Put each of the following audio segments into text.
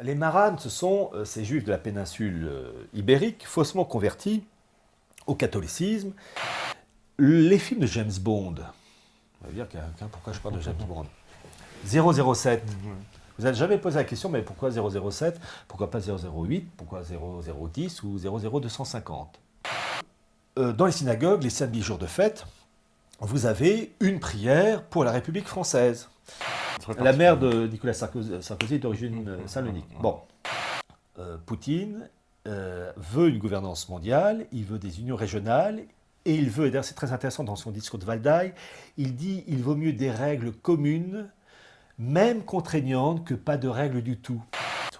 Les maranes, ce sont euh, ces juifs de la péninsule euh, ibérique, faussement convertis au catholicisme. Les films de James Bond, on va dire, quelqu'un, pourquoi je parle de James Bond 007. Vous n'avez jamais posé la question, mais pourquoi 007 Pourquoi pas 008 Pourquoi 0010 ou 00250 euh, Dans les synagogues, les samedis jours de fête, vous avez une prière pour la République française. La mère de Nicolas Sarkozy, est d'origine euh, salonique. Bon. Euh, Poutine euh, veut une gouvernance mondiale, il veut des unions régionales, et il veut, et d'ailleurs c'est très intéressant dans son discours de Valdaï, il dit il vaut mieux des règles communes, même contraignantes, que pas de règles du tout.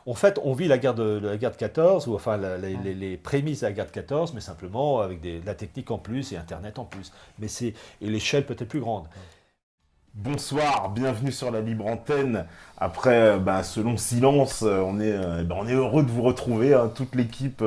En fait, on vit la guerre de, la guerre de 14, ou enfin les, prémices de la guerre de 14, mais simplement avec des, la technique en plus et Internet en plus. Mais c'est, et l'échelle peut-être plus grande. Bonsoir, bienvenue sur la libre antenne. Après euh, bah, ce long silence, euh, on est, euh, bah, on est heureux de vous retrouver. Hein. Toute l'équipe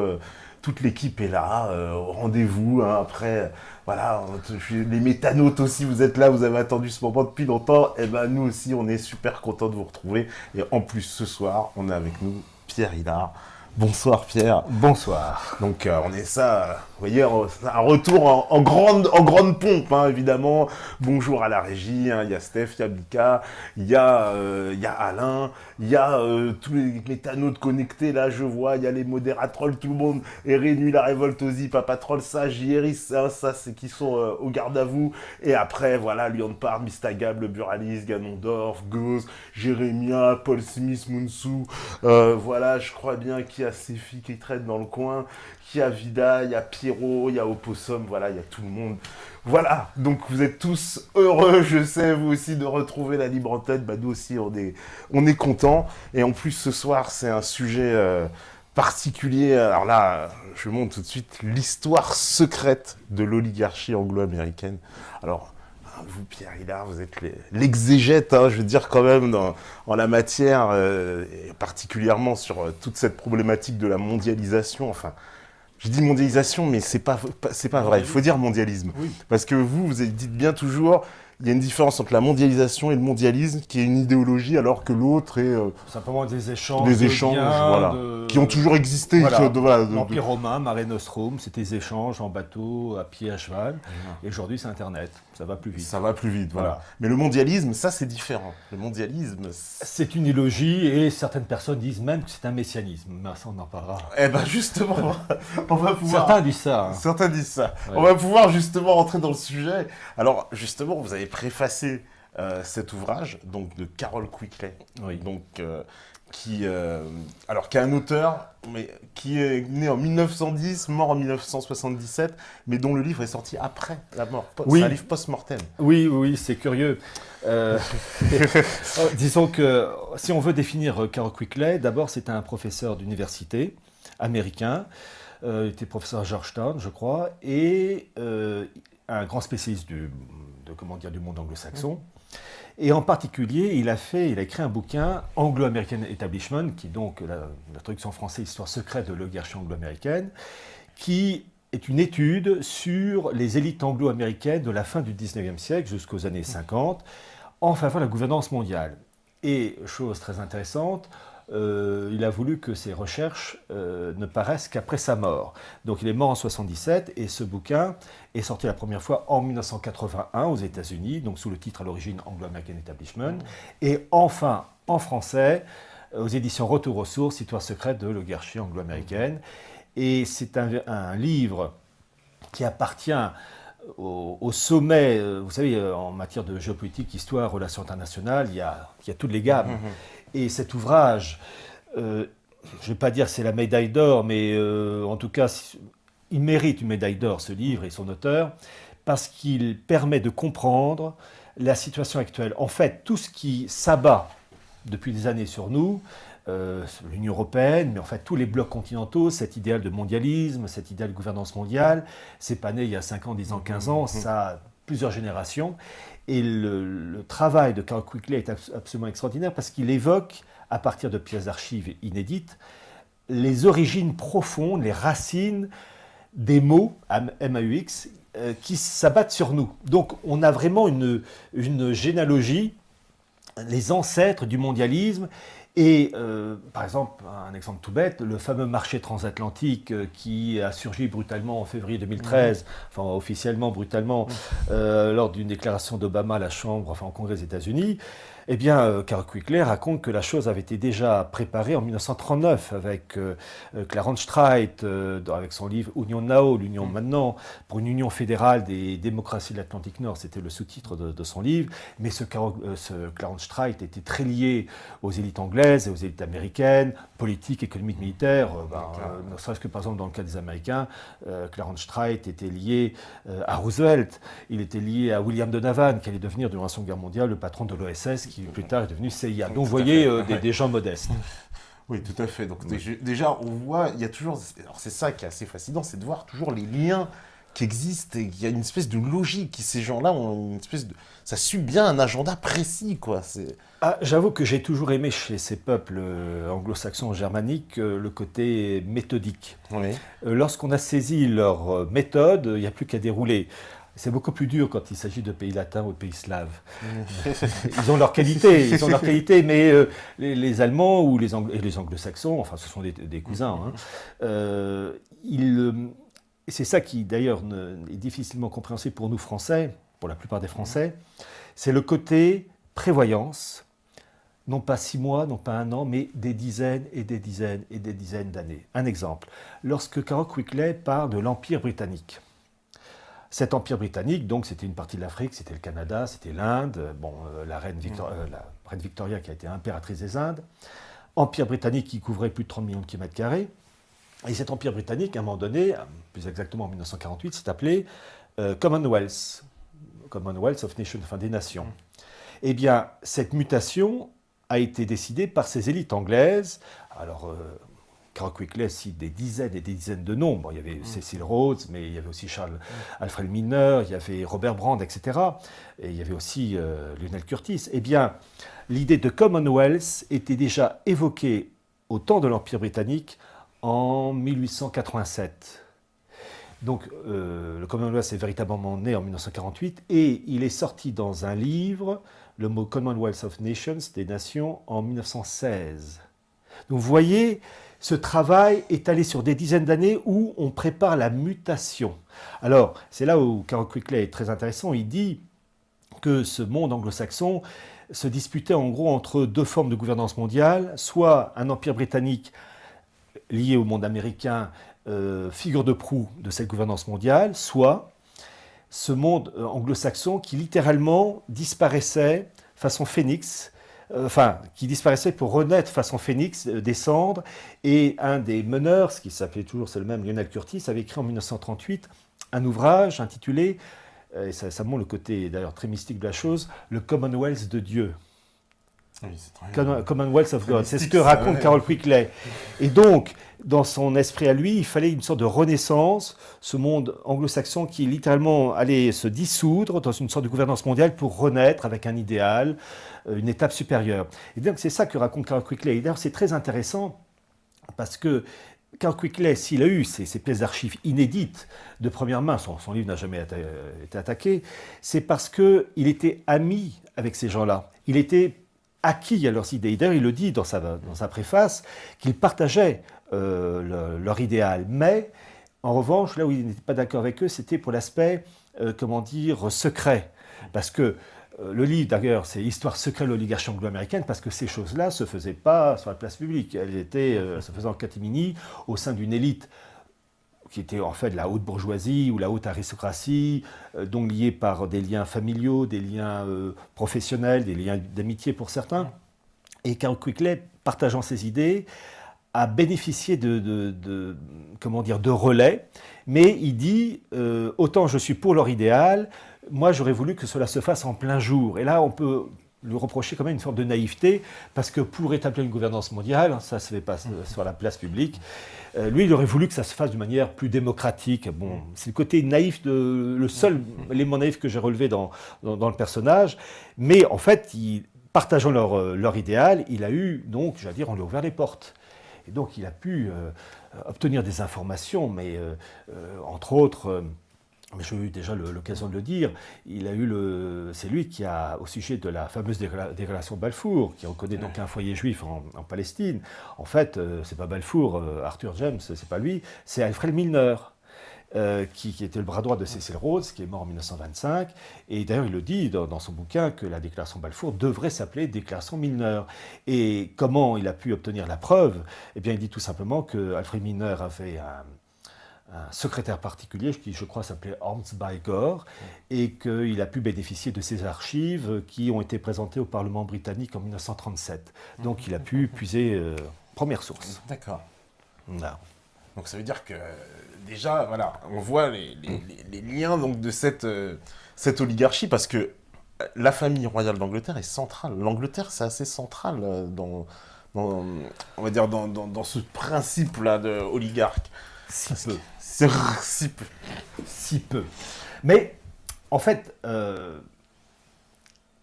toute l'équipe est là, au rendez-vous. Hein. Après, voilà, les métanautes aussi, vous êtes là, vous avez attendu ce moment depuis longtemps. Et eh ben nous aussi, on est super contents de vous retrouver. Et en plus, ce soir, on a avec nous Pierre Hilard. Bonsoir Pierre. Bonsoir. Donc on est ça vous voyez, un retour en, grande, en grande pompe, hein, évidemment. Bonjour à la régie, hein. il y a Steph, il y a Bika, euh, il y, a Alain, il y a euh, tous les de connectés, là, je vois, il y a les modératrolls, tout le monde et nuit la révolte aussi, Papa Troll, ça, Jéris, ça, hein, ça c'est qui sont euh, au garde à vous. Et après, voilà, Lyon Pard, Mistagable, Buralis, Ganondorf, Goose, Jérémia, Paul Smith, Mounsou, voilà, je crois bien qu'il y a ces filles qui traînent dans le coin, il y a Vida, il y a Pierrot, il y a Opossum, voilà, il y a tout le monde. Voilà, donc vous êtes tous heureux, je sais, vous aussi, de retrouver la libre antenne. Bah, nous aussi, on est, contents. Et en plus, ce soir, c'est un sujet euh, particulier. Alors là, je montre tout de suite l'histoire secrète de l'oligarchie anglo-américaine. Alors, hein, vous, Pierre Hilard, vous êtes l'exégète, hein, je veux dire, quand même, en la matière, euh, et particulièrement sur euh, toute cette problématique de la mondialisation. Enfin, je dis mondialisation, mais c'est pas, pas vrai. Il faut dire mondialisme. Parce que vous, vous dites bien toujours, il y a une différence entre la mondialisation et le mondialisme, qui est une idéologie, alors que l'autre est... Euh, Simplement des échanges. Des échanges, voilà. Qui ont toujours existé. L'Empire romain, Mare Nostrum, c'était des échanges en bateau, à pied, à cheval. Et aujourd'hui, c'est Internet. Ça va plus vite. Ça va plus vite, voilà. Mais le mondialisme, ça c'est différent. Le mondialisme. C'est une élogie et certaines personnes disent même que c'est un messianisme. Mais ça, on en parlera. Eh ben justement, on va pouvoir. Certains disent ça. Hein. Certains disent ça. On va pouvoir justement rentrer dans le sujet. Alors justement, vous avez préfacé euh, cet ouvrage donc de Carole quickley Oui. Donc. Euh, qui, euh, alors, qui est un auteur mais, qui est né en 1910, mort en 1977, mais dont le livre est sorti après la mort. Oui. C'est un livre post-mortem. Oui, oui, c'est curieux. Euh, disons que si on veut définir euh, Carol Quickley, d'abord c'était un professeur d'université américain. Euh, il était professeur à Georgetown, je crois, et un grand spécialiste du, de, comment dire, du monde anglo-saxon. Mm. Et en particulier, il a fait, il a écrit un bouquin, Anglo-American Establishment, qui est donc la, traduction française « français, Histoire secrète de l'oligarchie anglo-américaine, qui est une étude sur les élites anglo-américaines de la fin du 19e siècle jusqu'aux années 50 en faveur de la gouvernance mondiale. Et chose très intéressante, euh, il a voulu que ses recherches euh, ne paraissent qu'après sa mort. Donc il est mort en 77 et ce bouquin est sorti la première fois en 1981 aux États-Unis, donc sous le titre à l'origine Anglo-American Establishment, mm. et enfin en français euh, aux éditions Retour aux sources, Histoire secrète de l'oligarchie anglo-américaine. Mm. Et c'est un, livre qui appartient au, sommet, vous savez, en matière de géopolitique, histoire, relations internationales, il y a, toutes les gammes. Mm, et cet ouvrage, euh, je ne vais pas dire c'est la médaille d'or, mais euh, en tout cas, il mérite une médaille d'or, ce livre et son auteur, parce qu'il permet de comprendre la situation actuelle. En fait, tout ce qui s'abat depuis des années sur nous, euh, l'Union européenne, mais en fait tous les blocs continentaux, cet idéal de mondialisme, cet idéal de gouvernance mondiale, c'est pas né il y a 5 ans, 10 ans, 15 ans, mmh, mmh. ça plusieurs générations. Et le, travail de Carl Quickley est absolument extraordinaire parce qu'il évoque, à partir de pièces d'archives inédites, les origines profondes, les racines des mots MAUX euh, qui s'abattent sur nous. Donc on a vraiment une, une généalogie, les ancêtres du mondialisme et euh, par exemple, un exemple tout bête, le fameux marché transatlantique euh, qui a surgi brutalement en février 2013, mhm. enfin officiellement brutalement, mhm. euh, lors d'une déclaration d'Obama à la Chambre, enfin au Congrès des États-Unis, eh bien, euh, Carol Quickler raconte que la chose avait été déjà préparée en 1939 avec euh, euh, Clarence Streit, avec son livre Union Now, l'Union mm. maintenant, pour une union fédérale des démocraties de l'Atlantique Nord, c'était le sous-titre de, son livre. Mais ce, Clarence Streit était très lié aux élites anglaises et aux élites américaines, politiques, économiques, militaires. Ben, ne serait-ce que par exemple dans le cas des Américains, Clarence Streit était lié à Roosevelt, il était lié à William Donovan, qui allait devenir durant la Seconde Guerre mondiale le patron de l'OSS qui plus tard est devenu CIA. Donc, vous voyez euh, des, gens modestes. Oui, tout à fait. Donc déjà, on voit, il y a toujours. Alors c'est ça qui est assez fascinant, c'est de voir toujours les liens qui existent et il y a une espèce de logique. Ces gens-là ont une espèce de. Ça suit bien un agenda précis, quoi. Ah, j'avoue que j'ai toujours aimé chez ces peuples euh, anglo-saxons germaniques euh, le côté méthodique. Lorsqu'on a saisi leur méthode, il n'y a plus qu'à dérouler. C'est beaucoup plus dur quand il s'agit de pays latins ou de pays slaves. ils ont leur qualité, mais euh, les, Allemands ou les, les anglo-saxons, enfin ce sont des, cousins, hein, euh, euh, c'est ça qui d'ailleurs est difficilement compréhensible pour nous Français, pour la plupart des Français, c'est le côté prévoyance, non pas six mois, non pas un an, mais des dizaines et des dizaines et des dizaines d'années. Un exemple, lorsque Carol Quickley parle de l'Empire britannique, cet empire britannique, donc, c'était une partie de l'Afrique, c'était le Canada, c'était l'Inde, euh, bon, euh, mm. euh, la, reine Victoria qui a été impératrice des Indes. Empire britannique qui couvrait plus de 30 millions de kilomètres carrés. Et cet empire britannique, à un moment donné, plus exactement en 1948, s'est appelé Commonwealth, Commonwealth of Nations, enfin des nations. Mm. Eh bien, cette mutation a été décidée par ces élites anglaises. Alors, Carl Quickley cite des dizaines et des dizaines de noms. il y avait mm. Cécile Rhodes, mais il y avait aussi Charles Alfred mineur il y avait Robert Brand, etc. Et il y avait aussi euh, Lionel Curtis. Eh bien, l'idée de Commonwealth était déjà évoquée au temps de l'Empire britannique en 1887. Donc, euh, le Commonwealth est véritablement né en 1948 et il est sorti dans un livre, le mot Commonwealth of Nations, des nations, en 1916. Donc, vous voyez, ce travail est allé sur des dizaines d'années où on prépare la mutation. Alors, c'est là où Carol Quickley est très intéressant. Il dit que ce monde anglo-saxon se disputait en gros entre deux formes de gouvernance mondiale, soit un empire britannique lié au monde américain, euh, figure de proue de cette gouvernance mondiale, soit ce monde euh, anglo-saxon qui littéralement disparaissait façon phénix euh, enfin, qui disparaissait pour renaître façon phénix euh, des cendres. Et un des meneurs, ce qui s'appelait toujours, c'est le même Lionel Curtis, avait écrit en 1938 un ouvrage intitulé, euh, et ça montre le côté d'ailleurs très mystique de la chose, Le Commonwealth de Dieu. « Common of God, c'est ce que raconte Carol Quickley. Et donc, dans son esprit à lui, il fallait une sorte de renaissance, ce monde anglo-saxon qui littéralement allait se dissoudre dans une sorte de gouvernance mondiale pour renaître avec un idéal, euh, une étape supérieure. Et donc c'est ça que raconte Carol Quickley. Et d'ailleurs c'est très intéressant parce que Carl Quickley, s'il a eu ces, pièces d'archives inédites de première main, son, livre n'a jamais été attaqué, c'est parce qu'il était ami avec ces gens-là. Il était acquis à leurs idées. D'ailleurs, il le dit dans sa, dans sa préface, qu'ils partageait euh, leur idéal. Mais, en revanche, là où il n'était pas d'accord avec eux, c'était pour l'aspect, euh, comment dire, secret. Parce que euh, le livre, d'ailleurs, c'est Histoire secrète de l'oligarchie anglo-américaine, parce que ces choses-là ne se faisaient pas sur la place publique. Elles étaient, se faisaient en catimini au sein d'une élite qui était en fait la haute bourgeoisie ou la haute aristocratie, euh, donc liée par des liens familiaux, des liens euh, professionnels, des liens d'amitié pour certains. Et Carl Quickley, partageant ses idées, a bénéficié de, comment dire, de relais, mais il dit euh, autant je suis pour leur idéal, moi j'aurais voulu que cela se fasse en plein jour. Et là, on peut lui reprocher quand même une forme de naïveté, parce que pour établir une gouvernance mondiale, hein, ça ne se fait pas sur mm. la place publique, euh, lui, il aurait voulu que ça se fasse de manière plus démocratique. Bon, mm. c'est le côté naïf, de, le seul mm. élément naïf que j'ai relevé dans, le personnage, mais en fait, partageant leur, euh, leur idéal, il a eu, donc, dire, on lui a ouvert les portes. Et donc, il a pu euh, obtenir des informations, mais entre autres mais j'ai eu déjà l'occasion de le dire, il a eu le, c'est lui qui a, au sujet de la fameuse déclaration Balfour, qui reconnaît donc un foyer juif en, Palestine. En fait, euh, c'est pas Balfour, euh, Arthur James, c'est pas lui, c'est Alfred Milner. Euh, qui, était le bras droit de Cécile Rhodes, qui est mort en 1925. Et d'ailleurs, il le dit dans, son bouquin que la déclaration Balfour devrait s'appeler déclaration Milner. Et comment il a pu obtenir la preuve Eh bien, il dit tout simplement que Alfred Milner avait un, un secrétaire particulier qui, je crois, s'appelait Hans Bygor, et qu'il a pu bénéficier de ses archives qui ont été présentées au Parlement britannique en 1937. Donc il a pu puiser euh, première source. D'accord. Donc ça veut dire que déjà, voilà, on voit les, liens donc, de cette, euh, cette oligarchie, parce que euh, la famille royale d'Angleterre est centrale. L'Angleterre, c'est assez central dans, on va dire, dans, ce principe-là d'oligarque. Si si peu. Si peu. Mais en fait, euh,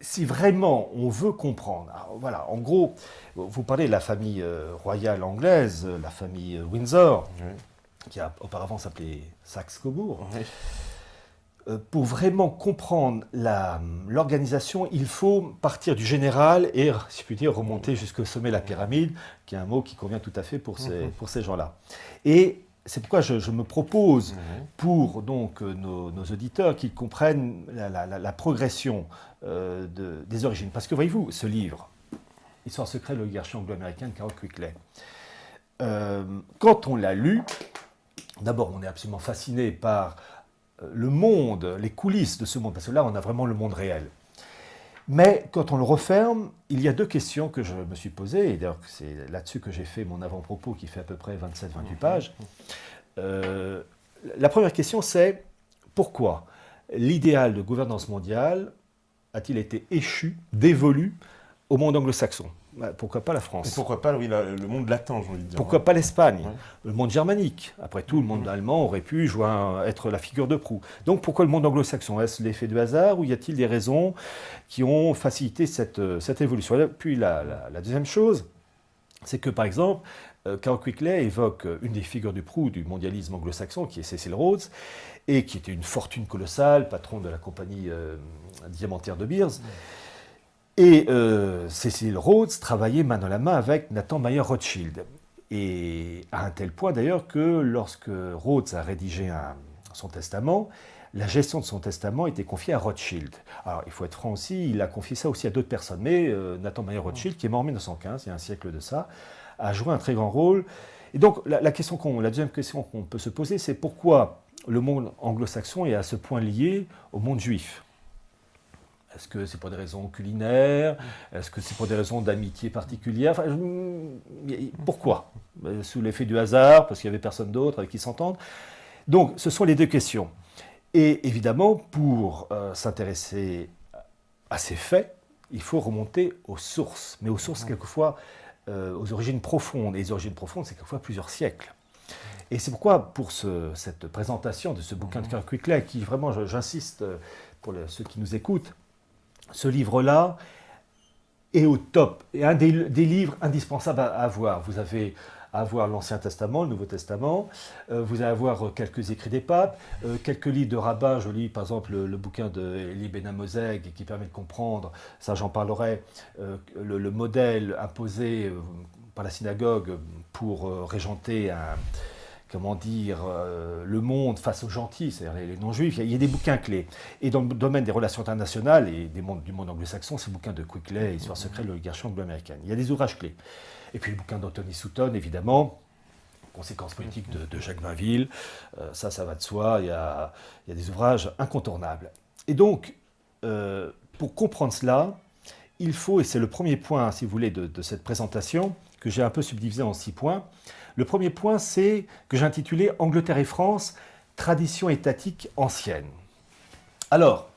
si vraiment on veut comprendre, voilà, en gros, vous parlez de la famille euh, royale anglaise, euh, la famille Windsor, qui a auparavant s'appelait Saxe-Cobourg. Pour vraiment comprendre l'organisation, il faut partir du général et, si je puis dire, remonter jusqu'au sommet de la pyramide, qui est un mot qui convient tout à fait pour ces, mhm. pour ces gens-là. Et c'est pourquoi je, me propose mhm. pour donc euh, nos, auditeurs qu'ils comprennent la, progression euh, des origines. Parce que voyez-vous, ce livre, Histoire secrète de l'oligarchie anglo-américaine, Carol Quickley, euh, quand on l'a lu, d'abord on est absolument fasciné par le monde, les coulisses de ce monde, parce que là on a vraiment le monde réel. Mais quand on le referme, il y a deux questions que je me suis posées, et d'ailleurs c'est là-dessus que j'ai fait mon avant-propos qui fait à peu près 27-28 mhm. pages. Euh, la première question c'est pourquoi l'idéal de gouvernance mondiale a-t-il été échu, dévolu au monde anglo-saxon bah, pourquoi pas la France Pourquoi pas oui, le monde latin, j'ai envie de dire. Pourquoi hein. pas l'Espagne Le monde germanique. Après tout, le monde allemand aurait pu être la figure de proue. Donc pourquoi le monde anglo-saxon Est-ce l'effet du hasard ou y a-t-il des raisons qui ont facilité cette, euh, évolution Puis la, deuxième chose, c'est que par exemple, euh, Carl Quickley évoque euh, une des figures de proue du mondialisme anglo-saxon, qui est Cecil Rhodes, et qui était une fortune colossale, patron de la compagnie diamantaire de Beers. Et euh, Cécile Rhodes travaillait main dans la main avec Nathan Mayer Rothschild. Et à un tel point d'ailleurs que lorsque Rhodes a rédigé son testament, la gestion de son testament était confiée à Rothschild. Alors il faut être franc aussi, il a confié ça aussi à d'autres personnes, mais euh, Nathan Mayer Rothschild, qui est mort en 1915, il y a un siècle de ça, a joué un très grand rôle. Et donc la, la question qu'on, la deuxième question qu'on peut se poser, c'est pourquoi le monde anglo-saxon est à ce point lié au monde juif est-ce que c'est pour des raisons culinaires Est-ce que c'est pour des raisons d'amitié particulière Pourquoi euh, Sous l'effet du hasard, parce qu'il n'y avait personne d'autre avec qui s'entendre. Donc, ce sont les deux questions. Et évidemment, pour euh, s'intéresser à ces faits, il faut remonter aux sources, mais aux sources quelquefois euh, aux origines profondes. Et les origines profondes, c'est quelquefois plusieurs siècles. Et c'est pourquoi, pour cette présentation de ce bouquin de Kirkwicklet, qui vraiment, j'insiste pour ceux qui nous écoutent, ce livre-là est au top, et un des, livres indispensables à, avoir. Vous avez à voir l'Ancien Testament, le Nouveau Testament, euh, vous vous allez avoir euh, quelques écrits des papes, euh, quelques livres de rabbins, je lis par exemple le, bouquin de Elie Amozeg qui permet de comprendre, ça j'en parlerai, le, modèle imposé par la synagogue pour régenter un comment dire, euh, le monde face aux gentils, c'est-à-dire les, non-juifs. Il y, a des bouquins clés. Et dans le domaine des relations internationales et du monde anglo-saxon, c'est le bouquin de Quickley, Histoire mhm. secrète de l'oligarchie anglo-américaine. Il y a des ouvrages clés. Et puis le bouquin d'Anthony Sutton, évidemment, Conséquences politiques de, Jacques Bainville, euh, ça, ça va de soi. Il y, a, des ouvrages incontournables. Et donc, euh, pour comprendre cela, il faut, et c'est le premier point, si vous voulez, de cette présentation, que j'ai un peu subdivisé en six points, le premier point, c'est que j'ai intitulé Angleterre et France, tradition étatique ancienne. Alors,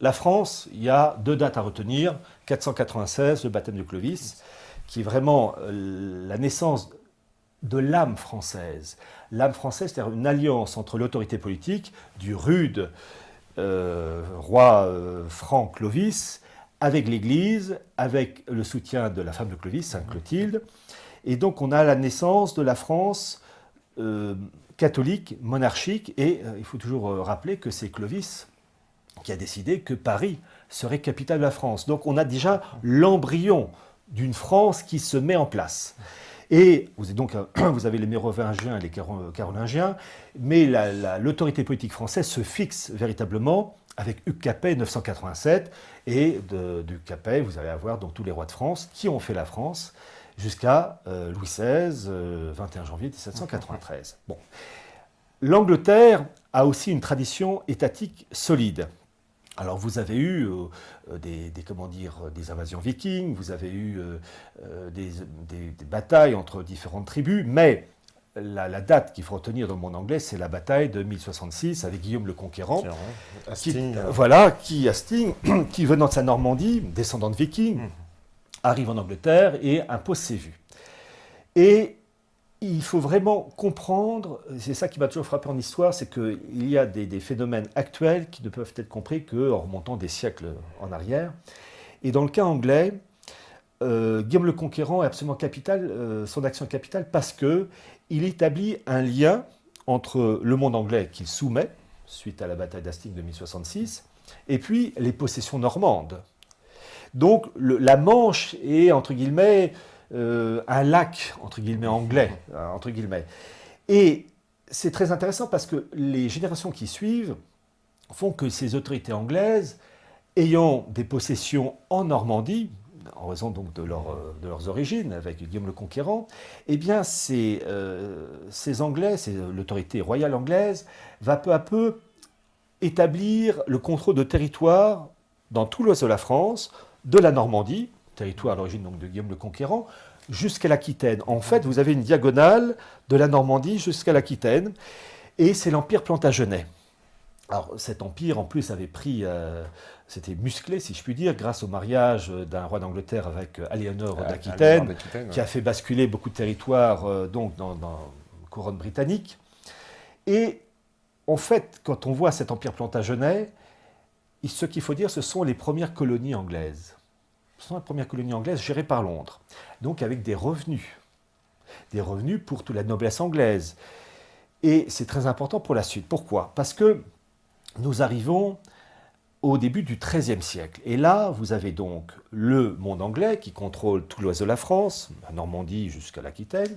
la France, il y a deux dates à retenir. 496, le baptême de Clovis, qui est vraiment euh, la naissance de l'âme française. L'âme française, c'est-à-dire une alliance entre l'autorité politique du rude euh, roi euh, franc Clovis avec l'Église, avec le soutien de la femme de Clovis, Sainte Clotilde, et donc on a la naissance de la France euh, catholique, monarchique, et euh, il faut toujours euh, rappeler que c'est Clovis qui a décidé que Paris serait capitale de la France. Donc on a déjà l'embryon d'une France qui se met en place. Et vous avez donc vous avez les mérovingiens et les carolingiens, mais l'autorité politique française se fixe véritablement avec Hugues Capet 987 et d'Hugues Capet vous allez avoir donc tous les rois de France qui ont fait la France jusqu'à euh, Louis XVI, euh, 21 janvier 1793. Bon. L'Angleterre a aussi une tradition étatique solide. Alors vous avez eu euh, des, comment dire, des invasions vikings, vous avez eu des, batailles entre différentes tribus, mais la, date qu'il faut retenir dans mon anglais, c'est la bataille de 1066 avec Guillaume le Conquérant, hein. qui, voilà, qui qui venant de sa Normandie, descendant de vikings, mhm arrive en Angleterre et impose ses vues. Et il faut vraiment comprendre, c'est ça qui m'a toujours frappé en histoire, c'est qu'il y a des, phénomènes actuels qui ne peuvent être compris qu'en remontant des siècles en arrière. Et dans le cas anglais, euh, Guillaume le Conquérant est absolument capital, euh, son action capitale, parce que il établit un lien entre le monde anglais qu'il soumet, suite à la bataille d'Hastings de 1066, et puis les possessions normandes donc la Manche est, entre guillemets, euh, un lac, entre guillemets, anglais, euh, entre guillemets. Et c'est très intéressant parce que les générations qui suivent font que ces autorités anglaises, ayant des possessions en Normandie, en raison donc de, euh, leurs origines avec Guillaume le Conquérant, eh bien ces, ces Anglais, l'autorité royale anglaise, va peu à peu établir le contrôle de territoire dans tout l'ouest de la France, de la Normandie, territoire à l'origine de Guillaume le Conquérant, jusqu'à l'Aquitaine. En fait, vous avez une diagonale de la Normandie jusqu'à l'Aquitaine, et c'est l'Empire plantagenet. Alors cet empire, en plus, avait pris, euh, c'était musclé, si je puis dire, grâce au mariage d'un roi d'Angleterre avec euh, Aléonore d'Aquitaine, qui a fait basculer beaucoup de territoires euh, donc dans, dans la couronne britannique. Et en fait, quand on voit cet empire plantagenet, ce qu'il faut dire, ce sont les premières colonies anglaises. Ce sont les premières colonies anglaises gérées par Londres, donc avec des revenus, des revenus pour toute la noblesse anglaise. Et c'est très important pour la suite. Pourquoi Parce que nous arrivons au début du XIIIe siècle. Et là, vous avez donc le monde anglais qui contrôle tout l'ouest de la France, la Normandie jusqu'à l'Aquitaine,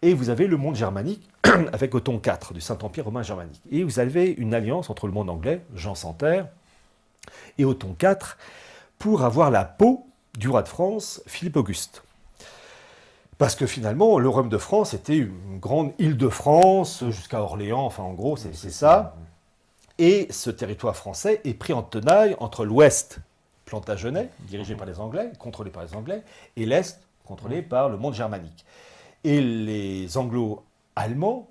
et vous avez le monde germanique avec Othon IV du Saint-Empire romain germanique. Et vous avez une alliance entre le monde anglais, Jean Santerre, et au ton 4 pour avoir la peau du roi de France, Philippe Auguste. Parce que finalement, le royaume de France était une grande île de France jusqu'à Orléans, enfin en gros, c'est ça. Et ce territoire français est pris en tenaille entre l'ouest, Plantagenet, dirigé par les Anglais, contrôlé par les Anglais, et l'est, contrôlé par le monde germanique. Et les anglo-allemands,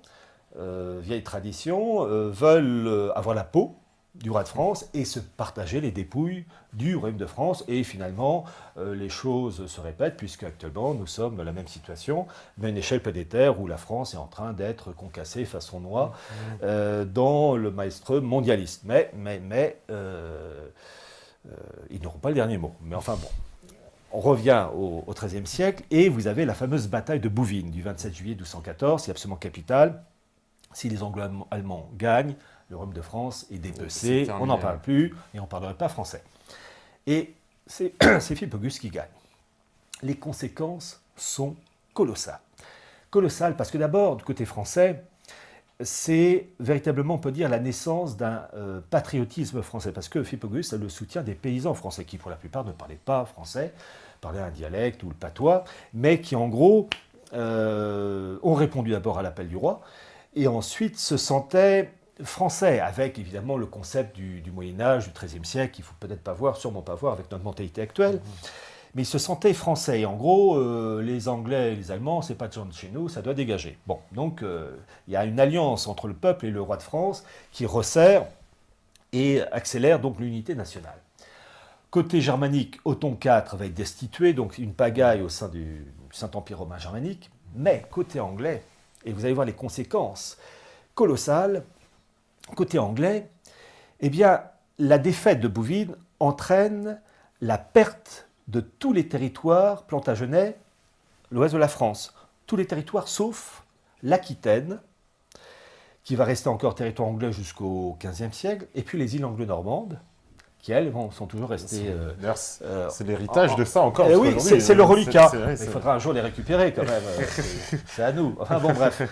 euh, vieille tradition, euh, veulent euh, avoir la peau du roi de France et se partager les dépouilles du royaume de France. Et finalement, euh, les choses se répètent, puisque actuellement, nous sommes dans la même situation, mais une échelle planétaire où la France est en train d'être concassée façon noire mm-hmm. euh, dans le maestro mondialiste. Mais, mais, mais, euh, ils n'auront pas le dernier mot. Mais enfin, bon. On revient au XIIIe siècle et vous avez la fameuse bataille de Bouvines du 27 juillet 1214, c'est absolument capital. Si les Anglo-Allemands gagnent, le de France est dépecé, on n'en parle plus, et on ne parlerait pas français. Et c'est Philippe Auguste qui gagne. Les conséquences sont colossales. Colossales parce que d'abord, du côté français, c'est véritablement, on peut dire, la naissance d'un euh, patriotisme français, parce que Philippe Auguste a le soutien des paysans français, qui pour la plupart ne parlaient pas français, parlaient un dialecte ou le patois, mais qui en gros euh, ont répondu d'abord à l'appel du roi, et ensuite se sentaient français, avec évidemment le concept du, Moyen Âge, du XIIIe siècle, qu'il faut peut-être pas voir, sûrement pas voir avec notre mentalité actuelle. Mm-hmm. Mais ils se sentaient français. Et en gros, euh, les Anglais et les Allemands, c'est pas de gens chez nous, ça doit dégager. Bon, donc euh, il y a une alliance entre le peuple et le roi de France qui resserre et accélère donc l'unité nationale. Côté germanique, Otton IV va être destitué, donc une pagaille au sein du Saint-Empire romain germanique. Mais côté anglais, et vous allez voir les conséquences colossales, côté anglais, eh bien, la défaite de Bouvines entraîne la perte de tous les territoires plantagenais, l'ouest de la France, tous les territoires sauf l'Aquitaine, qui va rester encore territoire anglais jusqu'au XVe siècle, et puis les îles anglo-normandes, qui elles sont toujours restées. C'est euh, euh, l'héritage de ça encore. Eh oui, c'est le euh, reliquat. Il faudra un jour les récupérer quand même. c'est à nous. bon, bref.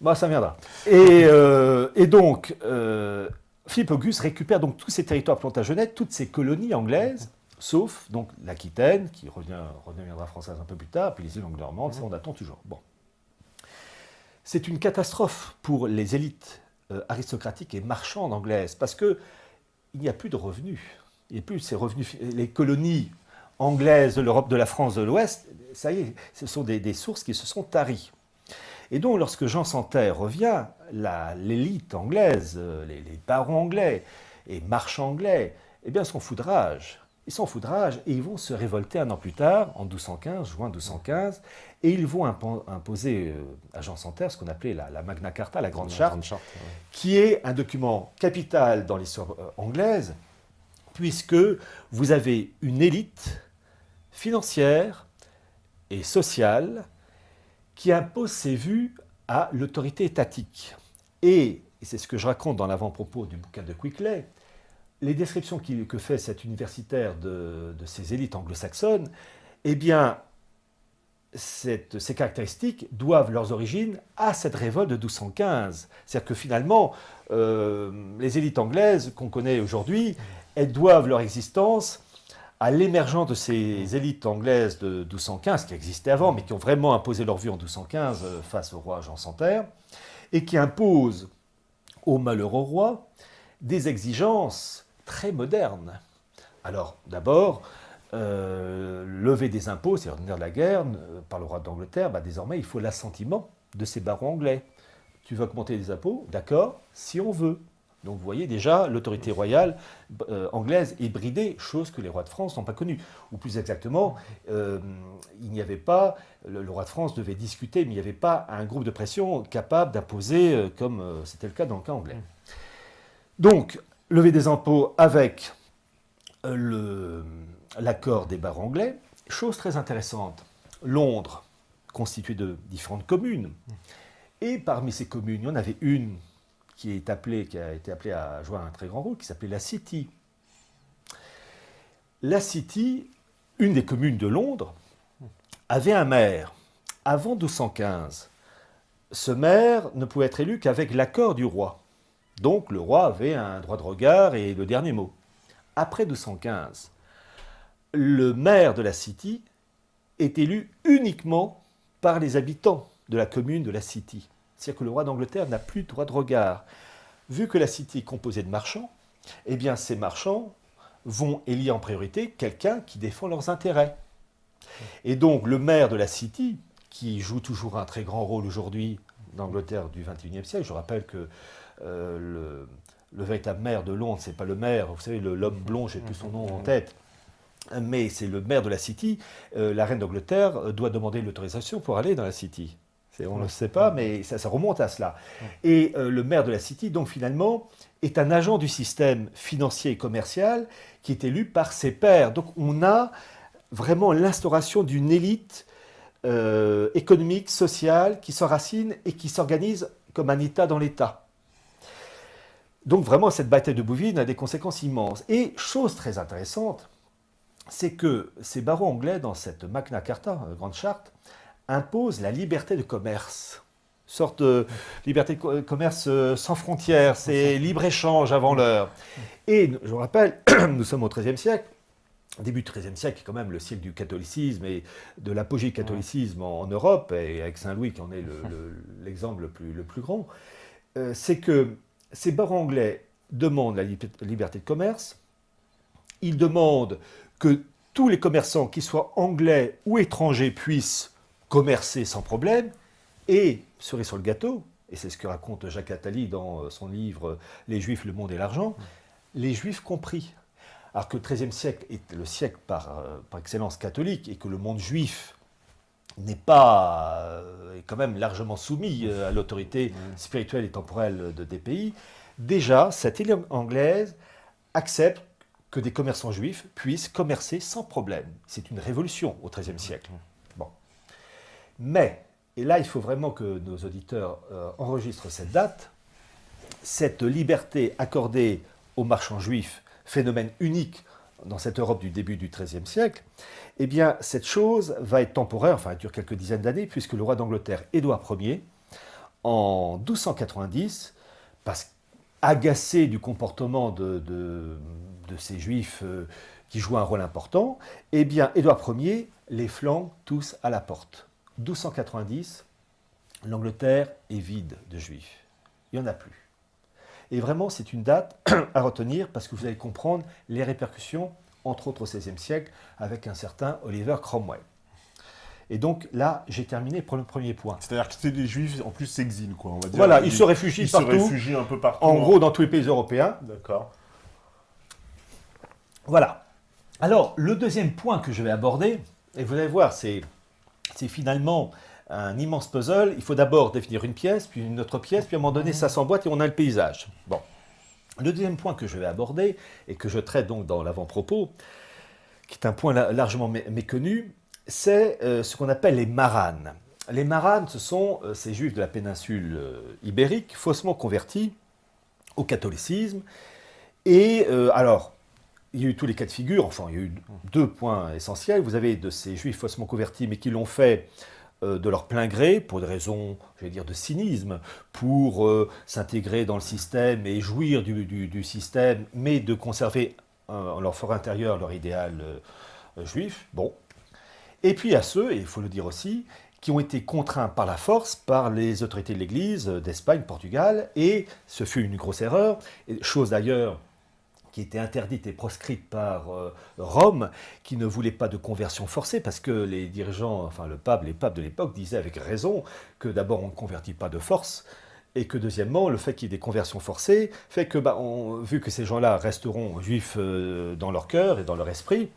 Bah, ça viendra. Et, euh, donc, euh, Philippe Auguste récupère donc tous ces territoires plantagenets, toutes ces colonies anglaises, sauf donc l'Aquitaine, qui reviendra française un peu plus tard, puis les îles anglo-normandes, on attend toujours. Bon. C'est une catastrophe pour les élites euh, aristocratiques et marchandes anglaises, parce que il n'y a plus de revenus. Il plus ces revenus. Les colonies anglaises de l'Europe, de la France, de l'Ouest, ça y est, ce sont des sources qui se sont taries. Et donc, lorsque Jean Santerre revient, l'élite anglaise, euh, les, barons anglais et marchands anglais, eh bien, sont foudrage. Ils sont foudrage et ils vont se révolter un an plus tard, en 1215, juin 1215, et ils vont imposer euh, à Jean Santerre ce qu'on appelait la, Magna Carta, la Grande Charte, qui est un document capital dans l'histoire euh, anglaise, puisque vous avez une élite financière et sociale qui impose ses vues à l'autorité étatique. Et, et c'est ce que je raconte dans l'avant-propos du bouquin de Quickley, les descriptions que fait cet universitaire de, ces élites anglo-saxonnes, eh bien, ces caractéristiques doivent leurs origines à cette révolte de 1215. C'est-à-dire que finalement, euh, les élites anglaises qu'on connaît aujourd'hui, elles doivent leur existence à l'émergence de ces élites anglaises de 1215, qui existaient avant, mais qui ont vraiment imposé leur vue en 1215 euh, face au roi Jean Santerre, et qui imposent au malheureux roi des exigences très modernes. Alors, d'abord, euh, lever des impôts, cest à de la guerre, euh, par le roi d'Angleterre, bah, désormais, il faut l'assentiment de ces barons anglais. Tu veux augmenter les impôts D'accord, si on veut. Donc vous voyez déjà, l'autorité royale euh, anglaise est bridée, chose que les rois de France n'ont pas connue. Ou plus exactement, euh, il n'y avait pas, le, roi de France devait discuter, mais il n'y avait pas un groupe de pression capable d'imposer, euh, comme c'était le cas dans le cas anglais. Donc, lever des impôts avec l'accord des barres anglais, chose très intéressante. Londres, constituée de différentes communes, et parmi ces communes, il y en avait une qui, a été appelé à jouer un très grand rôle, qui s'appelait la City. La City, une des communes de Londres, avait un maire avant 1215. Ce maire ne pouvait être élu qu'avec l'accord du roi. Donc le roi avait un droit de regard et le dernier mot. Après 215, le maire de la city est élu uniquement par les habitants de la commune de la city. C'est-à-dire que le roi d'Angleterre n'a plus droit de regard. Vu que la cité est composée de marchands, eh bien ces marchands vont élire en priorité quelqu'un qui défend leurs intérêts. Et donc le maire de la city, qui joue toujours un très grand rôle aujourd'hui Angleterre du XXIe siècle, je rappelle que euh, le, véritable maire de Londres, c'est pas le maire, vous savez, l'homme blond, j'ai plus son nom en tête, mais c'est le maire de la City. Euh, la reine d'Angleterre euh, doit demander l'autorisation pour aller dans la City on ne le sait pas, mais ça, remonte à cela. Et euh, le maire de la City, donc finalement, est un agent du système financier et commercial qui est élu par ses pairs. Donc on a vraiment l'instauration d'une élite euh, économique, sociale, qui s'enracine et qui s'organise comme un État dans l'État. Donc vraiment, cette bataille de Bouvines a des conséquences immenses. Et chose très intéressante, c'est que ces barons anglais, dans cette Magna Carta, euh, Grande Charte, impose la liberté de commerce sorte de liberté de euh, commerce euh, sans frontières, c'est libre-échange avant mm. l'heure. Mm. Et je vous rappelle, nous sommes au XIIIe siècle, début du XIIIe siècle, quand même le siècle du catholicisme et de l'apogée du catholicisme en, Europe, et avec Saint-Louis qui en est l'exemple le, plus, grand, euh, c'est que ces barons anglais demandent la liberté de commerce, ils demandent que tous les commerçants, qu'ils soient anglais ou étrangers, puissent commercer sans problème, et, serait sur le gâteau, et c'est ce que raconte Jacques Attali dans euh, son livre euh, Les Juifs, le monde et l'argent, les Juifs compris. Alors que le XIIIe siècle est le siècle par, euh, par excellence catholique et que le monde juif n'est pas, est quand même largement soumis à l'autorité mmh. spirituelle et temporelle de des pays, déjà, cette île anglaise accepte que des commerçants juifs puissent commercer sans problème. C'est une révolution au XIIIe siècle. Mmh. Mais, et là il faut vraiment que nos auditeurs euh, enregistrent cette date, cette liberté accordée aux marchands juifs, phénomène unique dans cette Europe du début du XIIIe siècle, eh bien cette chose va être temporaire, enfin elle dure quelques dizaines d'années, puisque le roi d'Angleterre, Édouard Ier, en 1290, parce agacé du comportement de, ces juifs euh, qui jouent un rôle important, eh bien Édouard Ier les flanque tous à la porte. 1290, l'Angleterre est vide de juifs. Il n'y en a plus. Et vraiment, c'est une date à retenir parce que vous allez comprendre les répercussions, entre autres au XVIe siècle, avec un certain Oliver Cromwell. Et donc là, j'ai terminé pour le premier point. C'est-à-dire que les des juifs, en plus, s'exilent, quoi. On va dire. Voilà, ils, se réfugient partout. Ils se réfugient un peu partout. En hein. gros, dans tous les pays européens. D'accord. Voilà. Alors, le deuxième point que je vais aborder, et vous allez voir, c'est c'est finalement un immense puzzle. Il faut d'abord définir une pièce, puis une autre pièce, puis à un moment donné, mhm. ça s'emboîte et on a le paysage. Bon. Le deuxième point que je vais aborder, et que je traite donc dans l'avant-propos, qui est un point largement méconnu, c'est euh, ce qu'on appelle les maranes. Les maranes, ce sont euh, ces juifs de la péninsule euh, ibérique, faussement convertis au catholicisme. Et alors, il y a eu tous les cas de figure, enfin, il y a eu deux points essentiels. Vous avez de ces juifs faussement convertis, mais qui l'ont fait euh, de leur plein gré, pour des raisons, je vais dire, de cynisme, pour euh, s'intégrer dans le système et jouir du, système, mais de conserver en euh, leur fort intérieur leur idéal juif. Bon. Et puis à ceux, et il faut le dire aussi, qui ont été contraints par la force par les autorités de l'Église d'Espagne, Portugal, et ce fut une grosse erreur, chose d'ailleurs qui était interdite et proscrite par euh, Rome, qui ne voulait pas de conversion forcée, parce que les dirigeants, enfin le pape, les papes de l'époque disaient avec raison que d'abord on ne convertit pas de force, et que deuxièmement, le fait qu'il y ait des conversions forcées fait que, bah, vu que ces gens-là resteront juifs euh, dans leur cœur et dans leur esprit,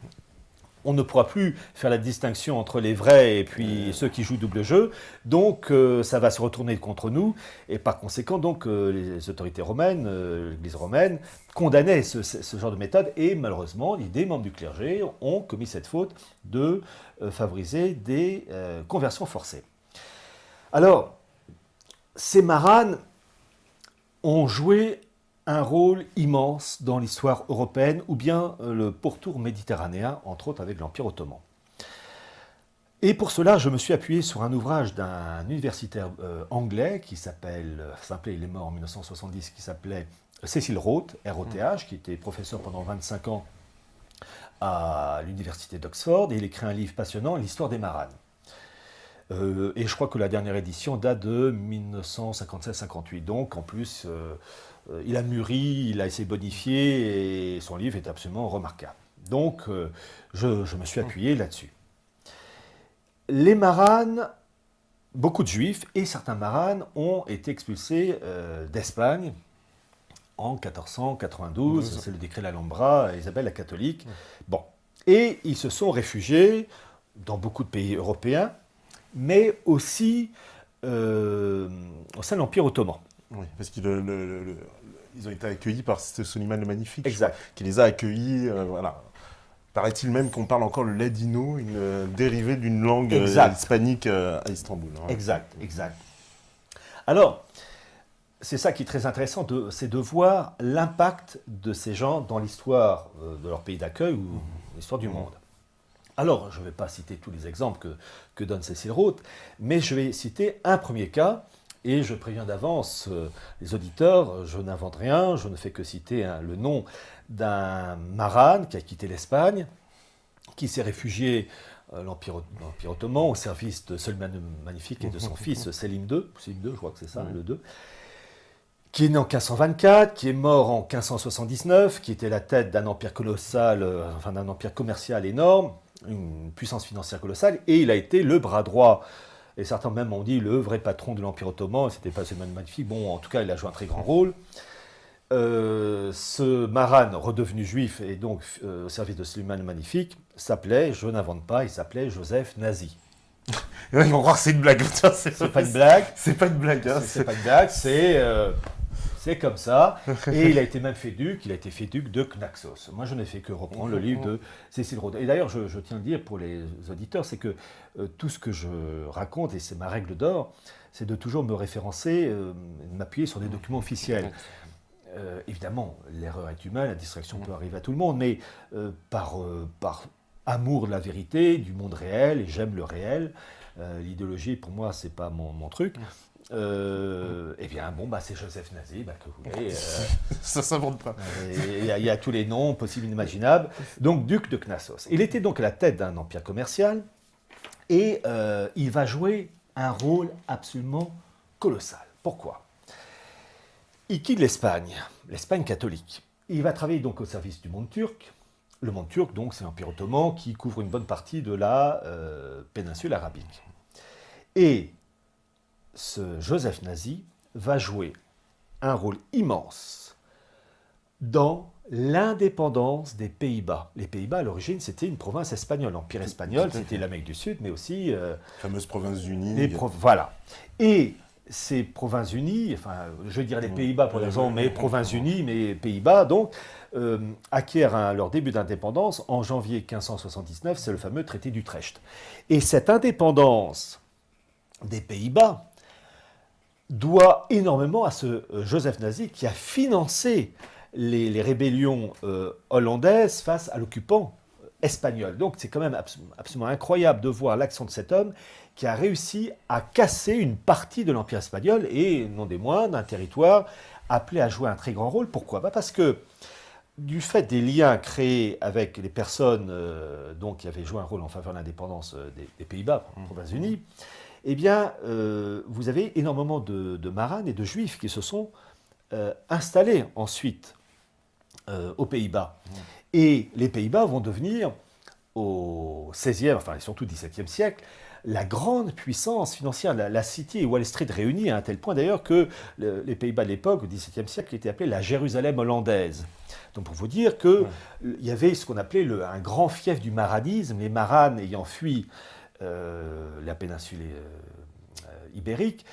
on ne pourra plus faire la distinction entre les vrais et puis ceux qui jouent double jeu. Donc euh, ça va se retourner contre nous. Et par conséquent, donc euh, les autorités romaines, euh, l'Église romaine, condamnaient ce, ce, genre de méthode. Et malheureusement, des membres du clergé ont commis cette faute de favoriser des conversions forcées. Alors, ces maranes ont joué un rôle immense dans l'histoire européenne ou bien euh, le pourtour méditerranéen, entre autres avec l'Empire ottoman. Et pour cela, je me suis appuyé sur un ouvrage d'un universitaire euh, anglais qui s'appelle, euh, s'appelait, il est mort en 1970, qui s'appelait Cécile Roth, R-O-T-H, mm. qui était professeur pendant 25 ans à l'université d'Oxford, et il écrit un livre passionnant, L'histoire des maranes. et je crois que la dernière édition date de 1956 58 donc en plus, euh, il a mûri, il a essayé bonifier, et son livre est absolument remarquable. Donc, euh, je, me suis appuyé là-dessus. Les maranes, beaucoup de juifs et certains maranes ont été expulsés euh, d'Espagne en 1492. C'est le décret l'Alhambra, Isabelle la catholique. Bon. Et ils se sont réfugiés dans beaucoup de pays européens, mais aussi au sein de l'Empire ottoman. Oui, parce qu'ils ont été accueillis par ce Soliman le Magnifique, qui les a accueillis. Euh, voilà. Paraît-il même qu'on parle encore le ladino, une euh, dérivée d'une langue euh, hispanique à Istanbul. Hein. Exact, exact. Alors, c'est ça qui est très intéressant, c'est de voir l'impact de ces gens dans l'histoire de leur pays d'accueil ou mmh. l'histoire du mmh. monde. Alors, je ne vais pas citer tous les exemples que, que donne Cécile Roth, mais je vais citer un premier cas et je préviens d'avance euh, les auditeurs, je n'invente rien, je ne fais que citer hein, le nom d'un marane qui a quitté l'Espagne, qui s'est réfugié euh, l'Empire ottoman au service de Solman Magnifique et de son fils Selim II, Selim II je crois que c'est ça, le 2, qui est né en 1524, qui est mort en 1579, qui était la tête d'un empire colossal, euh, enfin d'un empire commercial énorme, une puissance financière colossale, et il a été le bras droit et certains même ont dit le vrai patron de l'Empire ottoman, c'était pas le Magnifique, bon, en tout cas, il a joué un très grand rôle. Euh, ce Maran, redevenu juif et donc euh, au service de Suleiman le Magnifique, s'appelait, je n'invente pas, il s'appelait Joseph Nazi. Ils vont croire que c'est une blague. C'est pas, pas, une blague. C'est pas une blague. Hein, c'est pas une blague, c'est. Euh, c'est comme ça. Et il a été même fait duc, il a été fait duc de Knaxos. Moi, je n'ai fait que reprendre le livre de Cécile Rodin. Et d'ailleurs, je, tiens à dire pour les auditeurs, c'est que euh, tout ce que je raconte, et c'est ma règle d'or, c'est de toujours me référencer, euh, m'appuyer sur des documents officiels. Euh, évidemment, l'erreur est humaine, la distraction mm. peut arriver à tout le monde, mais par, par amour de la vérité, du monde réel, et j'aime le réel, l'idéologie, pour moi, n'est pas mon truc. Mm. Euh, eh bien, bon, bah, c'est Joseph Nazi, bah, que vous voulez. Euh. ça s'invente pas. Il y, a tous les noms possibles, imaginables. Donc, duc de Knassos. Il était donc à la tête d'un empire commercial et euh, il va jouer un rôle absolument colossal. Pourquoi Il quitte l'Espagne, l'Espagne catholique. Il va travailler donc au service du monde turc. Le monde turc, donc, c'est l'Empire ottoman qui couvre une bonne partie de la péninsule arabique. Et ce Joseph Nazi va jouer un rôle immense dans l'indépendance des Pays-Bas. Les Pays-Bas, à l'origine, c'était une province espagnole. L'Empire espagnol, c'était l'Amérique du Sud, mais aussi... Euh, fameuse les fameuses provinces unies. voilà. Et ces provinces unies, enfin, je dire les Pays-Bas pour l'instant, mais provinces unies, mais Pays-Bas, donc, euh, acquièrent leur début d'indépendance en janvier 1579, c'est le fameux traité d'Utrecht. Et cette indépendance des Pays-Bas, doit énormément à ce euh, Joseph Nazi qui a financé les, rébellions euh, hollandaises face à l'occupant euh, espagnol. Donc c'est quand même absolument, incroyable de voir l'action de cet homme qui a réussi à casser une partie de l'Empire espagnol et, non des moindres, d'un territoire appelé à jouer un très grand rôle. Pourquoi Parce que du fait des liens créés avec les personnes donc, qui avaient joué un rôle en faveur de l'indépendance des, Pays-Bas, hein, aux États-Unis, eh bien, euh, vous avez énormément de, de, et de juifs qui se sont euh, installés ensuite euh, aux Pays-Bas. Mmh. Et les Pays-Bas vont devenir, au XVIe, enfin surtout XVIIe siècle, la grande puissance financière. La, la, City et Wall Street réunies à un tel point d'ailleurs que les Pays-Bas de l'époque, au XVIIe siècle, étaient appelés la Jérusalem hollandaise. Donc pour vous dire qu'il y avait ce qu'on appelait un grand fief du maranisme, les maranes ayant fui euh, la péninsule euh, ibérique,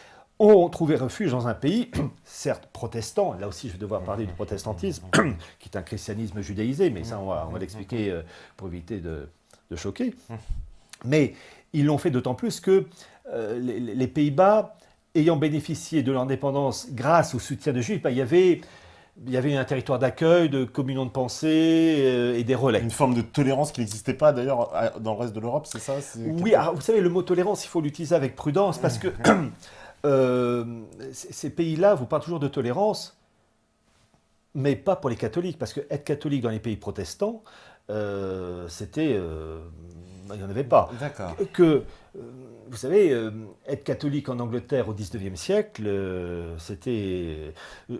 ont trouvé refuge dans un pays, certes protestant, là aussi je vais devoir parler du protestantisme, qui est un christianisme judaïsé, mais ça on va, va l'expliquer euh, pour éviter de, choquer. Mais ils l'ont fait d'autant plus que les, Pays-Bas, ayant bénéficié de l'indépendance grâce au soutien de Juifs, bah, il y avait il y avait un territoire d'accueil, de communion de pensée euh, et des relais. Une forme de tolérance qui n'existait pas d'ailleurs dans le reste de l'Europe, c'est ça Oui, ah, vous savez, le mot tolérance, il faut l'utiliser avec prudence parce que euh, ces pays-là vous parlent toujours de tolérance, mais pas pour les catholiques, parce que être catholique dans les pays protestants, euh, c'était. il n'y en avait pas. D'accord. Que vous savez, euh, être catholique en Angleterre au XIXe siècle, euh, c'était, euh,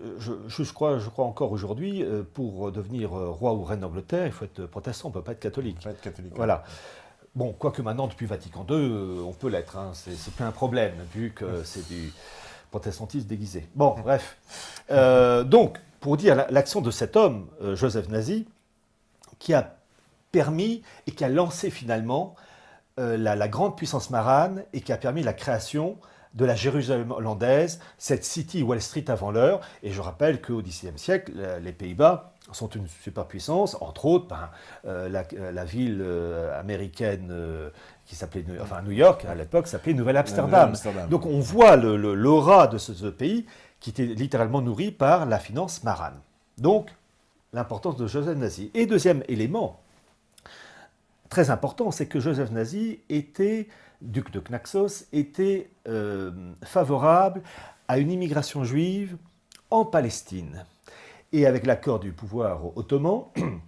je, crois, je crois encore aujourd'hui, pour devenir roi ou reine d'Angleterre, il faut être protestant, on ne peut pas être catholique. pas être catholique. Voilà. Hein. Bon, quoique maintenant, depuis Vatican II, on peut l'être, hein. c'est plus un problème, vu que c'est du protestantisme déguisé. Bon, bref. donc, pour dire l'action de cet homme, Joseph Nazi, qui a permis et qui a lancé finalement euh, la, grande puissance marane et qui a permis la création de la Jérusalem hollandaise, cette City Wall Street avant l'heure. Et je rappelle qu'au XVIe siècle, les Pays-Bas sont une superpuissance, entre autres ben, euh, euh, la, ville américaine qui s'appelait, New York à l'époque s'appelait Nouvelle Amsterdam. Donc on voit l'aura de ce, pays qui était littéralement nourri par la finance marane. Donc l'importance de Joseph Nazi. Et deuxième élément très important, c'est que Joseph Nazi était, duc de Knaxos, était euh, favorable à une immigration juive en Palestine. Et avec l'accord du pouvoir ottoman,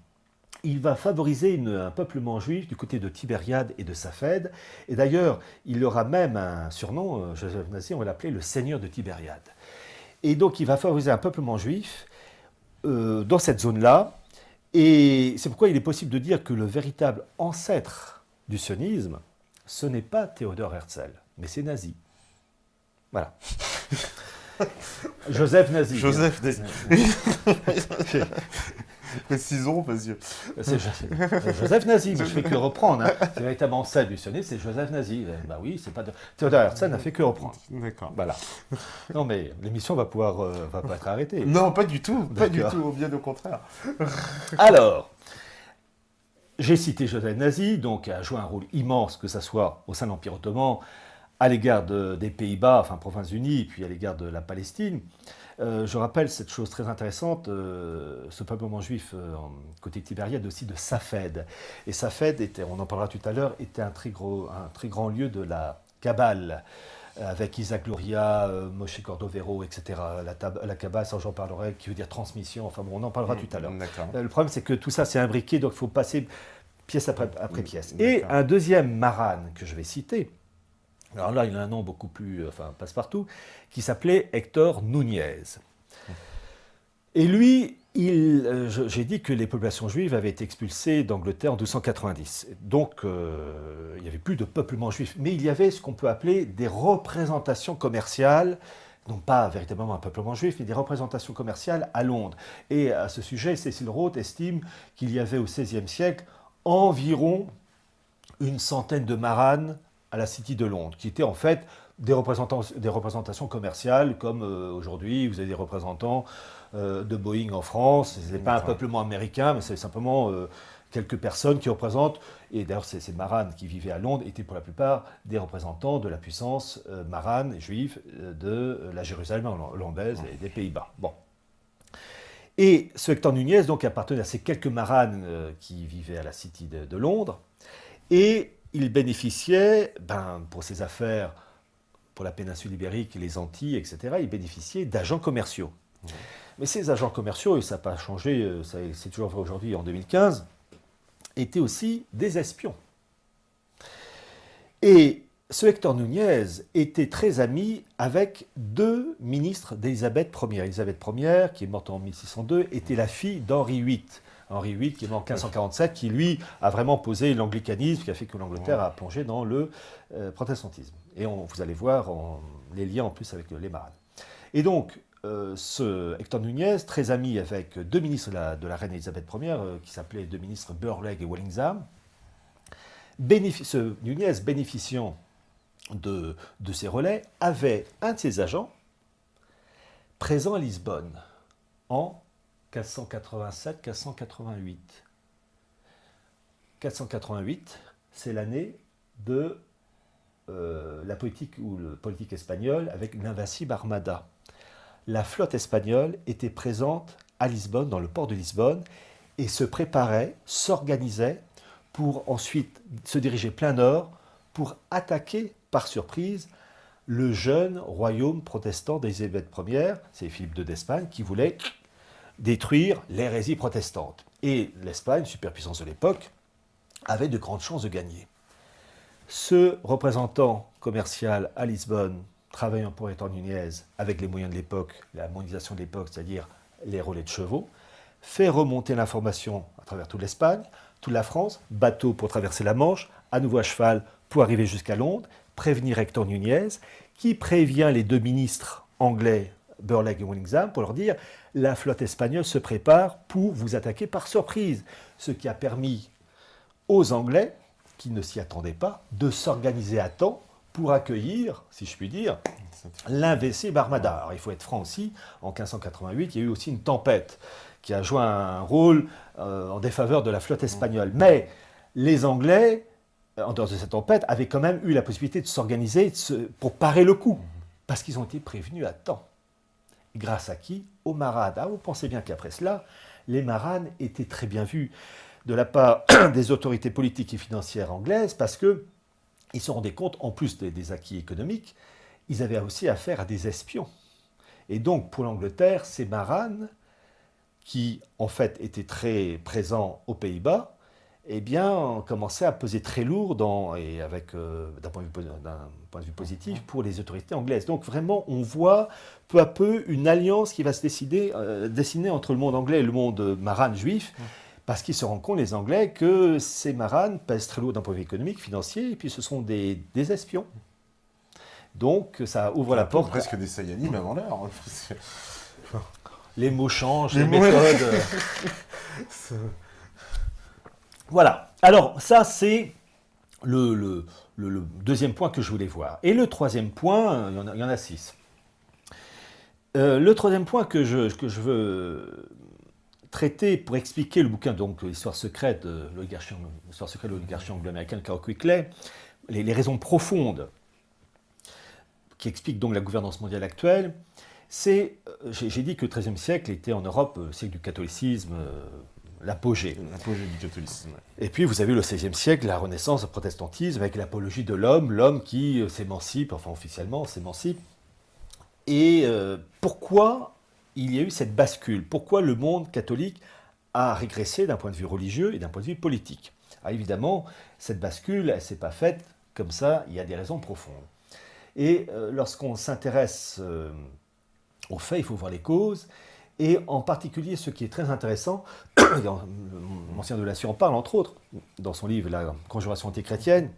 il va favoriser un peuplement juif du côté de Tibériade et de Safed. Et d'ailleurs, il aura même un surnom, euh, Joseph Nazi, on va l'appeler le seigneur de Tibériade. Et donc, il va favoriser un peuplement juif euh, dans cette zone-là, et c'est pourquoi il est possible de dire que le véritable ancêtre du sionisme, ce n'est pas Théodore Herzl, mais c'est Nazi. Voilà. Joseph Nazi. Joseph Nazi. Précisons, parce que. C'est Joseph Nazi, mais je fais que reprendre. Hein. C'est véritablement ça du c'est Joseph Nazi. Bah oui, c'est pas. De... Théodore n'a fait que reprendre. D'accord. Voilà. Non, mais l'émission va pouvoir. Euh, va pas être arrêtée. Non, pas du tout. Pas du tout, bien au contraire. Alors. J'ai cité Joseph Nazi, donc a joué un rôle immense, que ce soit au sein de l'Empire ottoman, à l'égard des Pays-Bas, enfin Provinces-Unies, puis à l'égard de la Palestine. Euh, je rappelle cette chose très intéressante, euh, ce peuplement juif euh, côté Tibériade aussi de Safed. Et Safed, on en parlera tout à l'heure, était un très, gros, un très grand lieu de la Kabbale avec Isaac Luria, Moshe Cordovero, etc. La, la Kabbale, ça j'en parlerai, qui veut dire transmission, enfin bon, on en parlera mm, tout à l'heure. Le problème c'est que tout ça c'est imbriqué, donc il faut passer pièce après, mm, pièce. Et un deuxième Maran que je vais citer, alors là, il a un nom beaucoup plus, euh, enfin, passe-partout, qui s'appelait Hector Núñez. Et lui, euh, j'ai dit que les populations juives avaient été expulsées d'Angleterre en 1290. Donc, euh, il n'y avait plus de peuplement juif. Mais il y avait ce qu'on peut appeler des représentations commerciales, non pas véritablement un peuplement juif, mais des représentations commerciales à Londres. Et à ce sujet, Cécile Roth estime qu'il y avait au XVIe siècle environ une centaine de maranes à la City de Londres, qui étaient en fait des, représentants, des représentations commerciales, comme euh, aujourd'hui, vous avez des représentants euh, de Boeing en France. Ce n'est pas un peuplement américain, mais c'est simplement euh, quelques personnes qui représentent, et d'ailleurs ces maranes qui vivaient à Londres étaient pour la plupart des représentants de la puissance marane juive de la Jérusalem hollandaise et des Pays-Bas. Bon. Et ce Hector Nunez donc appartenait à ces quelques maranes qui vivaient à la City de, de Londres. Et il bénéficiait, ben, pour ses affaires, pour la péninsule ibérique, les Antilles, etc., il bénéficiait d'agents commerciaux. Mais ces agents commerciaux, et ça n'a pas changé, euh, c'est toujours vrai aujourd'hui en 2015, étaient aussi des espions. Et ce Hector Nunez était très ami avec deux ministres d'Élisabeth Ier. Élisabeth Ier, qui est morte en 1602, était la fille d'Henri VIII. Henri VIII, qui est mort en 1547, qui lui a vraiment posé l'anglicanisme, qui a fait que l'Angleterre a plongé dans le euh, protestantisme. Et on, vous allez voir les liens en plus avec les marades. Et donc, euh, ce Hector Nunez, très ami avec deux ministres de la, reine Elisabeth Ier, euh, qui s'appelaient deux ministres Burleigh et Wellingham, ce Nunez, bénéficiant de, de ces relais, avait un de ses agents présent à Lisbonne en 487, 488. 488, c'est l'année de euh, la politique ou le politique espagnole avec l'invasive armada. La flotte espagnole était présente à Lisbonne, dans le port de Lisbonne, et se préparait, s'organisait pour ensuite se diriger plein nord pour attaquer par surprise le jeune royaume protestant d'Elisabeth Ier, c'est Philippe II d'Espagne, qui voulait détruire l'hérésie protestante. Et l'Espagne, superpuissance de l'époque, avait de grandes chances de gagner. Ce représentant commercial à Lisbonne, travaillant pour Hector Nunez, avec les moyens de l'époque, la mondialisation de l'époque, c'est-à-dire les relais de chevaux, fait remonter l'information à travers toute l'Espagne, toute la France, bateau pour traverser la Manche, à nouveau à cheval pour arriver jusqu'à Londres, prévenir Hector Nunez, qui prévient les deux ministres anglais Burleigh et pour leur dire la flotte espagnole se prépare pour vous attaquer par surprise. Ce qui a permis aux Anglais, qui ne s'y attendaient pas, de s'organiser à temps pour accueillir, si je puis dire, l'invincible Armada. Alors, il faut être franc aussi, en 1588, il y a eu aussi une tempête qui a joué un rôle euh, en défaveur de la flotte espagnole. Mais les Anglais, euh, en dehors de cette tempête, avaient quand même eu la possibilité de s'organiser pour parer le coup, parce qu'ils ont été prévenus à temps. Grâce à qui Aux marades. Ah, vous pensez bien qu'après cela, les maranes étaient très bien vus de la part des autorités politiques et financières anglaises parce que ils se rendaient compte, en plus des, acquis économiques, ils avaient aussi affaire à des espions. Et donc, pour l'Angleterre, ces maranes, qui en fait étaient très présents aux Pays-Bas, eh bien, commençait à peser très lourd et avec euh, d'un point, de vue positif pour les autorités anglaises. Donc vraiment, on voit peu à peu une alliance qui va se décider, euh, dessiner entre le monde anglais et le monde marane juif. parce qu'ils se rendent compte, les Anglais, que ces maranes pèsent très lourd d'un point de vue économique, financier, et puis ce sont des, espions. Donc ça ouvre la porte. Presque des sayanis même en l'heure. Hein, les mots changent, les, méthodes. Voilà. Alors, ça, c'est le, deuxième point que je voulais voir. Et le troisième point, il y en a, six. Euh, le troisième point que je, veux traiter pour expliquer le bouquin, donc l'histoire secrète de l'oligarchie, anglo-américaine de Quickley, les, les, raisons profondes qui expliquent donc la gouvernance mondiale actuelle, c'est, euh, j'ai dit que le XIIIe siècle était en Europe, euh, siècle du catholicisme, l'apogée. L'apogée du catholicisme. Et puis vous avez le XVIe siècle, la Renaissance, le protestantisme, avec l'apologie de l'homme, l'homme qui euh, s'émancipe, enfin officiellement s'émancipe. Et euh, pourquoi il y a eu cette bascule Pourquoi le monde catholique a régressé d'un point de vue religieux et d'un point de vue politique ah, Évidemment, cette bascule, elle ne s'est pas faite comme ça, il y a des raisons profondes. Et euh, lorsqu'on s'intéresse aux faits, il faut voir les causes. Et en particulier, ce qui est très intéressant, l'ancien de la en parle entre autres, dans son livre La Conjuration antichrétienne,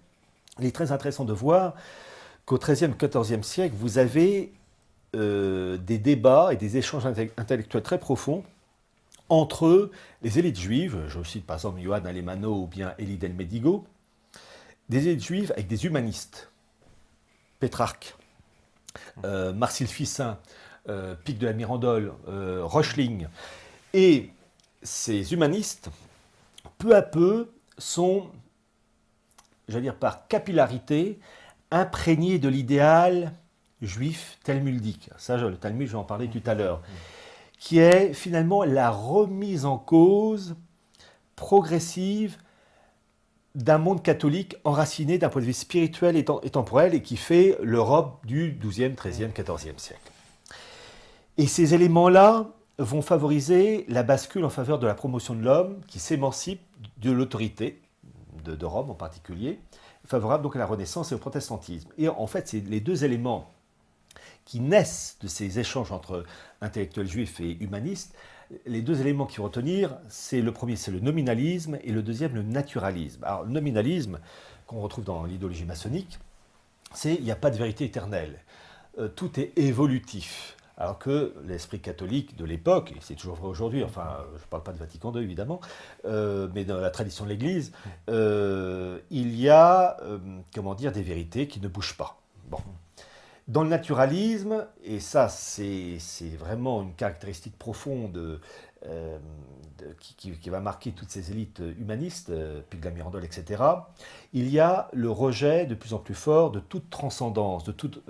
il est très intéressant de voir qu'au XIIIe, XIVe siècle, vous avez euh, des débats et des échanges intellectuels très profonds entre les élites juives, je cite par exemple Johan Alemano ou bien Elie Del Medigo, des élites juives avec des humanistes, Pétrarque, euh, Marcille Fissin, euh, pic de la Mirandole, euh, Rochling. Et ces humanistes, peu à peu, sont, j'allais dire par capillarité, imprégnés de l'idéal juif talmudique. Ça, le Talmud, je vais en parler tout à l'heure. Qui est finalement la remise en cause progressive d'un monde catholique enraciné d'un point de vue spirituel et, temporel et qui fait l'Europe du 12e, 13e, 14e siècle. Et ces éléments-là vont favoriser la bascule en faveur de la promotion de l'homme qui s'émancipe de l'autorité, de, Rome en particulier, favorable donc à la Renaissance et au protestantisme. Et en fait, c'est les deux éléments qui naissent de ces échanges entre intellectuels juifs et humanistes. Les deux éléments qui vont retenir, c'est le premier, c'est le nominalisme, et le deuxième, le naturalisme. Alors, le nominalisme, qu'on retrouve dans l'idéologie maçonnique, c'est il n'y a pas de vérité éternelle. Euh, tout est évolutif. Alors que l'esprit catholique de l'époque, et c'est toujours vrai aujourd'hui, enfin je ne parle pas de Vatican II évidemment, euh, mais dans la tradition de l'Église, euh, il y a euh, comment dire, des vérités qui ne bougent pas. Dans le naturalisme, et ça c'est vraiment une caractéristique profonde qui, va marquer toutes ces élites humanistes, de mirandole, mirandole, etc., il y a le rejet de plus en plus fort de toute transcendance, de toute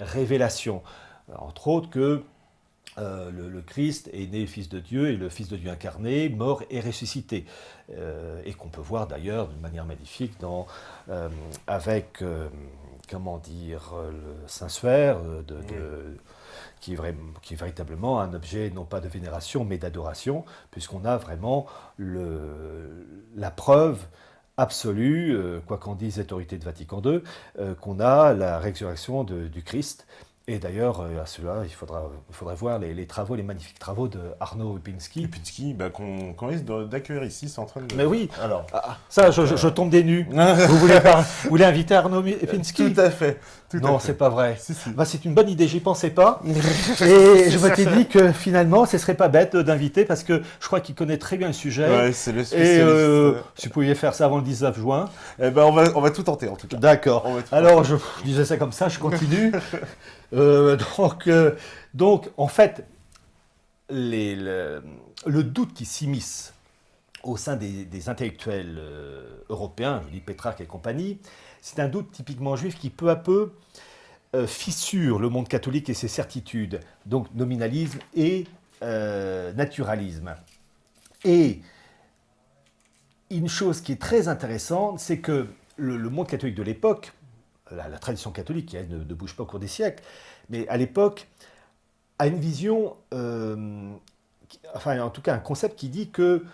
révélation, euh, entre autres que euh, le, Christ est né fils de Dieu et le fils de Dieu incarné, mort et ressuscité. Euh, et qu'on peut voir d'ailleurs d'une manière magnifique dans, avec, comment dire, le Saint-Suaire de, qui, est véritablement un objet non pas de vénération mais d'adoration, puisqu'on a vraiment la preuve absolue, quoi qu'en dise l'autorité de Vatican II, qu'on a la résurrection du Christ et d'ailleurs, euh, à cela, il faudra, il voir les, travaux, les magnifiques travaux de Arnaud Epinski, bah, qu'on risque d'accueillir ici, c'est en train de. Mais oui, alors. Ah, ah. ça, je, tombe des nues. vous, voulez inviter Arnaud Epinski Tout à fait. non, c'est pas vrai. Bah, c'est une bonne idée, j'y pensais pas. Et je m'étais dit que finalement, ce serait pas bête d'inviter parce que je crois qu'il connaît très bien le sujet. Ouais, c'est le euh, spécialiste. Et si vous pouviez faire ça avant le 19 juin. Eh ben, on va, on va tout tenter en tout cas. D'accord. Alors, je disais ça comme ça, je continue. Euh, donc, euh, donc, en fait, le, doute qui s'immisce au sein des, intellectuels euh, européens, je dis Pétrarque et compagnie, c'est un doute typiquement juif qui peu à peu fissure le monde catholique et ses certitudes, donc nominalisme et naturalisme. Et une chose qui est très intéressante, c'est que le monde catholique de l'époque, la, tradition catholique, qui elle, ne, bouge pas au cours des siècles, mais à l'époque, a une vision, euh, enfin en tout cas un concept qui dit que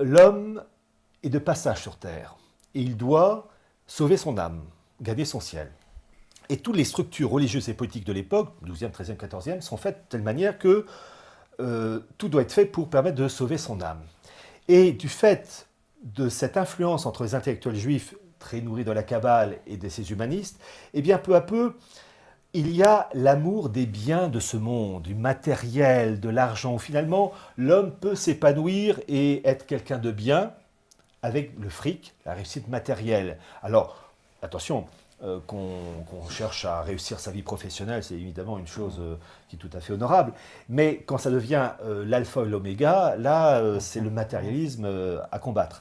l'homme est de passage sur Terre et il doit sauver son âme, gagner son ciel. Et toutes les structures religieuses et politiques de l'époque, 12e, 13e, 14e, sont faites de telle manière que euh, tout doit être fait pour permettre de sauver son âme. Et du fait de cette influence entre les intellectuels juifs très nourri de la cabale et de ses humanistes, eh bien peu à peu, il y a l'amour des biens de ce monde, du matériel, de l'argent. Finalement, l'homme peut s'épanouir et être quelqu'un de bien avec le fric, la réussite matérielle. Alors, attention, euh, qu'on cherche à réussir sa vie professionnelle, c'est évidemment une chose euh, qui est tout à fait honorable. Mais quand ça devient euh, l'alpha et l'oméga, là, c'est le matérialisme à combattre.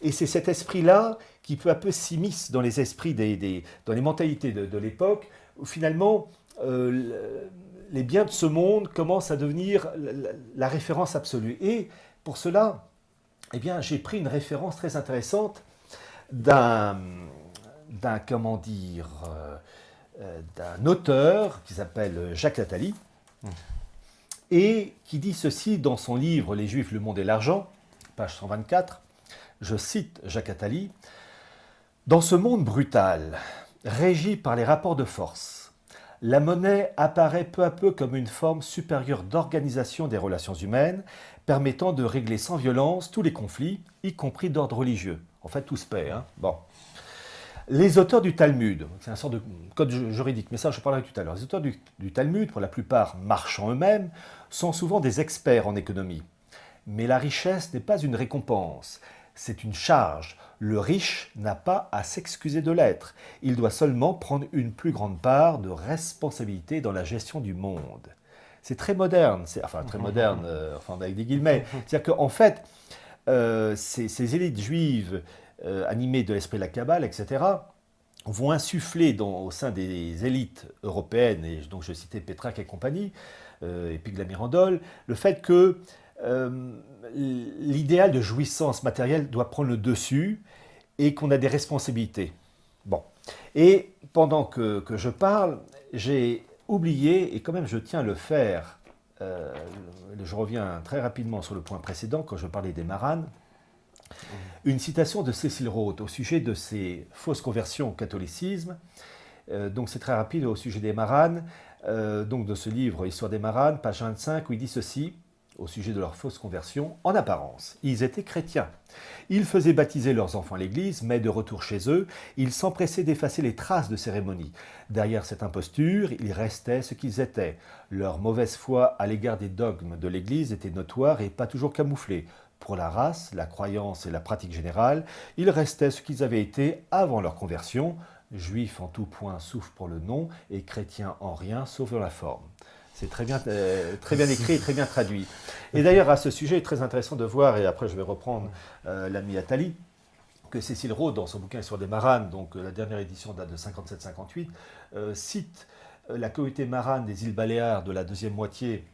Et c'est cet esprit-là qui peu à peu s'immisce dans les esprits, dans les mentalités de, l'époque, où finalement euh, les biens de ce monde commencent à devenir la, référence absolue. Et pour cela, eh bien, j'ai pris une référence très intéressante d'un, comment dire, euh, d'un auteur qui s'appelle Jacques Attali et qui dit ceci dans son livre Les Juifs, le monde et l'argent, page 124. Je cite Jacques Attali. Dans ce monde brutal, régi par les rapports de force, la monnaie apparaît peu à peu comme une forme supérieure d'organisation des relations humaines, permettant de régler sans violence tous les conflits, y compris d'ordre religieux. En fait, tout se paie. Hein bon. Les auteurs du Talmud, c'est un sort de code juridique, mais ça je parlerai tout à l'heure, les auteurs du Talmud, pour la plupart marchands eux-mêmes, sont souvent des experts en économie. Mais la richesse n'est pas une récompense, c'est une charge, le riche n'a pas à s'excuser de l'être, il doit seulement prendre une plus grande part de responsabilité dans la gestion du monde. C'est très moderne, enfin très moderne, euh, enfin avec des guillemets. C'est-à-dire qu'en fait, euh, ces, élites juives euh, animées de l'esprit de la Kabbale, etc., vont insuffler dans, au sein des élites européennes, et donc je citais Pétrarque et compagnie, et puis de la Mirandole, le fait que euh, l'idéal de jouissance matérielle doit prendre le dessus et qu'on a des responsabilités. Bon. Et pendant que, je parle, j'ai oublié, et quand même je tiens à le faire, euh, je reviens très rapidement sur le point précédent quand je parlais des maranes, une citation de Cécile Roth au sujet de ces fausses conversions au catholicisme. Euh, donc c'est très rapide au sujet des maranes, donc de ce livre Histoire des maranes, page 25, où il dit ceci au sujet de leur fausse conversion, en apparence, ils étaient chrétiens. Ils faisaient baptiser leurs enfants à l'église, mais de retour chez eux, ils s'empressaient d'effacer les traces de cérémonie. Derrière cette imposture, ils restaient ce qu'ils étaient. Leur mauvaise foi à l'égard des dogmes de l'église était notoire et pas toujours camouflée. Pour la race, la croyance et la pratique générale, ils restaient ce qu'ils avaient été avant leur conversion, juifs en tout point sauf pour le nom et chrétiens en rien sauf dans la forme. C'est euh, très bien, écrit et très bien traduit. Et d'ailleurs, à ce sujet, très intéressant de voir, et après je vais reprendre euh, l'ami Attali, que Cécile Roth, dans son bouquin sur des maranes, donc euh, la dernière édition date de 57-58, cite la communauté marane des îles Baléares de la deuxième moitié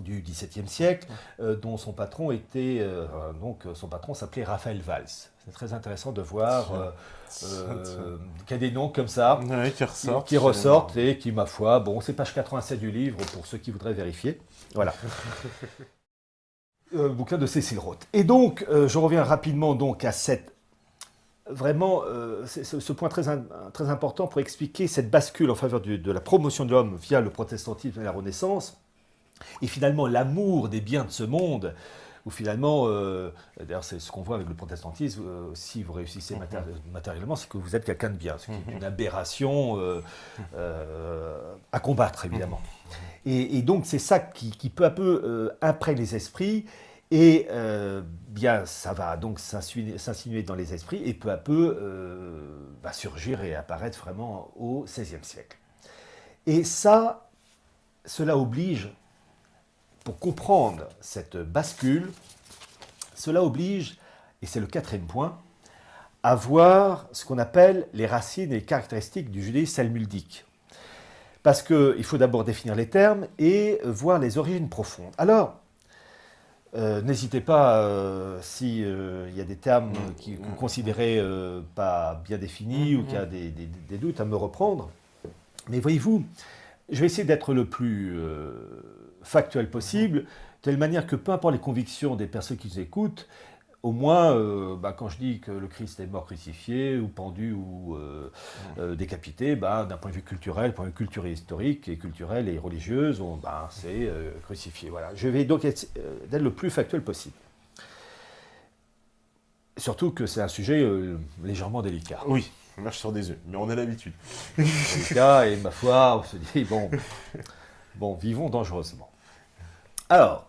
du XVIIe siècle, euh, dont son patron était euh, euh, donc son patron s'appelait Raphaël Valls. C'est très intéressant de voir qu'il y a des noms comme ça qui, ressortent, et qui, ma foi, bon, c'est page 87 du livre pour ceux qui voudraient vérifier. Voilà. bouquin de Cécile Roth. Et donc, je reviens rapidement donc à cette vraiment ce, point très, très important pour expliquer cette bascule en faveur de la promotion de l'homme via le protestantisme et la Renaissance. Et finalement, l'amour des biens de ce monde, où finalement, euh, d'ailleurs c'est ce qu'on voit avec le protestantisme, euh, si vous réussissez mhm. matériellement, c'est que vous êtes quelqu'un de bien, ce qui est mhm. une aberration euh, à combattre évidemment. Mhm. et, donc c'est ça qui, qui, peu à peu imprègne les esprits, et bien ça va donc s'insinuer dans les esprits, et peu à peu va surgir et apparaître vraiment au XVIe siècle. Et ça, cela oblige pour comprendre cette bascule, cela oblige, et c'est le quatrième point, à voir ce qu'on appelle les racines et les caractéristiques du judaïsme salmuldique. Parce qu'il faut d'abord définir les termes et voir les origines profondes. Alors, euh, n'hésitez pas, euh, s'il euh, y a des termes que vous considérez pas bien définis ou qu'il y a des, doutes, à me reprendre. Mais voyez-vous, je vais essayer d'être le plus factuel possible, de telle manière que peu importe les convictions des personnes qui nous écoutent, au moins, euh, bah, quand je dis que le Christ est mort crucifié ou pendu ou euh, euh, décapité, bah, d'un point de vue culturel, point de vue culturel historique et culturel et religieuse, bah, c'est crucifié. Voilà. Je vais donc être, le plus factuel possible. Surtout que c'est un sujet légèrement délicat. Oui, on marche sur des œufs, mais on a l'habitude. délicat et ma foi, on se dit, bon, bon vivons dangereusement. Alors,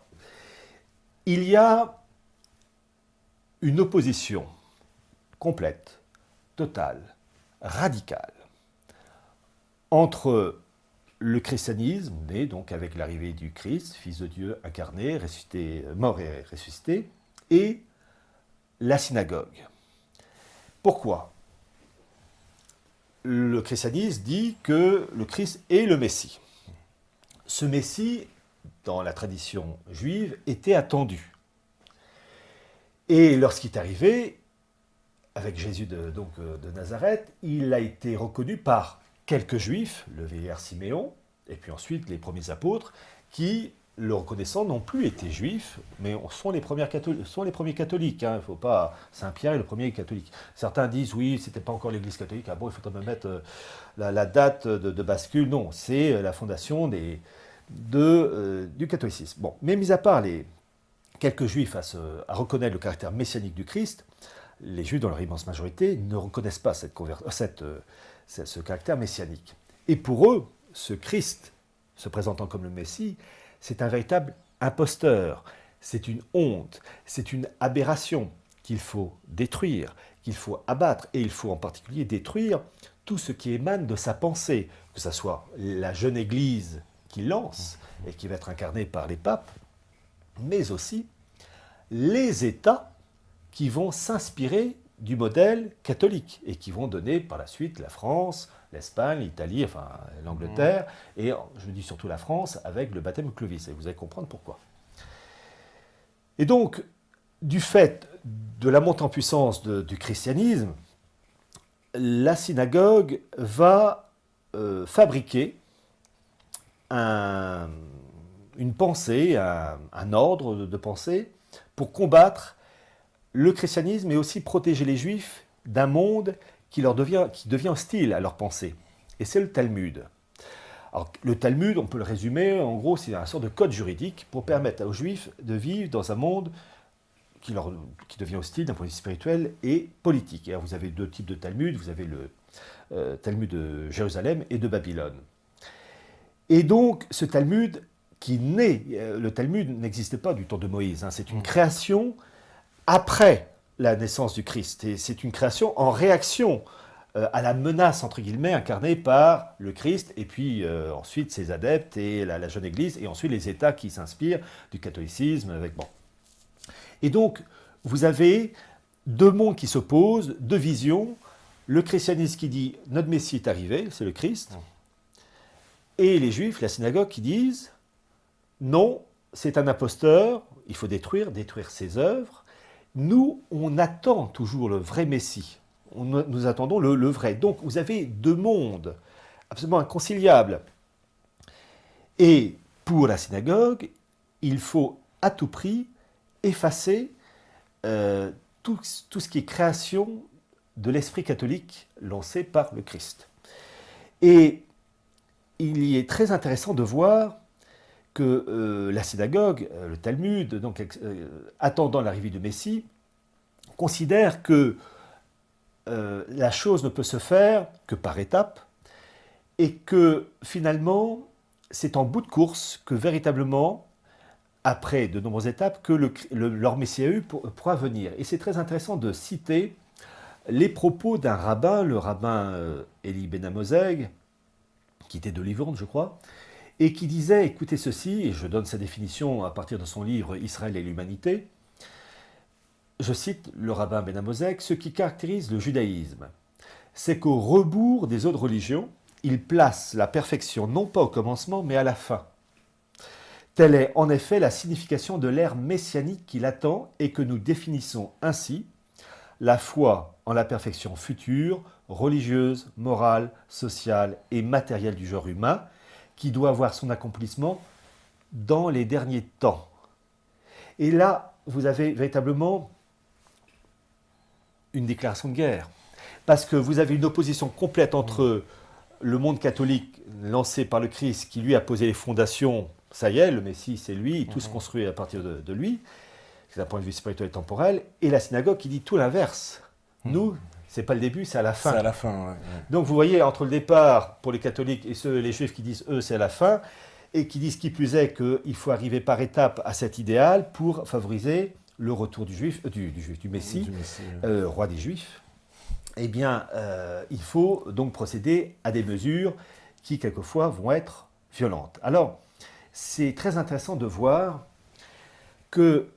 il y a une opposition complète, totale, radicale entre le christianisme, né donc avec l'arrivée du Christ, fils de Dieu incarné, ressuscité, mort et ressuscité, et la synagogue. Pourquoi Le christianisme dit que le Christ est le Messie. Ce Messie dans la tradition juive était attendu. Et lorsqu'il est arrivé, avec Jésus de, donc, euh, de Nazareth, il a été reconnu par quelques juifs, le vieillard Siméon, et puis ensuite les premiers apôtres, qui, le reconnaissant, n'ont plus été juifs, mais sont les, premiers catholiques. Sont les premiers catholiques faut pas... Saint-Pierre est le premier catholique. Certains disent, oui, c'était pas encore l'église catholique, ah bon, il faut quand mettre euh, la, date de, bascule. Non, c'est euh, la fondation des, de, euh, du catholicisme. Bon, mais mis à part les quelques juifs à, reconnaître le caractère messianique du Christ, les juifs, dans leur immense majorité, ne reconnaissent pas euh, euh, ce caractère messianique. Et pour eux, ce Christ, se présentant comme le Messie, c'est un véritable imposteur, c'est une honte, c'est une aberration qu'il faut détruire, qu'il faut abattre, et il faut en particulier détruire tout ce qui émane de sa pensée, que ce soit la jeune Église qui lance et qui va être incarné par les papes, mais aussi les États qui vont s'inspirer du modèle catholique et qui vont donner par la suite la France, l'Espagne, l'Italie, enfin l'Angleterre, mmh. et je dis surtout la France avec le baptême Clovis, et vous allez comprendre pourquoi. Et donc, du fait de la montée en puissance du christianisme, la synagogue va euh, fabriquer une pensée, un, ordre de, pensée pour combattre le christianisme et aussi protéger les juifs d'un monde qui, leur devient, hostile à leur pensée. Et c'est le Talmud. le Talmud, on peut le résumer, en gros, c'est un sort de code juridique pour permettre aux juifs de vivre dans un monde qui, devient hostile d'un point de vue spirituel et politique. Et vous avez deux types de Talmud, vous avez le euh, Talmud de Jérusalem et de Babylone. Et donc, ce Talmud qui naît, euh, le Talmud n'existe pas du temps de Moïse, hein, c'est une création après la naissance du Christ. Et c'est une création en réaction euh, à la menace, entre guillemets, incarnée par le Christ, et puis euh, ensuite ses adeptes et la, jeune Église, et ensuite les États qui s'inspirent du catholicisme. Avec, bon. Et donc, vous avez deux mondes qui s'opposent, deux visions. Le christianisme qui dit notre Messie est arrivé, c'est le Christ. Mmh et les juifs, la synagogue, qui disent non, c'est un imposteur, il faut détruire, détruire ses œuvres. Nous, on attend toujours le vrai Messie. On, nous attendons le, vrai. Donc vous avez deux mondes absolument inconciliables. Et pour la synagogue, il faut à tout prix effacer euh, tout, tout ce qui est création de l'esprit catholique lancé par le Christ. Et il y est très intéressant de voir que euh, la synagogue, euh, le Talmud, donc euh, attendant l'arrivée du Messie, considère que la chose ne peut se faire que par étapes et que finalement c'est en bout de course que véritablement, après de nombreuses étapes, que le, leur Messie pour, pourra venir. Et c'est très intéressant de citer les propos d'un rabbin, le rabbin Eli Ben qui était de Livourne, je crois, et qui disait, écoutez ceci, et je donne sa définition à partir de son livre Israël et l'humanité, je cite le rabbin Benamosek, ce qui caractérise le judaïsme, c'est qu'au rebours des autres religions, il place la perfection non pas au commencement, mais à la fin. Telle est en effet la signification de l'ère messianique qui l'attend et que nous définissons ainsi la foi en la perfection future, religieuse, morale, sociale et matérielle du genre humain, qui doit avoir son accomplissement dans les derniers temps. Et là, vous avez véritablement une déclaration de guerre, parce que vous avez une opposition complète entre le monde catholique lancé par le Christ, qui lui a posé les fondations, ça y est, le Messie, c'est lui, tout se mhm. construit à partir de, de lui, c'est d'un point de vue spirituel et temporel, et la synagogue qui dit tout l'inverse. Mm. Nous, c'est pas le début, c'est à la fin. C'est à la fin, Donc vous voyez, entre le départ pour les catholiques et ceux, les juifs qui disent eux, c'est à la fin, et qui disent qui plus est qu'il faut arriver par étapes à cet idéal pour favoriser le retour du juif, euh, du, juif, du Messie, euh, roi des juifs, eh bien, euh, il faut donc procéder à des mesures qui, quelquefois, vont être violentes. Alors, c'est très intéressant de voir que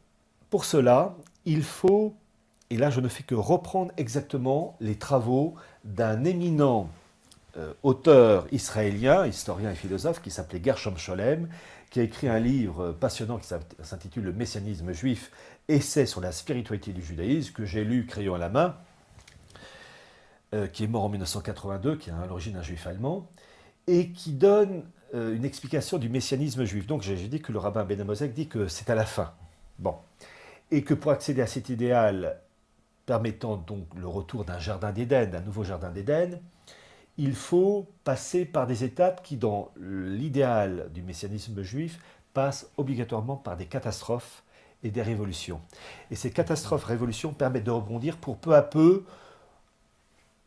pour cela, il faut et là, je ne fais que reprendre exactement les travaux d'un éminent euh, auteur israélien, historien et philosophe, qui s'appelait Gershom Scholem, qui a écrit un livre passionnant qui s'intitule Le messianisme juif, essai sur la spiritualité du judaïsme, que j'ai lu crayon à la main, euh, qui est mort en 1982, qui a à l'origine un juif allemand, et qui donne euh, une explication du messianisme juif. Donc j'ai dit que le rabbin Ben dit que c'est à la fin. Bon. Et que pour accéder à cet idéal, permettant donc le retour d'un jardin d'Éden, d'un nouveau jardin d'Éden, il faut passer par des étapes qui, dans l'idéal du messianisme juif, passent obligatoirement par des catastrophes et des révolutions. Et ces catastrophes-révolutions permettent de rebondir pour peu à peu,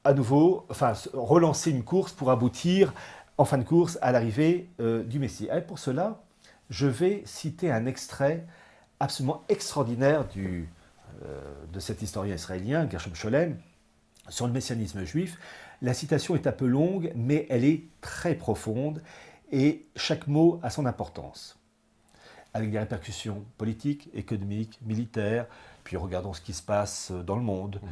à nouveau, enfin, relancer une course pour aboutir, en fin de course, à l'arrivée euh, du Messie. Et pour cela, je vais citer un extrait absolument extraordinaire du, euh, de cet historien israélien, Gershom Scholem, sur le messianisme juif. La citation est un peu longue, mais elle est très profonde et chaque mot a son importance, avec des répercussions politiques, économiques, militaires, puis regardons ce qui se passe dans le monde. Mm.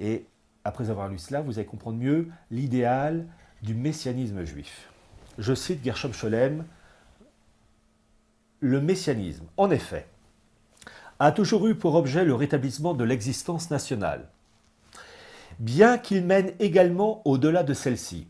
Et après avoir lu cela, vous allez comprendre mieux l'idéal du messianisme juif. Je cite Gershom Scholem, Le messianisme, en effet, a toujours eu pour objet le rétablissement de l'existence nationale. Bien qu'il mène également au-delà de celle-ci,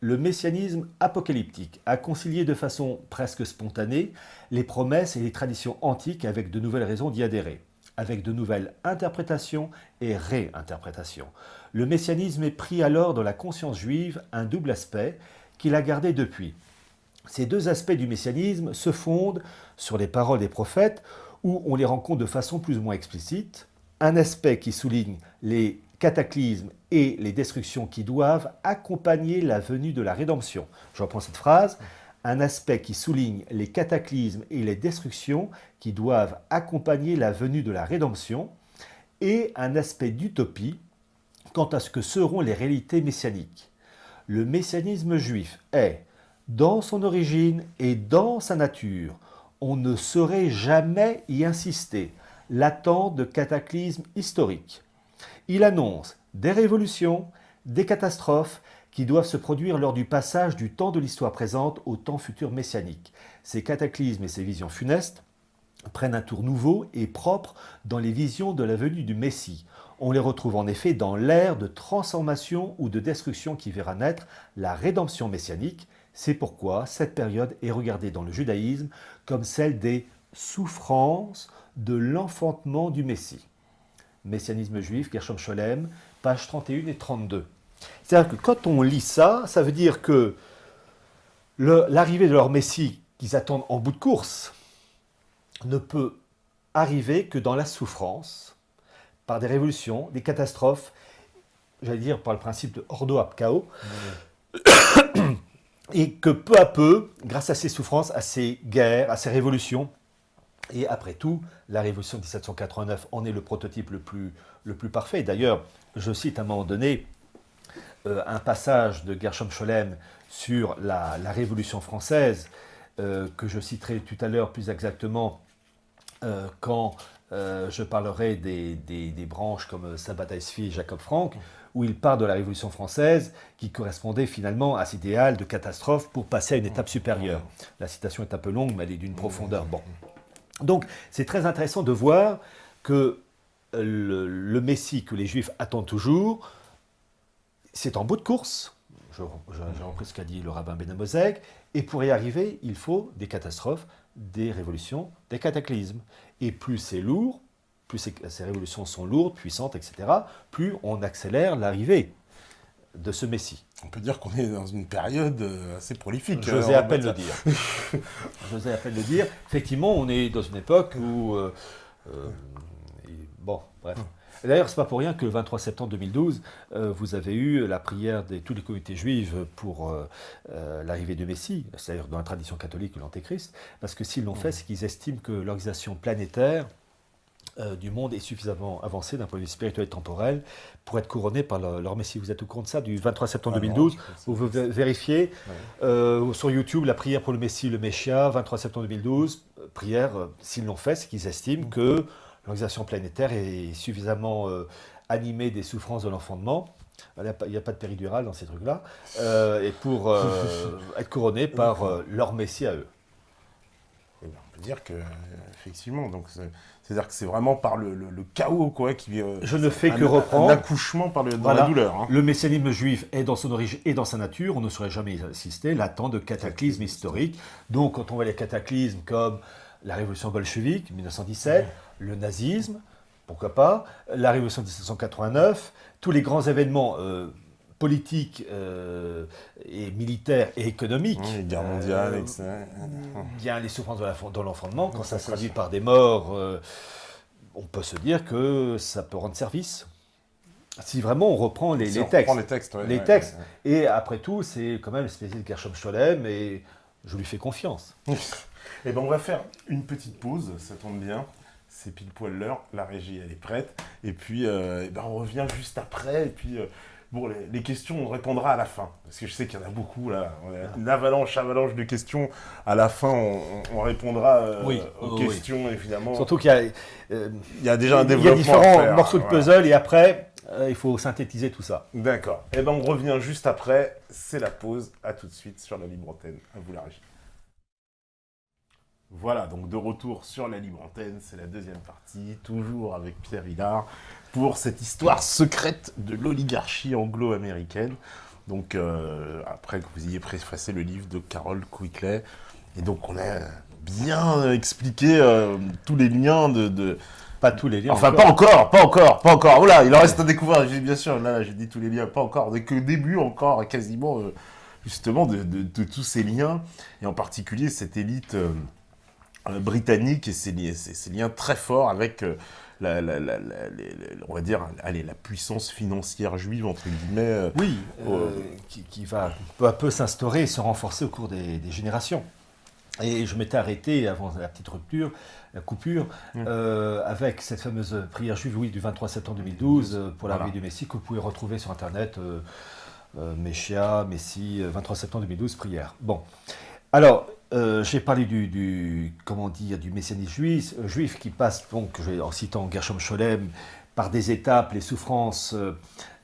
le messianisme apocalyptique a concilié de façon presque spontanée les promesses et les traditions antiques avec de nouvelles raisons d'y adhérer, avec de nouvelles interprétations et réinterprétations. Le messianisme est pris alors dans la conscience juive un double aspect qu'il a gardé depuis. Ces deux aspects du messianisme se fondent sur les paroles des prophètes où on les rencontre de façon plus ou moins explicite. Un aspect qui souligne les cataclysmes et les destructions qui doivent accompagner la venue de la rédemption. Je reprends cette phrase. Un aspect qui souligne les cataclysmes et les destructions qui doivent accompagner la venue de la rédemption. Et un aspect d'utopie quant à ce que seront les réalités messianiques. Le messianisme juif est, dans son origine et dans sa nature, on ne saurait jamais y insister, l'attente de cataclysmes historiques. Il annonce des révolutions, des catastrophes qui doivent se produire lors du passage du temps de l'histoire présente au temps futur messianique. Ces cataclysmes et ces visions funestes prennent un tour nouveau et propre dans les visions de la venue du Messie. On les retrouve en effet dans l'ère de transformation ou de destruction qui verra naître la rédemption messianique. C'est pourquoi cette période est regardée dans le judaïsme comme celle des souffrances de l'enfantement du Messie. Messianisme juif, Gershom Scholem, pages 31 et 32. C'est-à-dire que quand on lit ça, ça veut dire que l'arrivée de leur Messie qu'ils attendent en bout de course ne peut arriver que dans la souffrance, par des révolutions, des catastrophes, j'allais dire par le principe de Ordo Abkao et que peu à peu, grâce à ses souffrances, à ses guerres, à ses révolutions, et après tout, la révolution de 1789 en est le prototype le plus, parfait. D'ailleurs, je cite à un moment donné euh, un passage de Gershom Scholem sur la, Révolution française, euh, que je citerai tout à l'heure plus exactement euh, quand je parlerai des, branches comme Sabbatai Esfi Jacob Frank où il part de la Révolution française, qui correspondait finalement à cet idéal de catastrophe pour passer à une étape supérieure. La citation est un peu longue, mais elle est d'une profondeur. Bon. Donc c'est très intéressant de voir que euh, le, Messie que les Juifs attendent toujours, c'est en bout de course. J'ai repris ce qu'a dit le rabbin Benamosek. Et pour y arriver, il faut des catastrophes, des révolutions, des cataclysmes. Et plus c'est lourd, plus ces, révolutions sont lourdes, puissantes, etc., plus on accélère l'arrivée de ce Messie. On peut dire qu'on est dans une période euh, assez prolifique. José euh, à peine le dire. José peine le dire. Effectivement, on est dans une époque où... Euh, bon, bref. D'ailleurs, ce n'est pas pour rien que le 23 septembre 2012, vous avez eu la prière de tous les comités juives pour l'arrivée de Messie, c'est-à-dire dans la tradition catholique, l'Antéchrist, parce que s'ils l'ont fait, c'est qu'ils estiment que l'organisation planétaire euh, du monde est suffisamment avancé d'un point de vue spirituel et temporel pour être couronné par leur Messie. Vous êtes au compte ça du 23 septembre 2012 ah Vous vérifiez euh, sur YouTube la prière pour le Messie, le Messia, 23 septembre 2012. Euh, prière, s'ils l'ont fait, c'est qu'ils estiment mm. que l'organisation planétaire est suffisamment animée des souffrances de l'enfantement. Il n'y a pas de péridurale dans ces trucs-là. et pour être couronné par leur messie à eux. Ben, on peut dire que, effectivement, donc, c'est-à-dire que c'est vraiment par le, chaos quoi, qui. vient. Euh, je ne fais que reprendre. L'accouchement par le, la douleur. Hein. Le messianisme juif est dans son origine et dans sa nature. On ne saurait jamais insister, assister. L'attente de cataclysmes historiques. Donc, quand on voit les cataclysmes comme la révolution bolchevique, 1917, le nazisme, pourquoi pas, la révolution de 1789, tous les grands événements. Euh, politique euh, et militaire et économique. les guerres mondiales, euh, les souffrances de l'enfondement. Quand ça, se traduit par des morts, euh, on peut se dire que ça peut rendre service. Si vraiment on reprend les, textes. les textes, Et après tout, c'est quand même spécial spécialiste de Gershom-Scholem et je lui fais confiance. et eh bien, on va faire une petite pause, ça tombe bien. C'est pile poil l'heure, la régie elle est prête. Et puis, eh ben, on revient juste après. Et puis, Bon, les, questions, on répondra à la fin, parce que je sais qu'il y en a beaucoup là. Une ah. avalanche, avalanche de questions. À la fin, on, répondra euh, oui, aux questions, évidemment. Surtout qu'il y a, euh, il y a déjà un développement. Il y a différents morceaux de puzzle et après, euh, il faut synthétiser tout ça. D'accord. Et eh ben, on revient juste après. C'est la pause. À tout de suite sur la libre antenne. À vous la régie. Voilà, donc de retour sur la libre antenne, c'est la deuxième partie, toujours avec Pierre Villard pour cette histoire secrète de l'oligarchie anglo-américaine. Donc, euh, après que vous ayez préfacé le livre de Carol Quickley. Et donc, on a bien expliqué euh, tous les liens de, Pas tous les liens. Enfin, pas encore, pas encore, pas encore. Voilà il en reste à découvrir. Bien sûr, là, j'ai dit tous les liens, pas encore. Dès que début encore, quasiment, euh, justement, de, tous ces liens. Et en particulier, cette élite britannique et ses, ses, liens très forts avec la, on va dire, allez, la puissance financière juive, entre guillemets. Euh, oui, euh, qui, va peu à peu s'instaurer et se renforcer au cours des, générations. Et je m'étais arrêté avant la petite rupture, la coupure, mmh. euh, avec cette fameuse prière juive oui, du 23 septembre 2012 pour la vie du Messie que vous pouvez retrouver sur Internet. Euh, Meshia, Messie, 23 septembre 2012, prière. Bon. Alors, euh, j'ai parlé du, comment dire, du messianisme juif, euh, juif qui passe, donc, en citant Gershom Scholem, par des étapes, les souffrances,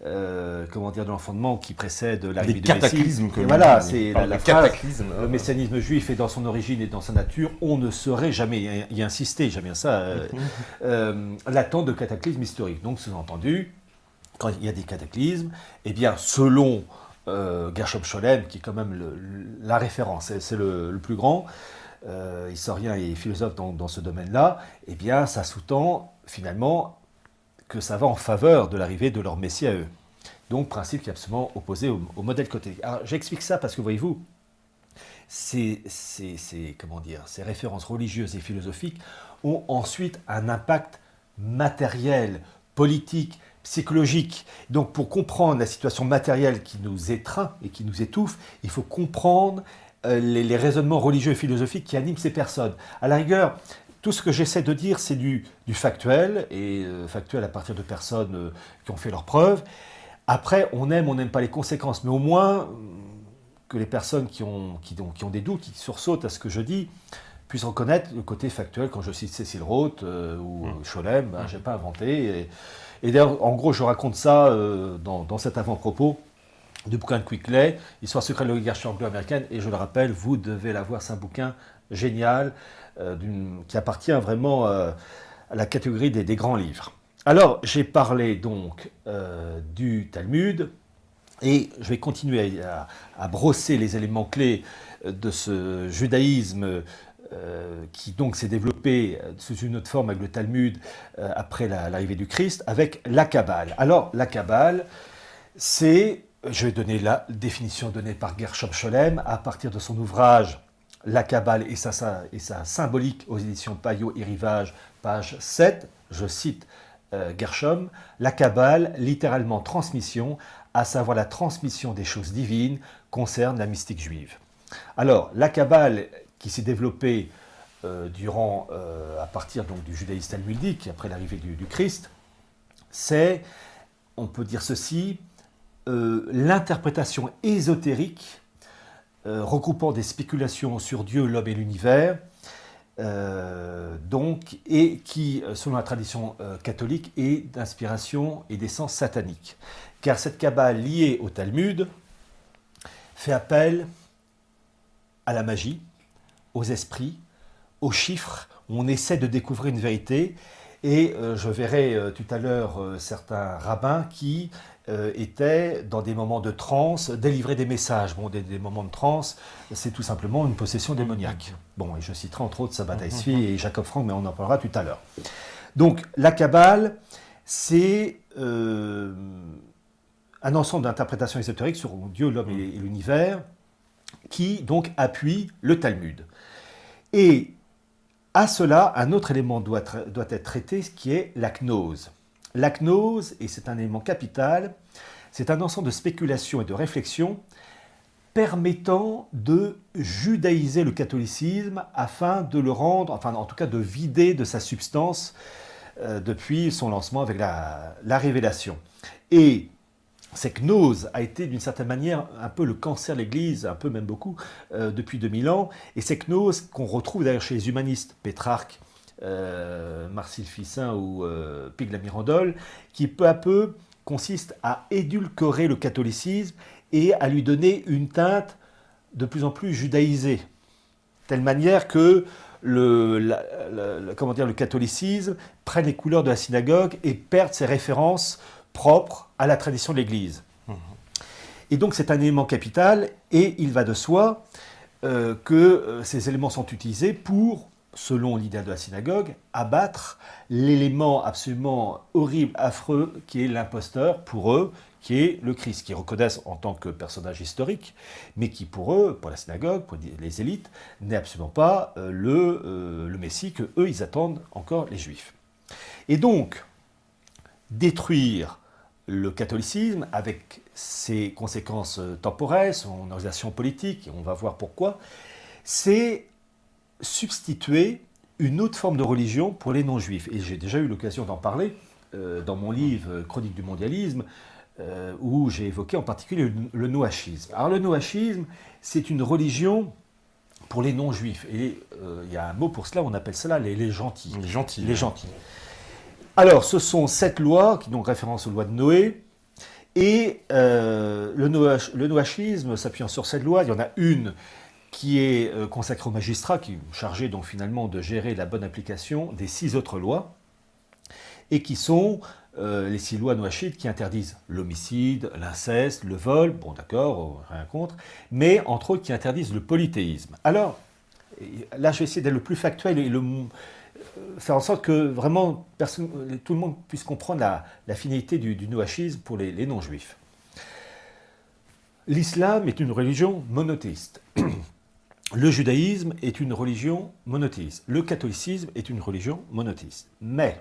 euh, comment dire, de l'enfondement qui précède l'arrivée du cataclysme. voilà, c'est la, cataclysme. Hein. le messianisme juif est dans son origine et dans sa nature, on ne saurait jamais y insister, j'aime bien ça, l'attente de cataclysme historique Donc, sous-entendu, quand il y a des cataclysmes, et eh bien, selon euh, Gershom Scholem, qui est quand même la référence, c'est le, plus grand euh, historien et philosophe dans, ce domaine-là, eh bien, ça sous-tend finalement que ça va en faveur de l'arrivée de leur Messie à eux. Donc, principe qui est absolument opposé au, modèle catholique. Alors, j'explique ça parce que, voyez-vous, ces, comment dire, ces références religieuses et philosophiques ont ensuite un impact matériel, politique, psychologique. Donc pour comprendre la situation matérielle qui nous étreint et qui nous étouffe, il faut comprendre euh, les, raisonnements religieux et philosophiques qui animent ces personnes. À la rigueur, tout ce que j'essaie de dire, c'est du, factuel, et euh, factuel à partir de personnes euh, qui ont fait leurs preuves. Après, on aime, on n'aime pas les conséquences, mais au moins mm, que les personnes qui ont, qui, des doutes, qui sursautent à ce que je dis, puissent reconnaître le côté factuel quand je cite Cécile Roth ou mmh. Cholem, hein, je n'ai pas inventé. Et d'ailleurs, en gros, je raconte ça euh, dans, cet avant-propos du bouquin de Quickley, Histoire secrète de l'oligarchie anglo-américaine. Et je le rappelle, vous devez l'avoir, c'est un bouquin génial euh, qui appartient vraiment euh, à la catégorie des, grands livres. Alors, j'ai parlé donc du Talmud, et je vais continuer à, brosser les éléments clés de ce judaïsme euh, qui donc s'est développé euh, sous une autre forme avec le Talmud euh, après l'arrivée du Christ, avec la Kabbale. Alors, la Kabbale, c'est, je vais donner la définition donnée par Gershom Scholem à partir de son ouvrage La Kabbale et sa, symbolique aux éditions Payot et Rivage, page 7, je cite Gershom, la Kabbale, littéralement transmission, à savoir la transmission des choses divines, concerne la mystique juive. Alors, la Kabbale qui s'est développée euh, durant, euh, à partir donc, du judaïsme talmudique, après l'arrivée du, Christ, c'est, on peut dire ceci, euh, l'interprétation ésotérique regroupant des spéculations sur Dieu, l'homme et l'univers, donc, et qui, selon la tradition catholique, est d'inspiration et d'essence satanique. Car cette cabale liée au Talmud fait appel à la magie, aux esprits, aux chiffres, on essaie de découvrir une vérité. Et euh, je verrai euh, tout à l'heure euh, certains rabbins qui étaient dans des moments de transe, délivrer des messages. Bon, des, moments de transe, c'est tout simplement une possession démoniaque. Mm-hmm. Bon, et je citerai entre autres Sabbat bataille mm-hmm. et Jacob Frank, mais on en parlera tout à l'heure. Donc, la Kabbale, c'est un ensemble d'interprétations ésotériques sur Dieu, l'homme et, et l'univers, qui donc appuie le Talmud. Et à cela, un autre élément doit, doit être traité, ce qui est la gnose. et c'est un élément capital, c'est un ensemble de spéculations et de réflexions permettant de judaïser le catholicisme afin de le rendre, enfin en tout cas de vider de sa substance euh, depuis son lancement avec la, la révélation. Et cette gnose a été d'une certaine manière un peu le cancer de l'Église, un peu même beaucoup, euh, depuis 2000 ans. Et cette gnose qu'on retrouve d'ailleurs chez les humanistes, Pétrarque, euh, Marcille Fissin ou euh, la Mirandole, qui peu à peu consiste à édulcorer le catholicisme et à lui donner une teinte de plus en plus judaïsée. Telle manière que le, comment dire, le catholicisme prenne les couleurs de la synagogue et perde ses références propre à la tradition de l'Église. Et donc c'est un élément capital et il va de soi euh, que euh, ces éléments sont utilisés pour, selon l'idéal de la synagogue, abattre l'élément absolument horrible, affreux, qui est l'imposteur pour eux, qui est le Christ, qui reconnaissent en tant que personnage historique, mais qui pour eux, pour la synagogue, pour les élites, n'est absolument pas euh, le, le Messie que eux, ils attendent encore les Juifs. Et donc, détruire le catholicisme, avec ses conséquences euh, temporelles, son organisation politique, et on va voir pourquoi, c'est substituer une autre forme de religion pour les non-juifs. Et j'ai déjà eu l'occasion d'en parler euh, dans mon livre euh, Chronique du mondialisme, où j'ai évoqué en particulier le, noachisme. Alors le noachisme, c'est une religion pour les non-juifs. Et il y a un mot pour cela, on appelle cela les, gentils. Les gentils. Les gentils. Alors, ce sont sept lois qui donc référence aux lois de Noé. Et euh, le, noachisme s'appuyant sur cette loi, il y en a une qui est euh, consacrée aux magistrats, qui est chargée donc finalement de gérer la bonne application des six autres lois, et qui sont euh, les six lois noachides qui interdisent l'homicide, l'inceste, le vol, bon d'accord, rien contre, mais entre autres qui interdisent le polythéisme. Alors, là je vais essayer d'être le plus factuel et le faire en sorte que vraiment euh, tout le monde puisse comprendre la, finalité du, noachisme pour les, non-juifs. L'islam est une religion monothéiste. Le judaïsme est une religion monothéiste. Le catholicisme est une religion monothéiste. Mais,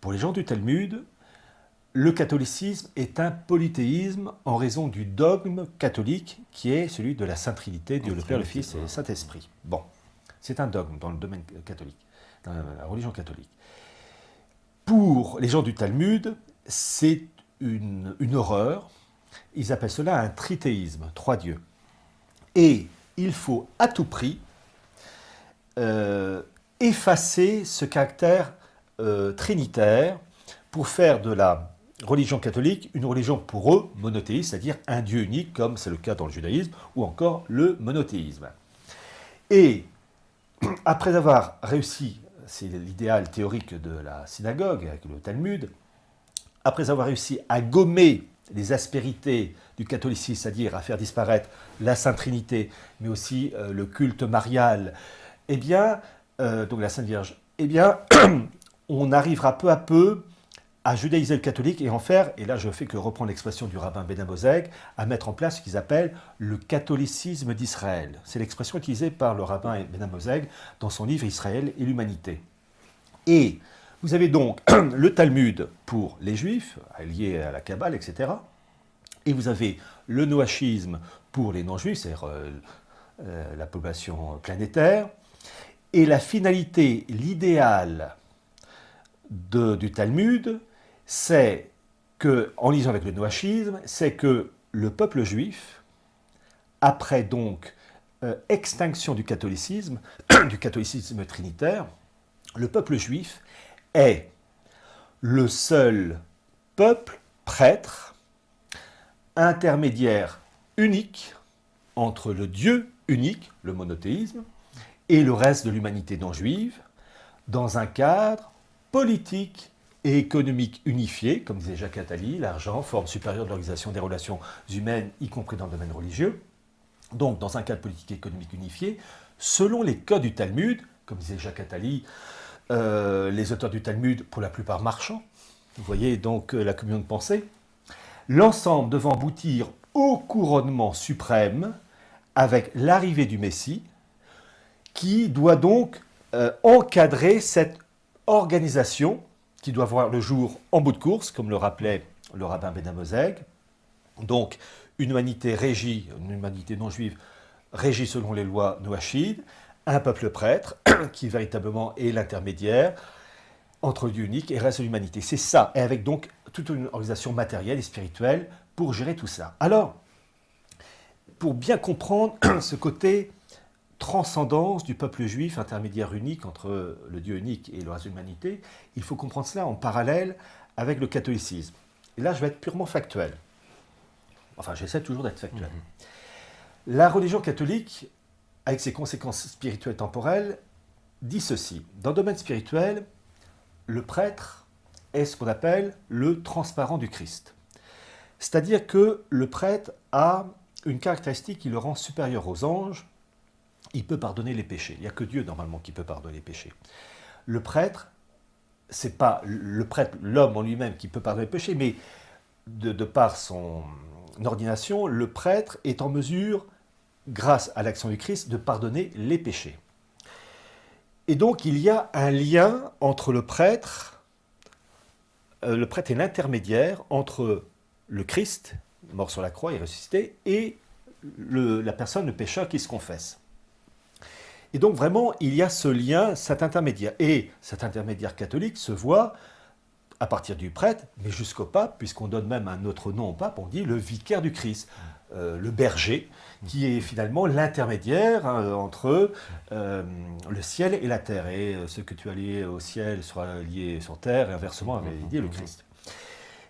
pour les gens du Talmud, le catholicisme est un polythéisme en raison du dogme catholique qui est celui de la Sainte Trinité, Dieu le Père, le Fils et le Saint-Esprit. Bon, c'est un dogme dans le domaine catholique. Euh, la religion catholique. Pour les gens du Talmud, c'est une, horreur. Ils appellent cela un trithéisme, trois dieux. Et il faut à tout prix euh, effacer ce caractère euh, trinitaire pour faire de la religion catholique une religion pour eux monothéiste, c'est-à-dire un Dieu unique, comme c'est le cas dans le judaïsme, ou encore le monothéisme. Et après avoir réussi c'est l'idéal théorique de la synagogue, avec le Talmud, après avoir réussi à gommer les aspérités du catholicisme, c'est-à-dire à faire disparaître la Sainte Trinité, mais aussi euh, le culte marial, eh bien, euh, donc la Sainte Vierge, eh bien, on arrivera peu à peu à judaïser le catholique et en faire, et là je fais que reprendre l'expression du rabbin Benambozeg, à mettre en place ce qu'ils appellent le catholicisme d'Israël. C'est l'expression utilisée par le rabbin Benambozeg dans son livre Israël et l'humanité. Et vous avez donc le Talmud pour les juifs, lié à la Kabbale, etc. Et vous avez le noachisme pour les non-juifs, c'est-à-dire euh, euh, la population planétaire. Et la finalité, l'idéal du Talmud, c'est que, en lisant avec le noachisme, c'est que le peuple juif, après donc euh, extinction du catholicisme, du catholicisme trinitaire, le peuple juif est le seul peuple prêtre intermédiaire unique entre le Dieu unique, le monothéisme, et le reste de l'humanité non juive, dans un cadre politique et économique unifié, comme disait Jacques Attali, l'argent, forme supérieure de l'organisation des relations humaines, y compris dans le domaine religieux. Donc, dans un cadre politique économique unifié, selon les codes du Talmud, comme disait Jacques Attali, euh, les auteurs du Talmud, pour la plupart marchands, vous voyez donc euh, la communion de pensée, l'ensemble devant aboutir au couronnement suprême avec l'arrivée du Messie, qui doit donc euh, encadrer cette organisation qui doit voir le jour en bout de course, comme le rappelait le rabbin Amozeg, Donc, une humanité régie, une humanité non juive, régie selon les lois noachides, un peuple prêtre qui véritablement est l'intermédiaire entre Dieu unique et reste l'humanité. C'est ça, et avec donc toute une organisation matérielle et spirituelle pour gérer tout ça. Alors, pour bien comprendre ce côté transcendance du peuple juif, intermédiaire unique entre le Dieu unique et le humanité il faut comprendre cela en parallèle avec le catholicisme. Et là, je vais être purement factuel. Enfin, j'essaie toujours d'être factuel. Mhm. La religion catholique, avec ses conséquences spirituelles temporelles, dit ceci. Dans le domaine spirituel, le prêtre est ce qu'on appelle le transparent du Christ. C'est-à-dire que le prêtre a une caractéristique qui le rend supérieur aux anges, il peut pardonner les péchés. Il n'y a que Dieu normalement qui peut pardonner les péchés. Le prêtre, c'est pas le prêtre, l'homme en lui-même qui peut pardonner les péchés, mais de, par son ordination, le prêtre est en mesure, grâce à l'action du Christ, de pardonner les péchés. Et donc il y a un lien entre le prêtre, euh, le prêtre est l'intermédiaire entre le Christ, mort sur la croix et ressuscité, et la personne, le pécheur qui se confesse. Et donc vraiment, il y a ce lien, cet intermédiaire. Et cet intermédiaire catholique se voit à partir du prêtre, mais jusqu'au pape, puisqu'on donne même un autre nom au pape, on dit le vicaire du Christ, euh, le berger, qui est finalement l'intermédiaire hein, entre euh, le ciel et la terre. Et euh, ce que tu as lié au ciel sera lié sur terre, et inversement, avec le Christ.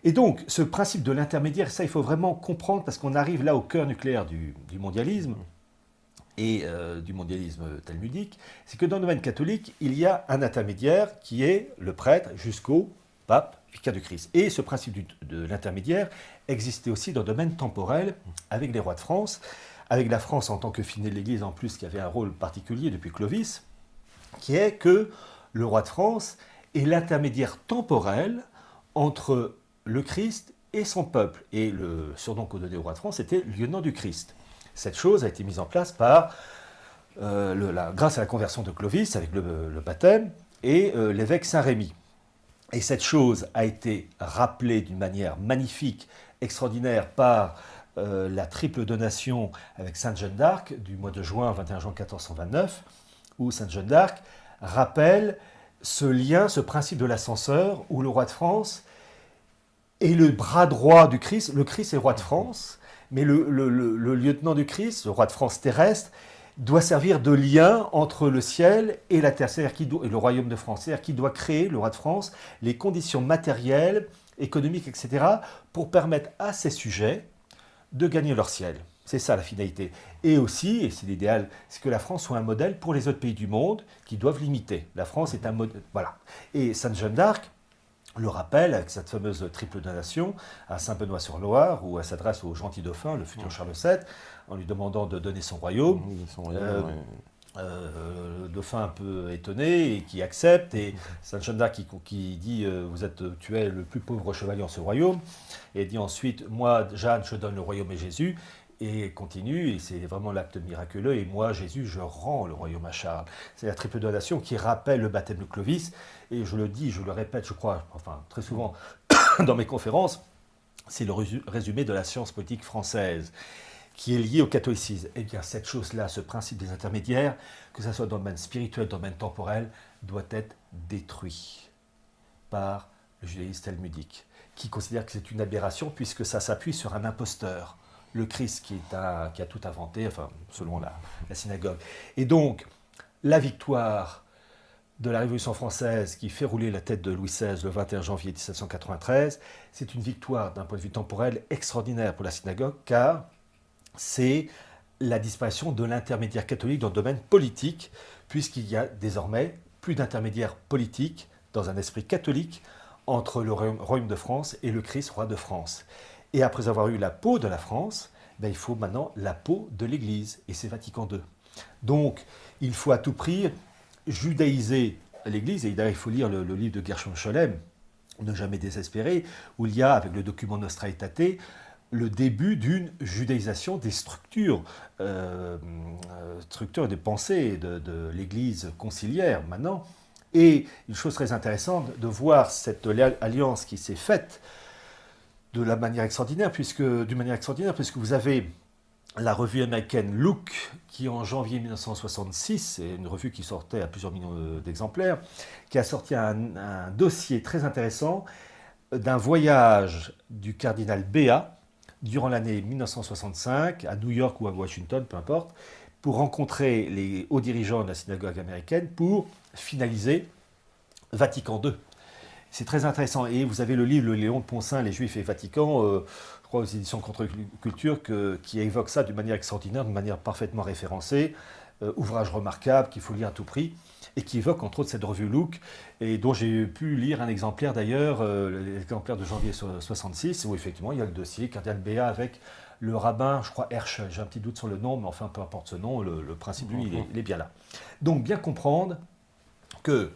Et donc, ce principe de l'intermédiaire, ça, il faut vraiment comprendre, parce qu'on arrive là au cœur nucléaire du mondialisme et euh, du mondialisme talmudique, c'est que dans le domaine catholique, il y a un intermédiaire qui est le prêtre jusqu'au pape, vicaire du Christ. Et ce principe de l'intermédiaire existait aussi dans le domaine temporel avec les rois de France, avec la France en tant que finée de l'Église en plus qui avait un rôle particulier depuis Clovis, qui est que le roi de France est l'intermédiaire temporel entre le Christ et son peuple. Et le surnom qu'on donnait au roi de France était lieutenant du Christ. Cette chose a été mise en place par, euh, grâce à la conversion de Clovis avec le, baptême et euh, l'évêque Saint-Rémy. Et cette chose a été rappelée d'une manière magnifique, extraordinaire, par euh, la triple donation avec Sainte Jeanne d'Arc du mois de juin, 21 juin 1429, où Sainte Jeanne d'Arc rappelle ce lien, ce principe de l'ascenseur, où le roi de France est le bras droit du Christ, le Christ est roi de France, mais le, lieutenant du Christ, le roi de France terrestre, doit servir de lien entre le ciel et la terre, le royaume de France, c'est-à-dire qui doit créer, le roi de France, les conditions matérielles, économiques, etc., pour permettre à ses sujets de gagner leur ciel. C'est ça la finalité. Et aussi, et c'est l'idéal, c'est que la France soit un modèle pour les autres pays du monde qui doivent l'imiter. La France est un modèle. Voilà. Et Sainte Jeanne d'Arc, le rappelle avec cette fameuse triple donation à Saint-Benoît-sur-Loire où elle s'adresse au gentil dauphin, le futur Charles VII, en lui demandant de donner son royaume. Euh, euh, le dauphin un peu étonné et qui accepte, et saint jean qui, dit euh, Vous êtes, tu es le plus pauvre chevalier en ce royaume, et dit ensuite Moi, Jeanne, je donne le royaume à Jésus, et continue, et c'est vraiment l'acte miraculeux. Et moi, Jésus, je rends le royaume à Charles. C'est la triple donation qui rappelle le baptême de Clovis. Et je le dis, je le répète, je crois, enfin très souvent dans mes conférences, c'est le résumé de la science politique française qui est liée au catholicisme. Eh bien, cette chose-là, ce principe des intermédiaires, que ce soit dans le domaine spirituel, dans le domaine temporel, doit être détruit par le judaïsme talmudique, qui considère que c'est une aberration puisque ça s'appuie sur un imposteur le Christ qui, a tout inventé, enfin, selon la, la synagogue. Et donc, la victoire de la Révolution française qui fait rouler la tête de Louis XVI le 21 janvier 1793, c'est une victoire d'un point de vue temporel extraordinaire pour la synagogue car c'est la disparition de l'intermédiaire catholique dans le domaine politique, puisqu'il y a désormais plus d'intermédiaire politique dans un esprit catholique entre le royaume de France et le Christ roi de France. Et après avoir eu la peau de la France, ben, il faut maintenant la peau de l'Église, et c'est Vatican II. Donc, il faut à tout prix judaïser l'Église, et d'ailleurs il faut lire le, livre de Gershom Scholem, Ne jamais désespérer, où il y a, avec le document Nostra Aetate, le début d'une judaïsation des structures, euh, euh structures des pensées de, de l'Église conciliaire maintenant. Et une chose très intéressante de voir cette alliance qui s'est faite de la manière extraordinaire, puisque d'une manière extraordinaire, puisque vous avez la revue américaine Look, qui en janvier 1966, c'est une revue qui sortait à plusieurs millions euh, d'exemplaires, qui a sorti un, un dossier très intéressant euh, d'un voyage du cardinal Béa durant l'année 1965 à New York ou à Washington, peu importe, pour rencontrer les hauts dirigeants de la synagogue américaine pour finaliser Vatican II. C'est très intéressant. Et vous avez le livre Le Léon de Poncin, Les Juifs et Vatican, euh, je crois aux éditions Contre-Culture, qui évoque ça d'une manière extraordinaire, d'une manière parfaitement référencée. Euh, ouvrage remarquable qu'il faut lire à tout prix et qui évoque entre autres cette revue Look, et dont j'ai pu lire un exemplaire d'ailleurs, euh, l'exemplaire de janvier 66, où effectivement il y a le dossier Cardinal Béa avec le rabbin, je crois Hersch, j'ai un petit doute sur le nom, mais enfin peu importe ce nom, le, principe, lui, mhm. il est, bien là. Donc bien comprendre que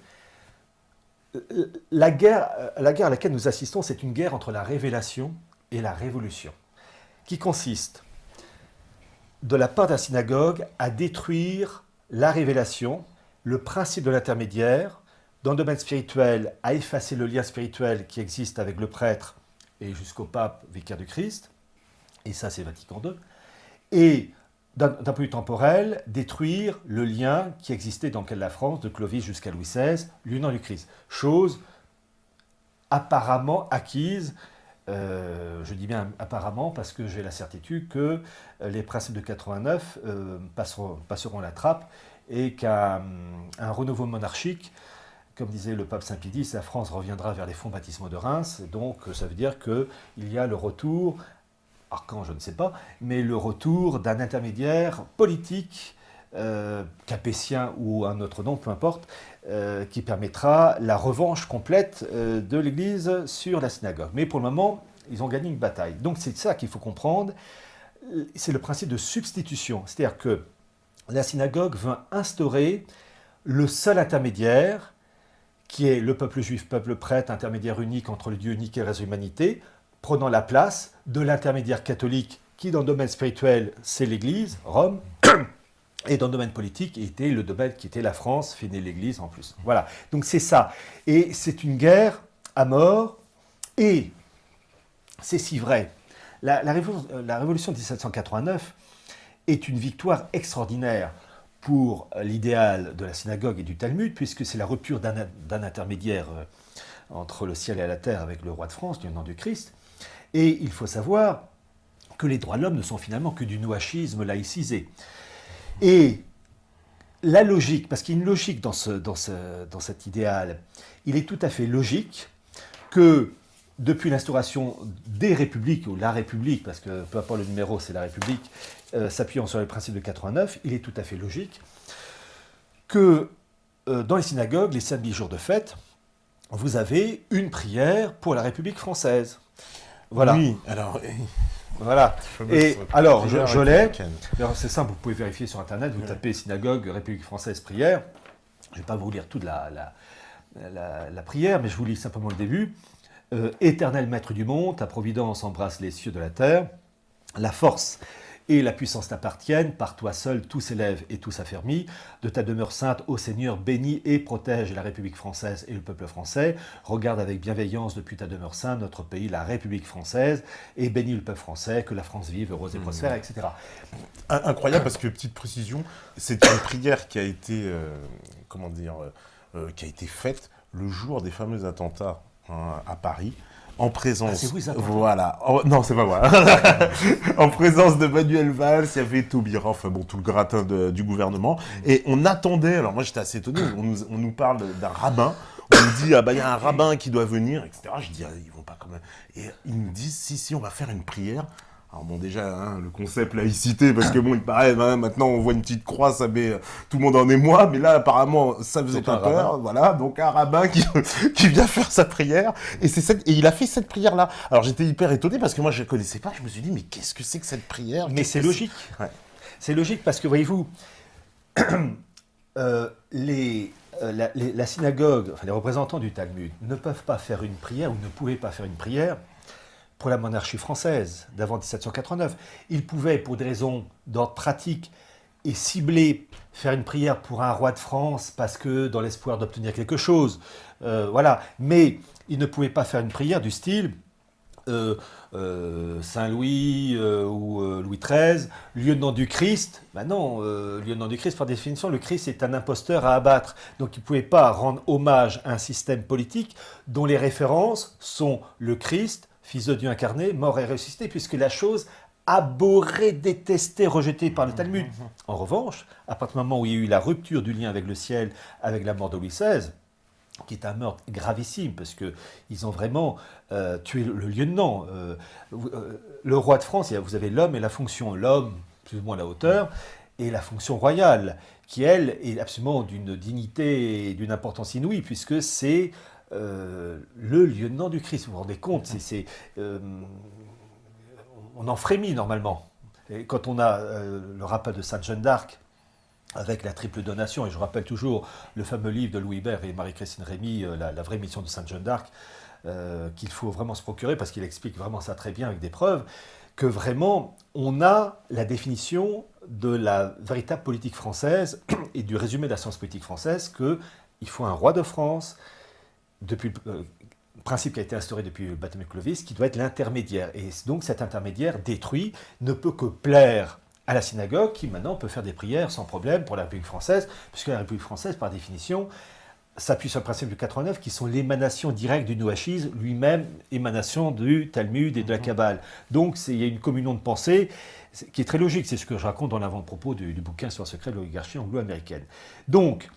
euh, la guerre, euh, la guerre à laquelle nous assistons, c'est une guerre entre la révélation et la révolution, qui consiste, de la part d'un synagogue, à détruire la révélation, le principe de l'intermédiaire, dans le domaine spirituel, à effacer le lien spirituel qui existe avec le prêtre et jusqu'au pape vicaire du Christ, et ça c'est Vatican II, et d'un point de vue temporel, détruire le lien qui existait dans la France, de Clovis jusqu'à Louis XVI, l'une en Christ. Chose apparemment acquise, euh, je dis bien apparemment parce que j'ai la certitude que euh, les principes de 89 euh, passeront, la trappe et qu'un renouveau monarchique, comme disait le pape Saint-Pédis, la France reviendra vers les fonds baptismaux de Reims, donc ça veut dire qu'il y a le retour alors quand je ne sais pas, mais le retour d'un intermédiaire politique, euh, capétien ou un autre nom, peu importe, euh, qui permettra la revanche complète euh, de l'Église sur la synagogue. Mais pour le moment, ils ont gagné une bataille. Donc c'est ça qu'il faut comprendre, c'est le principe de substitution, c'est-à-dire que la synagogue veut instaurer le seul intermédiaire, qui est le peuple juif, peuple prêtre, intermédiaire unique entre le Dieu unique et les humanités, prenant la place de l'intermédiaire catholique qui, dans le domaine spirituel, c'est l'Église, Rome, et dans le domaine politique, était le domaine qui était la France, finit l'Église en plus. Voilà. Donc c'est ça. Et c'est une guerre à mort. Et c'est si vrai. La, révolution, la révolution de 1789 est une victoire extraordinaire pour l'idéal de la synagogue et du Talmud, puisque c'est la rupture d'un intermédiaire euh, entre le ciel et la terre avec le roi de France, le nom du Christ, et il faut savoir que les droits de l'homme ne sont finalement que du nouachisme laïcisé. Et la logique, parce qu'il y a une logique dans, cet idéal, il est tout à fait logique que depuis l'instauration des républiques, ou la République, parce que peu importe le numéro, c'est la République, euh, s'appuyant sur les principes de 89, il est tout à fait logique que euh, dans les synagogues, les samedis jours de fête, vous avez une prière pour la République française. Voilà. Oui, alors. Eh, voilà. Et alors, je, l'ai. c'est simple, vous pouvez vérifier sur Internet, vous tapez synagogue, République française, prière. Je ne vais pas vous lire toute la, la, la, la, prière, mais je vous lis simplement le début. Euh, Éternel maître du monde, ta providence embrasse les cieux de la terre. La force et la puissance t'appartienne, par toi seul tout s'élève et tout affermis, De ta demeure sainte, ô Seigneur, bénis et protège la République française et le peuple français. Regarde avec bienveillance depuis ta demeure sainte notre pays, la République française, et bénis le peuple français, que la France vive, heureuse et mmh. prospère, etc. Incroyable, parce que petite précision, c'est une prière qui a été, euh, comment dire, euh, euh, qui a été faite le jour des fameux attentats hein, à Paris en présence. Ah, voilà. Oh, non, c'est pas en présence de Manuel Valls, il y avait enfin bon, tout le gratin du gouvernement. Et on attendait, alors moi j'étais assez étonné, on nous, parle d'un rabbin. On nous dit, ah bah il y a un rabbin qui doit venir, etc. Je dis, ils ah, ils vont pas quand même. Et ils nous disent, si, si, on va faire une prière alors bon, déjà, hein, le concept laïcité, parce que bon, il paraît, hein, maintenant on voit une petite croix, ça met euh, tout le monde en est moi mais là, apparemment, ça faisait pas peur. Voilà, donc un rabbin qui, vient faire sa prière, et, et il a fait cette prière-là. Alors j'étais hyper étonné, parce que moi, je ne connaissais pas, je me suis dit, mais qu'est-ce que c'est que cette prière Mais c'est logique. C'est logique, parce que voyez-vous, euh, euh, les, la, synagogue, enfin les représentants du Talmud, ne peuvent pas faire une prière, ou ne pouvaient pas faire une prière, pour la monarchie française d'avant 1789. Il pouvait, pour des raisons d'ordre pratique, et ciblé faire une prière pour un roi de France parce que dans l'espoir d'obtenir quelque chose, euh, voilà. Mais il ne pouvait pas faire une prière du style euh, euh, Saint Louis ou Louis XIII, lieutenant du Christ. Ben non, lieutenant du Christ, par définition, le Christ est un imposteur à abattre. Donc il ne pouvait pas rendre hommage à un système politique dont les références sont le Christ, Fils de Dieu incarné, mort et ressuscité, puisque la chose abhorrée, détestée, rejetée par le Talmud. Mhm. En revanche, à partir du moment où il y a eu la rupture du lien avec le ciel, avec la mort de Louis XVI, qui est un meurtre gravissime, parce qu'ils ont vraiment euh, tué le lieutenant. Euh, euh, le roi de France, vous avez l'homme et la fonction. L'homme, plus ou moins la hauteur, et la fonction royale, qui, elle, est absolument d'une dignité et d'une importance inouïe, puisque c'est euh, le lieutenant du Christ. Vous vous rendez compte c'est, euh, On en frémit normalement. quand on a euh, le rappel de Sainte Jeanne d'Arc, avec la triple donation, et je rappelle toujours le fameux livre de Louis Bert et Marie-Christine Rémy, la, vraie mission de Sainte Jeanne d'Arc, qu'il faut vraiment se procurer parce qu'il explique vraiment ça très bien avec des preuves, que vraiment on a la définition de la véritable politique française et du résumé de la science politique française que il faut un roi de France, depuis le euh, principe qui a été instauré depuis baptême clovis qui doit être l'intermédiaire. Et donc cet intermédiaire détruit ne peut que plaire à la synagogue, qui maintenant peut faire des prières sans problème pour la République française, puisque la République française, par définition, s'appuie sur le principe du 89, qui sont l'émanation directe du Noachisme, lui-même émanation du Talmud et de la mhm. Kabbale. Donc il y a une communion de pensée qui est très logique, c'est ce que je raconte dans l'avant-propos du, du, bouquin sur le secret de l'oligarchie anglo-américaine. Donc,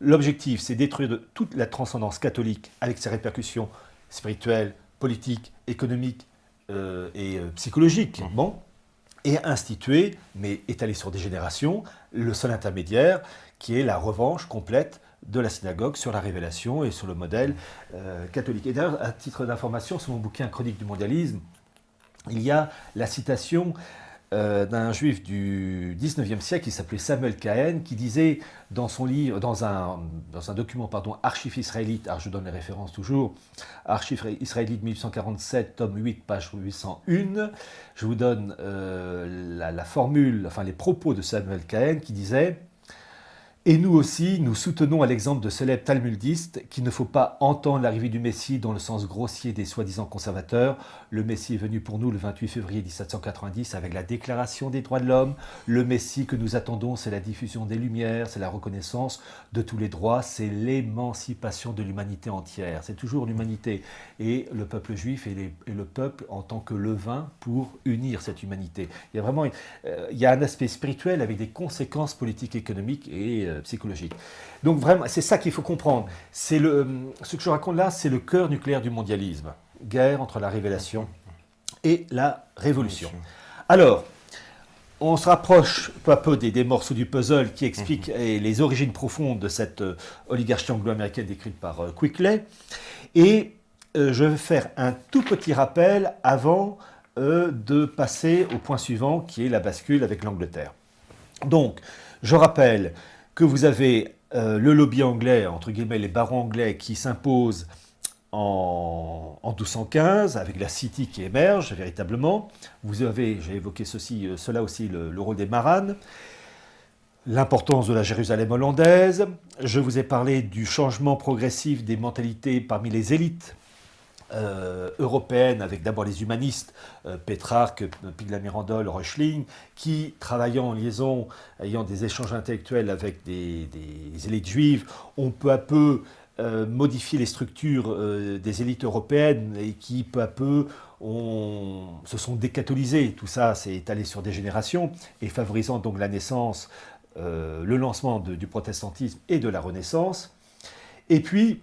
L'objectif, c'est détruire toute la transcendance catholique avec ses répercussions spirituelles, politiques, économiques euh, et euh, psychologiques. Mhm. Bon, et instituer, mais étalé sur des générations, le seul intermédiaire qui est la revanche complète de la synagogue sur la révélation et sur le modèle euh, catholique. Et d'ailleurs, à titre d'information, sur mon bouquin Chronique du mondialisme, il y a la citation euh, d'un juif du 19e siècle qui s'appelait Samuel Cahen, qui disait dans son livre, dans un, dans un document, pardon, Archives israélite, je donne les références toujours, Archives israélite 1847, tome 8, page 801, je vous donne euh, la, formule, enfin les propos de Samuel Cahen qui disait et nous aussi, nous soutenons à l'exemple de célèbres talmudistes qu'il ne faut pas entendre l'arrivée du Messie dans le sens grossier des soi-disant conservateurs, le Messie est venu pour nous le 28 février 1790 avec la Déclaration des droits de l'homme. Le Messie que nous attendons, c'est la diffusion des Lumières, c'est la reconnaissance de tous les droits, c'est l'émancipation de l'humanité entière. C'est toujours l'humanité et le peuple juif et, le peuple en tant que levain pour unir cette humanité. Il y a vraiment euh, il y un aspect spirituel avec des conséquences politiques, économiques et euh, psychologiques. Donc vraiment, c'est ça qu'il faut comprendre. C'est le, euh, ce que je raconte là, c'est le cœur nucléaire du mondialisme guerre entre la révélation et la révolution. Alors, on se rapproche peu à peu des, morceaux du puzzle qui expliquent mhm. les origines profondes de cette euh, oligarchie anglo-américaine décrite par euh, Quickley. Et euh, je vais faire un tout petit rappel avant de passer au point suivant qui est la bascule avec l'Angleterre. Donc, je rappelle que vous avez le lobby anglais, entre guillemets les barons anglais, qui s'imposent en, 1215, avec la City qui émerge véritablement. Vous avez, j'ai évoqué ceci, euh, cela aussi, le, rôle des maranes l'importance de la Jérusalem hollandaise, je vous ai parlé du changement progressif des mentalités parmi les élites euh, européennes, avec d'abord les humanistes, euh, Pétrarque, euh, Pigla Mirandole, Reuchling, qui, travaillant en liaison, ayant des échanges intellectuels avec des, des élites juives, ont peu à peu euh, modifier les structures euh, des élites européennes et qui, peu à peu, se sont décatholisées. Tout ça s'est étalé sur des générations et favorisant donc la naissance, euh, le lancement du protestantisme et de la Renaissance. Et puis,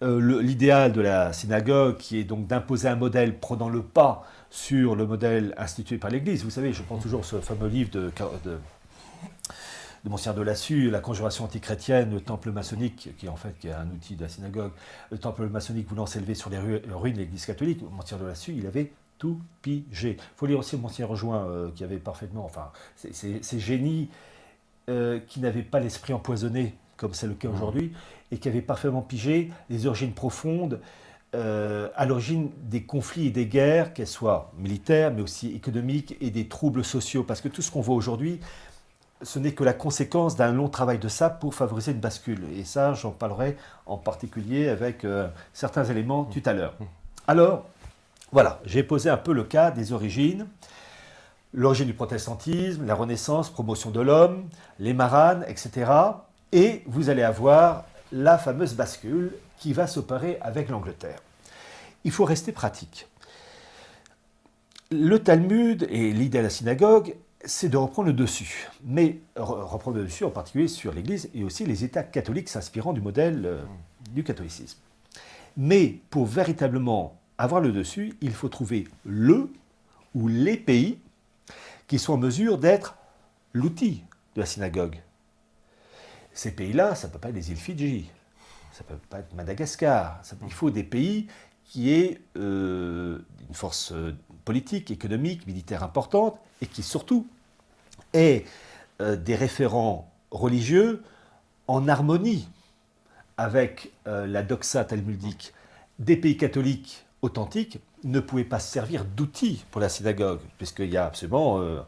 l'idéal de la synagogue, qui est donc d'imposer un modèle prenant le pas sur le modèle institué par l'Église. Vous savez, je prends toujours ce fameux livre de de Monseigneur de Lassus, la conjuration antichrétienne, le temple maçonnique, qui en fait qui est un outil de la synagogue, le temple maçonnique voulant s'élever sur les euh, ruines de l'Église catholique, Monseigneur de Lassus, il avait tout pigé. Il faut lire aussi Monseigneur Rejoint, euh, qui avait parfaitement, enfin, ces génies euh, qui n'avaient pas l'esprit empoisonné, comme c'est le cas mmh. aujourd'hui, et qui avaient parfaitement pigé les origines profondes. à l'origine des conflits et des guerres, qu'elles soient militaires, mais aussi économiques, et des troubles sociaux. Parce que tout ce qu'on voit aujourd'hui, ce n'est que la conséquence d'un long travail de ça pour favoriser une bascule. Et ça, j'en parlerai en particulier avec euh, certains éléments mmh. tout à l'heure. Mmh. Alors, voilà, j'ai posé un peu le cas des origines. L'origine du protestantisme, la Renaissance, promotion de l'homme, les maranes, etc. Et vous allez avoir la fameuse bascule qui va s'opérer avec l'Angleterre. Il faut rester pratique. Le Talmud et l'idée de la synagogue c'est de reprendre le dessus, mais reprendre le dessus en particulier sur l'Église et aussi les États catholiques s'inspirant du modèle euh, du catholicisme. Mais pour véritablement avoir le dessus, il faut trouver le ou les pays qui soient en mesure d'être l'outil de la synagogue. Ces pays-là, ça ne peut pas être les îles Fidji, ça ne peut pas être Madagascar, il faut des pays qui aient euh, une force euh, politique, économique, militaire importante et qui surtout et euh, des référents religieux en harmonie avec euh, la doxa talmudique des pays catholiques authentiques ne pouvaient pas servir d'outil pour la synagogue, puisqu'il y a absolument... Euh,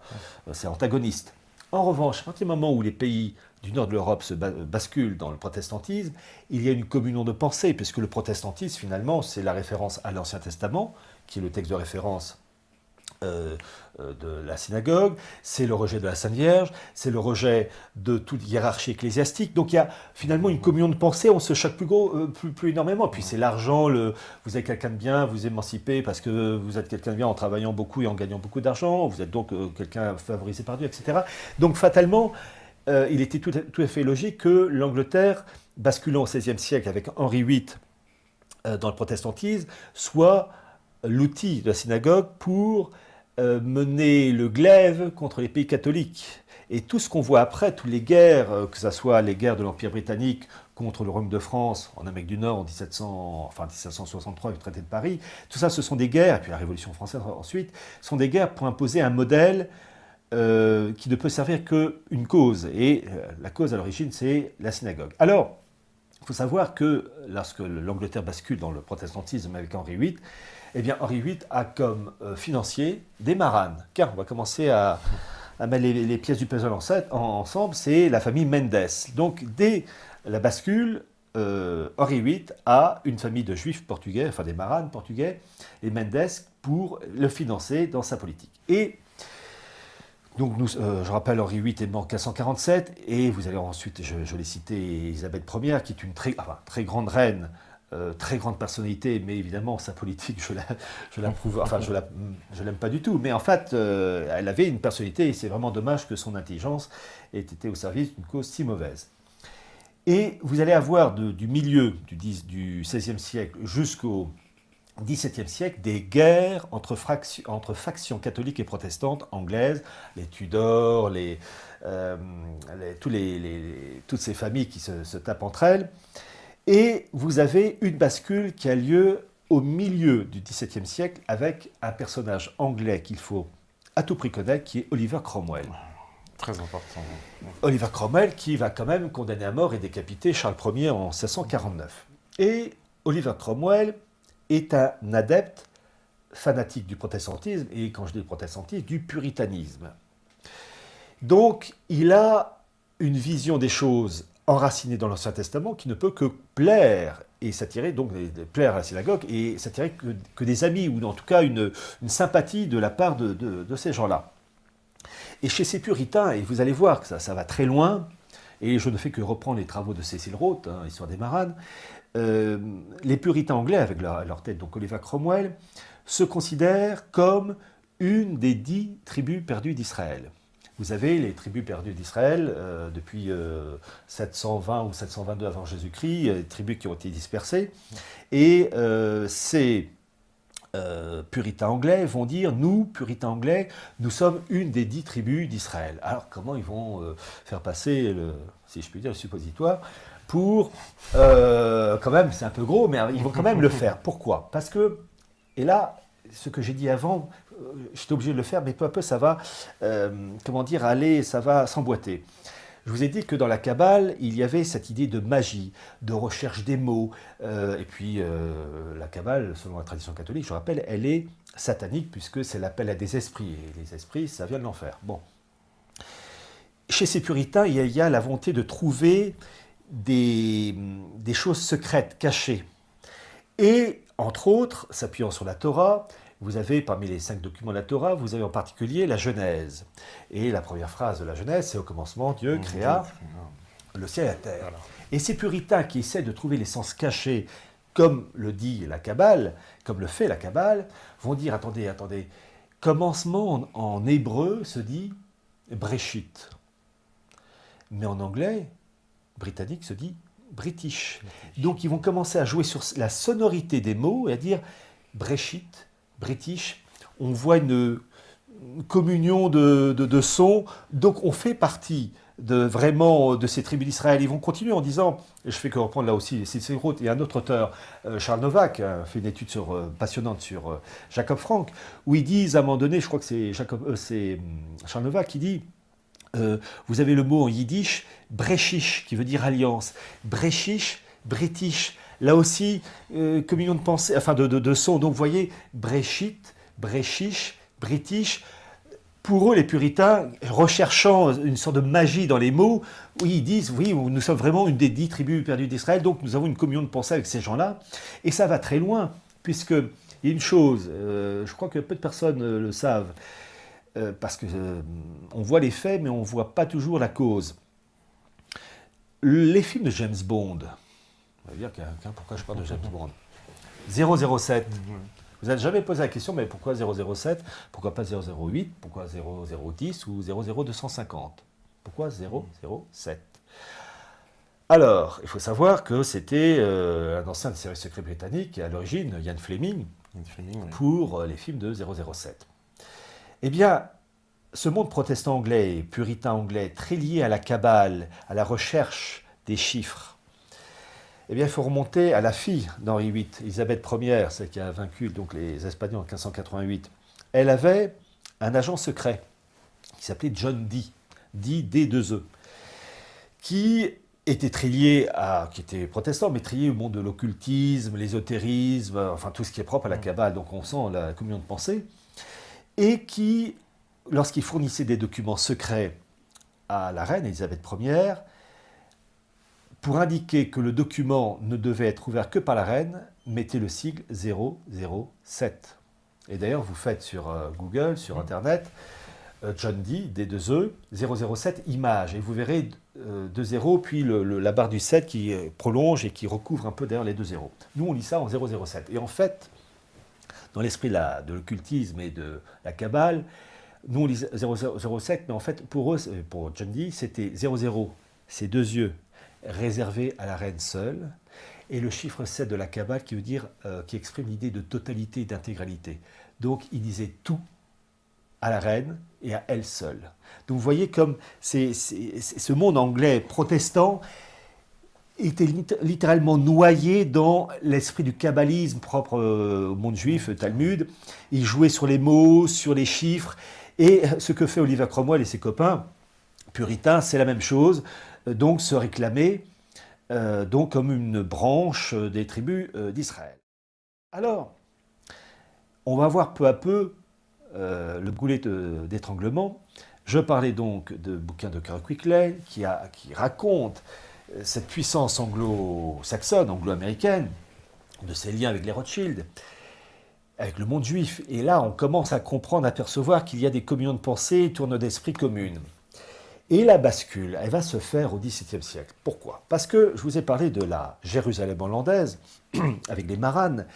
c'est antagoniste. En revanche, à partir du moment où les pays du nord de l'Europe se basculent dans le protestantisme, il y a une communion de pensée, puisque le protestantisme, finalement, c'est la référence à l'Ancien Testament, qui est le texte de référence euh, euh, de la synagogue, c'est le rejet de la Sainte Vierge, c'est le rejet de toute hiérarchie ecclésiastique. Donc il y a finalement une communion de pensée, on se choque plus, gros, euh, plus, énormément. Puis c'est l'argent, vous êtes quelqu'un de bien, vous émancipez parce que vous êtes quelqu'un de bien en travaillant beaucoup et en gagnant beaucoup d'argent, vous êtes donc quelqu'un favorisé par Dieu, etc. Donc fatalement, il était tout à, fait logique que l'Angleterre, basculant au XVIe siècle avec Henri VIII dans le protestantisme, soit l'outil de la synagogue pour euh, mener le glaive contre les pays catholiques. Et tout ce qu'on voit après, toutes les guerres, euh, que ce soit les guerres de l'Empire britannique contre le Royaume de France en Amérique du Nord en 1700, 1763 avec le traité de Paris, tout ça ce sont des guerres, et puis la Révolution française ensuite, sont des guerres pour imposer un modèle euh, qui ne peut servir qu'une cause. Et la cause à l'origine, c'est la synagogue. Alors, il faut savoir que lorsque l'Angleterre bascule dans le protestantisme avec Henri VIII, eh bien, Henri VIII a comme euh, financier des maranes. Car on va commencer à, mettre les, pièces du puzzle ensemble. C'est la famille Mendès. Donc, dès la bascule, euh, Henri VIII a une famille de juifs portugais, enfin des maranes portugais, et Mendès, pour le financer dans sa politique. Et donc, euh, je rappelle, Henri VIII est mort en 1547, et vous allez ensuite, je, l'ai cité, Elisabeth Ier, qui est une très grande reine euh, très grande personnalité, mais évidemment, sa politique, je la, je enfin, je ne l'aime pas du tout. Mais en fait, euh, elle avait une personnalité, et c'est vraiment dommage que son intelligence ait été au service d'une cause si mauvaise. Et vous allez avoir du milieu du, du XVIe siècle jusqu'au XVIIe siècle des guerres entre, entre, factions catholiques et protestantes anglaises, les Tudors, les, euh, tous les, toutes ces familles qui se, se tapent entre elles. Et vous avez une bascule qui a lieu au milieu du XVIIe siècle avec un personnage anglais qu'il faut à tout prix connaître, qui est Oliver Cromwell. Très important. Oliver Cromwell qui va quand même condamner à mort et décapiter Charles Ier en 1649. Et Oliver Cromwell est un adepte fanatique du protestantisme, et quand je dis protestantisme, du puritanisme. Donc il a une vision des choses enraciné dans l'Ancien Testament qui ne peut que plaire et s'attirer donc plaire à la synagogue et s'attirer que, des amis ou en tout cas une, sympathie de la part de, ces gens-là. Et chez ces puritains, et vous allez voir que ça, va très loin, et je ne fais que reprendre les travaux de Cécile Roth, hein, Histoire des Maranes, euh, les puritains anglais, avec leur, leur tête, donc Oliver Cromwell, se considèrent comme une des dix tribus perdues d'Israël. Vous avez les tribus perdues d'Israël euh, depuis 720 euh, ou 722 avant Jésus-Christ, euh, les tribus qui ont été dispersées. Et ces puritains anglais vont dire, nous, puritains anglais, nous sommes une des dix tribus d'Israël. Alors comment ils vont faire passer, le, si je puis dire, le suppositoire pour, quand même, c'est un peu gros, mais ils vont quand même le faire. Pourquoi Parce que, et là, ce que j'ai dit avant, euh, j'étais obligé de le faire, mais peu à peu, ça va, euh, comment dire, aller, ça va s'emboîter. Je vous ai dit que dans la cabale, il y avait cette idée de magie, de recherche des mots. Euh, et puis, la cabale, selon la tradition catholique, je rappelle, elle est satanique puisque c'est l'appel à des esprits. Et les esprits, ça vient de l'enfer. Bon. Chez ces puritains, il y, a, la volonté de trouver des choses secrètes, cachées. Et, entre autres, s'appuyant sur la Torah, vous avez parmi les cinq documents de la Torah, vous avez en particulier la Genèse. Et la première phrase de la Genèse, c'est au commencement, Dieu mm, créa le ciel et la terre. Et ces puritains qui essaient de trouver les sens cachés, comme le dit la Kabbale, comme le fait la Kabbale, vont dire attendez, attendez, commencement en, hébreu se dit bréchit ». Mais en anglais, britannique se dit british. Donc ils vont commencer à jouer sur la sonorité des mots et à dire bréchit » british, on voit une, communion de, de, sons. Donc on fait partie de, vraiment de ces tribus d'Israël. Ils vont continuer en disant, je fais que reprendre là aussi il y a un autre auteur, euh, Charles Novak, euh, fait une étude sur, euh, passionnante sur Jacob Frank, où ils disent à un moment donné, je crois que c'est mm, Charles Novak qui dit, vous avez le mot en yiddish, brechish, qui veut dire alliance. Brechish, british. Là aussi, euh, communion de pensée, enfin de, de, son. Donc vous voyez, Bréchit, Bréchiche, British, pour eux, les puritains, recherchant une sorte de magie dans les mots, oui, ils disent, oui, nous sommes vraiment une des dix tribus perdues d'Israël, donc nous avons une communion de pensée avec ces gens-là. Et ça va très loin, puisque y a une chose, euh, je crois que peu de personnes euh, le savent, parce qu'on on voit les faits, mais on ne voit pas toujours la cause. Les films de James Bond, on va dire quelqu'un, pourquoi je parle de James Bond 007. Vous n'avez jamais posé la question, mais pourquoi 007 Pourquoi pas 008 Pourquoi 0010 ou 00250 Pourquoi 007 Alors, il faut savoir que c'était euh, un ancien de série secrets britanniques, à l'origine, Ian Fleming, pour euh, les films de 007. Eh bien, ce monde protestant anglais, puritain anglais, très lié à la cabale, à la recherche des chiffres, eh bien, il faut remonter à la fille d'Henri VIII, Elisabeth Ier, celle qui a vaincu donc, les Espagnols en 1588. Elle avait un agent secret qui s'appelait John Dee, Dee d deux e qui était très à, qui était protestant, mais très au monde de l'occultisme, l'ésotérisme, enfin tout ce qui est propre à la mm. cabale, donc on sent la communion de pensée, et qui, lorsqu'il fournissait des documents secrets à la reine Elisabeth Ier, pour indiquer que le document ne devait être ouvert que par la reine, mettez le sigle 007. Et d'ailleurs, vous faites sur euh, Google, sur Internet, euh, John D, des 2 e 007 image. Et vous verrez 2-0, euh, puis la barre du 7 qui prolonge et qui recouvre un peu d'ailleurs les deux zéros. Nous, on lit ça en 007. Et en fait, dans l'esprit de l'occultisme et de la cabale, nous, on lit 007, mais en fait, pour eux, pour John D, c'était 00, ses deux yeux, réservé à la reine seule, et le chiffre 7 de la Kabbale qui veut dire, euh, qui exprime l'idée de totalité et d'intégralité. Donc il disait tout à la reine et à elle seule. Donc vous voyez comme ce monde anglais protestant était littéralement noyé dans l'esprit du kabbalisme propre euh, au monde juif, Talmud. Il jouait sur les mots, sur les chiffres. Et ce que fait Oliver Cromwell et ses copains puritains, c'est la même chose. Euh, donc se réclamer euh, donc comme une branche euh, des tribus d'Israël. Alors, on va voir peu à peu le goulet d'étranglement. Je parlais donc de bouquin de Kirk Lane, qui, raconte cette puissance anglo-saxonne, anglo-américaine, de ses liens avec les Rothschild, avec le monde juif. Et là, on commence à comprendre, à percevoir qu'il y a des communions de pensée, tournes d'esprit communes. Et la bascule, elle va se faire au XVIIe siècle. Pourquoi Parce que je vous ai parlé de la Jérusalem hollandaise, avec les maranes,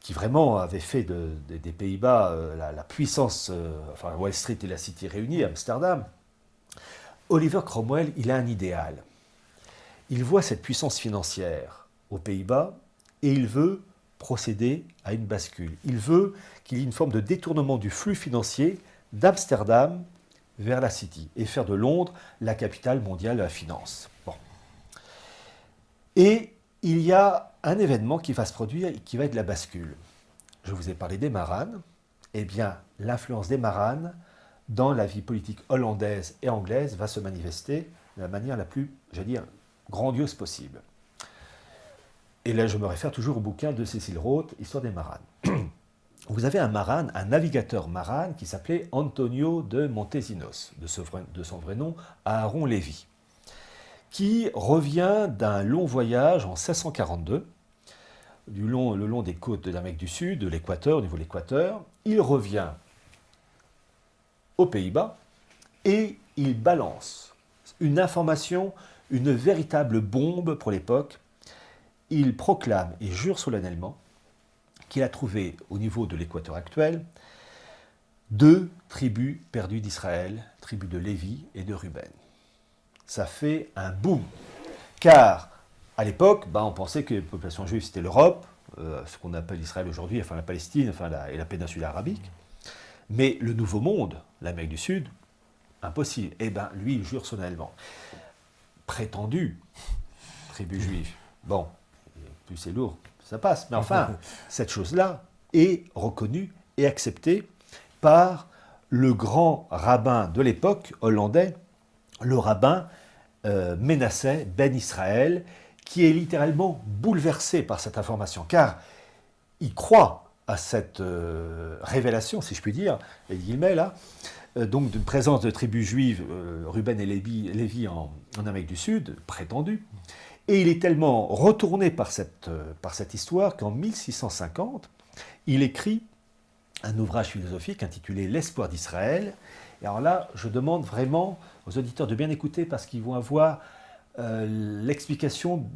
qui vraiment avaient fait des Pays-Bas euh, la, puissance, euh, enfin Wall Street et la City réunies, Amsterdam. Oliver Cromwell, il a un idéal. Il voit cette puissance financière aux Pays-Bas et il veut procéder à une bascule. Il veut qu'il y ait une forme de détournement du flux financier d'Amsterdam vers la City et faire de Londres la capitale mondiale de la finance. Et il y a un événement qui va se produire et qui va être la bascule. Je vous ai parlé des maranes. Eh bien, l'influence des maranes dans la vie politique hollandaise et anglaise va se manifester de la manière la plus, j'allais dire, grandiose possible. Et là, je me réfère toujours au bouquin de Cécile Roth, Histoire des maranes vous avez un marane, un navigateur marane qui s'appelait Antonio de Montesinos, de, son vrai nom Aaron Lévy, qui revient d'un long voyage en 1642, du long, le long des côtes de l'Amérique du Sud, de l'Équateur, au niveau de l'Équateur. Il revient aux Pays-Bas et il balance une information, une véritable bombe pour l'époque. Il proclame et jure solennellement qu'il a trouvé au niveau de l'Équateur actuel deux tribus perdues d'Israël, tribus de Lévi et de Ruben. Ça fait un boom, car à l'époque, bah, on pensait que les populations juives c'était l'Europe, euh, ce qu'on appelle Israël aujourd'hui, enfin la Palestine, enfin et la péninsule arabique. Mais le Nouveau Monde, l'Amérique du Sud, impossible. Eh bien, lui, il jure solennellement. Prétendu tribu juive. Bon, plus c'est lourd, ça passe. Mais enfin, cette chose-là est reconnue et acceptée par le grand rabbin de l'époque hollandais, le rabbin euh, Ben Israël, qui est littéralement bouleversé par cette information, car il croit à cette euh, révélation, si je puis dire, il met là, euh, donc d'une présence de tribus juives, euh, Ruben et Lévi, en, Amérique du Sud, prétendue, et il est tellement retourné par cette, euh, par cette histoire qu'en 1650, il écrit un ouvrage philosophique intitulé L'espoir d'Israël. Et alors là, je demande vraiment aux auditeurs de bien écouter parce qu'ils vont avoir euh, l'explication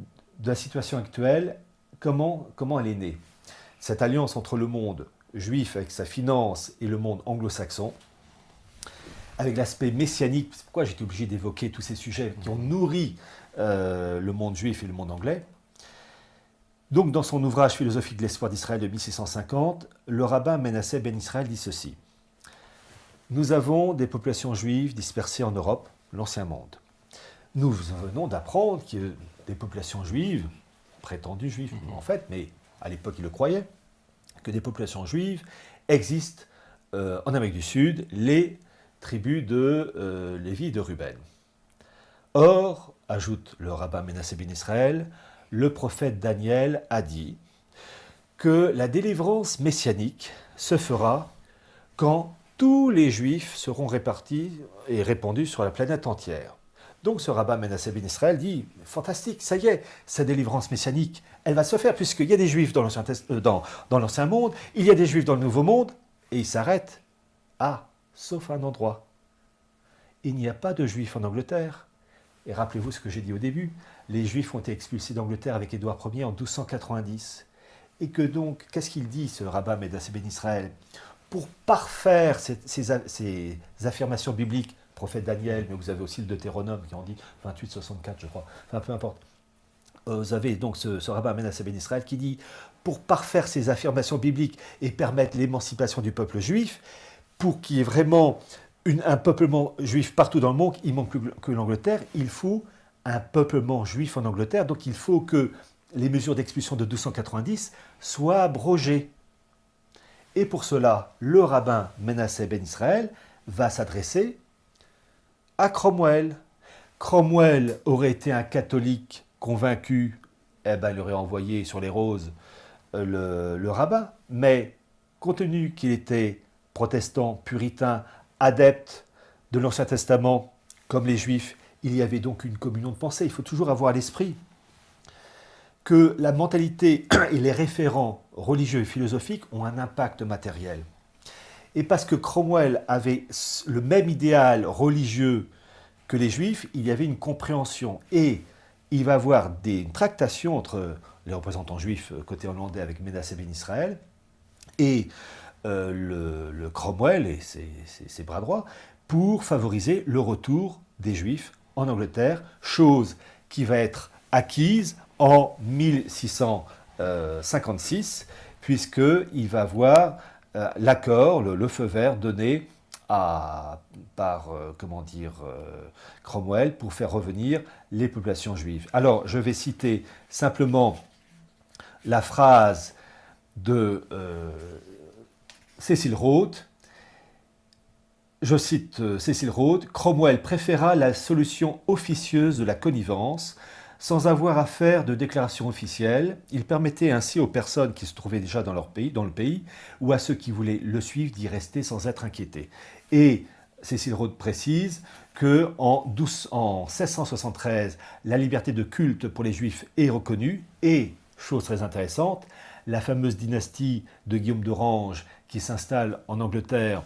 de la situation actuelle, comment, comment elle est née. Cette alliance entre le monde juif avec sa finance et le monde anglo-saxon, avec l'aspect messianique, c'est pourquoi j'étais obligé d'évoquer tous ces sujets qui ont nourri euh, le monde juif et le monde anglais. Donc, dans son ouvrage Philosophie de l'espoir d'Israël de 1650, le rabbin Menasseh Ben Israël dit ceci Nous avons des populations juives dispersées en Europe, l'ancien monde. Nous venons d'apprendre que des populations juives, prétendues juives mhm. en fait, mais à l'époque il le croyait, que des populations juives existent euh, en Amérique du Sud, les tribus de euh, Lévi et de Ruben. Or, ajoute le rabbin Menassé bin Israël, le prophète Daniel a dit que la délivrance messianique se fera quand tous les juifs seront répartis et répandus sur la planète entière. Donc ce rabbin Menassé bin Israël dit fantastique, ça y est, sa délivrance messianique, elle va se faire, puisqu'il y a des juifs dans l'Ancien, euh, monde, il y a des juifs dans le Nouveau Monde, et il s'arrête. Ah, sauf un endroit. Il n'y a pas de juifs en Angleterre. Et rappelez-vous ce que j'ai dit au début, les Juifs ont été expulsés d'Angleterre avec Édouard Ier en 1290. Et que donc, qu'est-ce qu'il dit, ce rabbin Médas Ben Israël Pour parfaire ces, affirmations bibliques, prophète Daniel, mais vous avez aussi le Deutéronome qui en dit 28-64, je crois, enfin peu importe. Euh, vous avez donc ce, rabbin Médassé Ben Israël qui dit Pour parfaire ces affirmations bibliques et permettre l'émancipation du peuple juif, pour qu'il y ait vraiment un peuplement juif partout dans le monde, il manque que l'Angleterre, il faut un peuplement juif en Angleterre, donc il faut que les mesures d'expulsion de 290 soient abrogées. Et pour cela, le rabbin Menasseh Ben Israël va s'adresser à Cromwell. Cromwell aurait été un catholique convaincu, eh ben, il aurait envoyé sur les roses euh, le, le rabbin, mais compte tenu qu'il était protestant, puritain, adeptes de l'Ancien Testament, comme les Juifs, il y avait donc une communion de pensée. Il faut toujours avoir à l'esprit que la mentalité et les référents religieux et philosophiques ont un impact matériel. Et parce que Cromwell avait le même idéal religieux que les Juifs, il y avait une compréhension. Et il va y avoir des, tractations entre les représentants juifs euh, côté hollandais avec ben Israël et euh, le, Cromwell et ses, bras droits pour favoriser le retour des Juifs en Angleterre, chose qui va être acquise en 1656, puisqu'il va voir euh, l'accord, le, feu vert donné à, par euh, comment dire, Cromwell pour faire revenir les populations juives. Alors, je vais citer simplement la phrase de Cécile Roth, je cite euh, Cécile Roth, Cromwell préféra la solution officieuse de la connivence, sans avoir à faire de déclaration officielle. Il permettait ainsi aux personnes qui se trouvaient déjà dans leur pays, dans le pays, ou à ceux qui voulaient le suivre d'y rester sans être inquiétés. Et Cécile Roth précise que en 1673, la liberté de culte pour les Juifs est reconnue et chose très intéressante, la fameuse dynastie de Guillaume d'Orange qui s'installe en Angleterre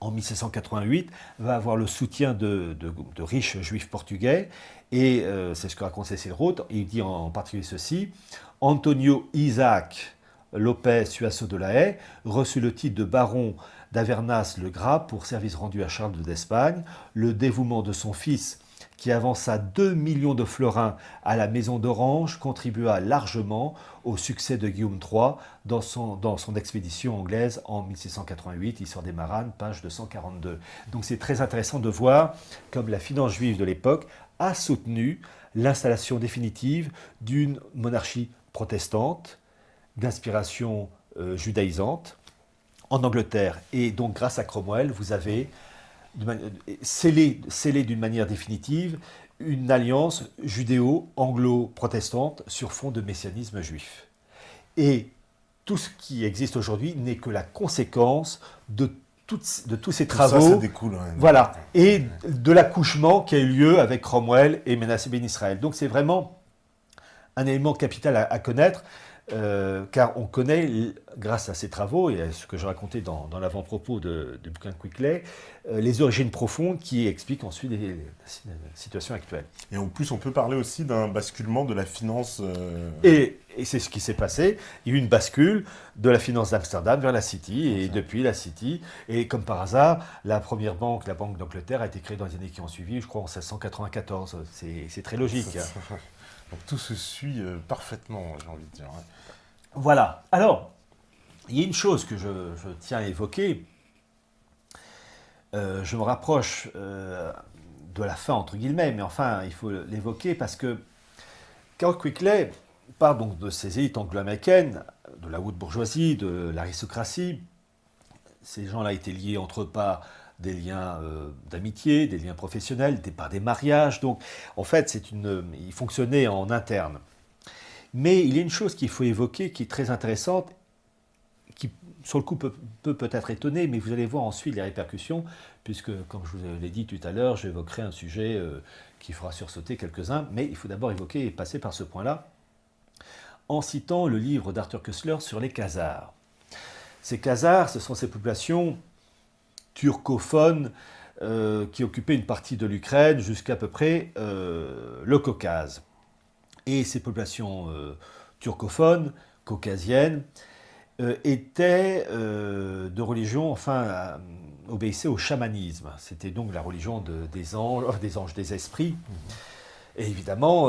en 1788, va avoir le soutien de, riches juifs portugais. Et euh, c'est ce que raconte Cécile Roth. Il dit en, particulier ceci Antonio Isaac Lopez Suasso de la Haye reçut le titre de baron d'Avernas le Gras pour service rendu à Charles d'Espagne. Le dévouement de son fils qui avança 2 millions de florins à la Maison d'Orange, contribua largement au succès de Guillaume III dans son, dans son expédition anglaise en 1688, Histoire des Maranes, page 242. Donc c'est très intéressant de voir comme la finance juive de l'époque a soutenu l'installation définitive d'une monarchie protestante d'inspiration euh, judaïsante en Angleterre. Et donc grâce à Cromwell, vous avez sceller, euh, sceller d'une manière définitive une alliance judéo-anglo-protestante sur fond de messianisme juif. Et tout ce qui existe aujourd'hui n'est que la conséquence de, toutes de tous ces travaux. Ça, voilà. Et de l'accouchement qui a eu lieu avec Cromwell et Menassé Ben Israël. Donc c'est vraiment un élément capital à connaître. Euh, car on connaît, grâce à ses travaux et à ce que je racontais dans, l'avant-propos du bouquin de euh, les origines profondes qui expliquent ensuite les, la situation actuelle. Et en plus, on peut parler aussi d'un basculement de la finance. Euh, et, et c'est ce qui s'est passé. Il y a eu une bascule de la finance d'Amsterdam vers la City, et depuis la City. Et comme par hasard, la première banque, la Banque d'Angleterre, a été créée dans les années qui ont suivi, je crois en 1694. C'est très logique. Hein. Donc tout se suit euh, parfaitement, j'ai envie de dire. Hein. Voilà. Alors, il y a une chose que je, tiens à évoquer. Euh, je me rapproche euh, de la fin, entre guillemets, mais enfin, il faut l'évoquer parce que Carl Quickley part donc de ces élites anglo-américaines, de la haute bourgeoisie, de l'aristocratie. Ces gens-là étaient liés entre eux par des liens euh, d'amitié, des liens professionnels, des, par des mariages. Donc, en fait, c'est une, il fonctionnait en interne. Mais il y a une chose qu'il faut évoquer qui est très intéressante, qui sur le coup peut, peut être étonner, mais vous allez voir ensuite les répercussions, puisque comme je vous l'ai dit tout à l'heure, j'évoquerai un sujet euh, qui fera sursauter quelques-uns, mais il faut d'abord évoquer et passer par ce point-là, en citant le livre d'Arthur Kessler sur les Khazars. Ces Khazars, ce sont ces populations Turcophones euh, qui occupait une partie de l'Ukraine jusqu'à peu près euh, le Caucase. Et ces populations euh, turcophones, caucasiennes, étaient de religion, enfin, obéissaient au chamanisme. C'était donc la religion des anges, oh, des anges, des esprits. Et évidemment,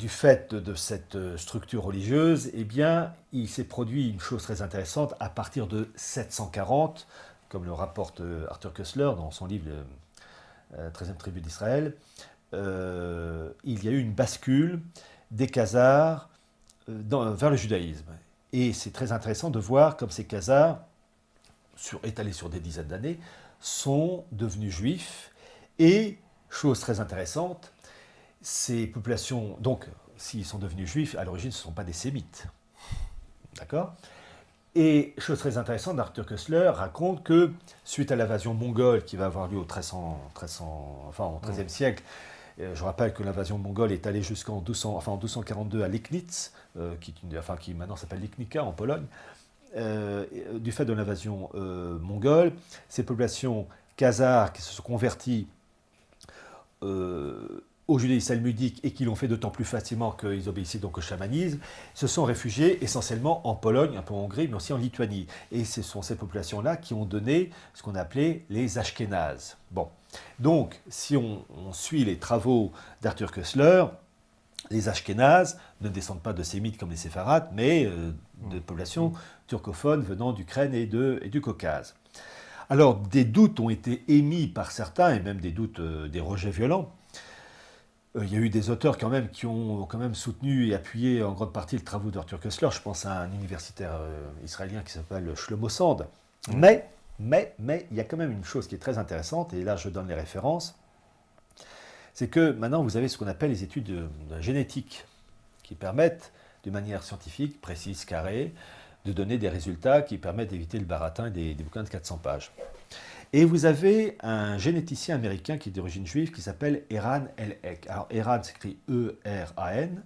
du fait de cette structure religieuse, eh bien, il s'est produit une chose très intéressante à partir de 740 comme le rapporte euh, Arthur Kessler dans son livre 13e euh, euh, tribu d'Israël, il y a eu une bascule des Khazars vers le judaïsme. Et c'est très intéressant de voir comme ces Khazars, étalés sur des dizaines d'années, sont devenus juifs. Et, chose très intéressante, ces populations, donc s'ils sont devenus juifs, à l'origine ce ne sont pas des sémites. D'accord et chose très intéressante, Arthur Kessler raconte que, suite à l'invasion mongole qui va avoir lieu au 1300, XIIIe mm. siècle, euh, je rappelle que l'invasion mongole est allée jusqu'en 1242 242 à Leknitz, euh, qui, maintenant s'appelle Leknica en Pologne. Euh, du fait de l'invasion mongole, ces populations kazars qui se sont converties aux judaïsme salmudiques et qui l'ont fait d'autant plus facilement qu'ils obéissaient donc au chamanisme, se sont réfugiés essentiellement en Pologne, un peu en Hongrie, mais aussi en Lituanie. Et ce sont ces populations-là qui ont donné ce qu'on appelait les Ashkénazes. Bon. Donc, si on, suit les travaux d'Arthur Kessler, les Ashkénazes ne descendent pas de sémites comme les séfarades, mais euh, de populations turcophones venant d'Ukraine et, et du Caucase. Alors, des doutes ont été émis par certains, et même des doutes, euh, des rejets violents, euh, il y a eu des auteurs quand même qui ont euh, quand même soutenu et appuyé en grande partie le travaux d'Arthur Kessler. Je pense à un universitaire euh, israélien qui s'appelle Shlomo Sand. Mais, mais, mais, il y a quand même une chose qui est très intéressante, et là je donne les références, c'est que maintenant vous avez ce qu'on appelle les études génétiques, génétique, qui permettent, de manière scientifique, précise, carrée, de donner des résultats qui permettent d'éviter le baratin des bouquins de 400 pages. Et vous avez un généticien américain qui est d'origine juive qui s'appelle Eran El-Ek. Alors Eran s'écrit E-R-A-N,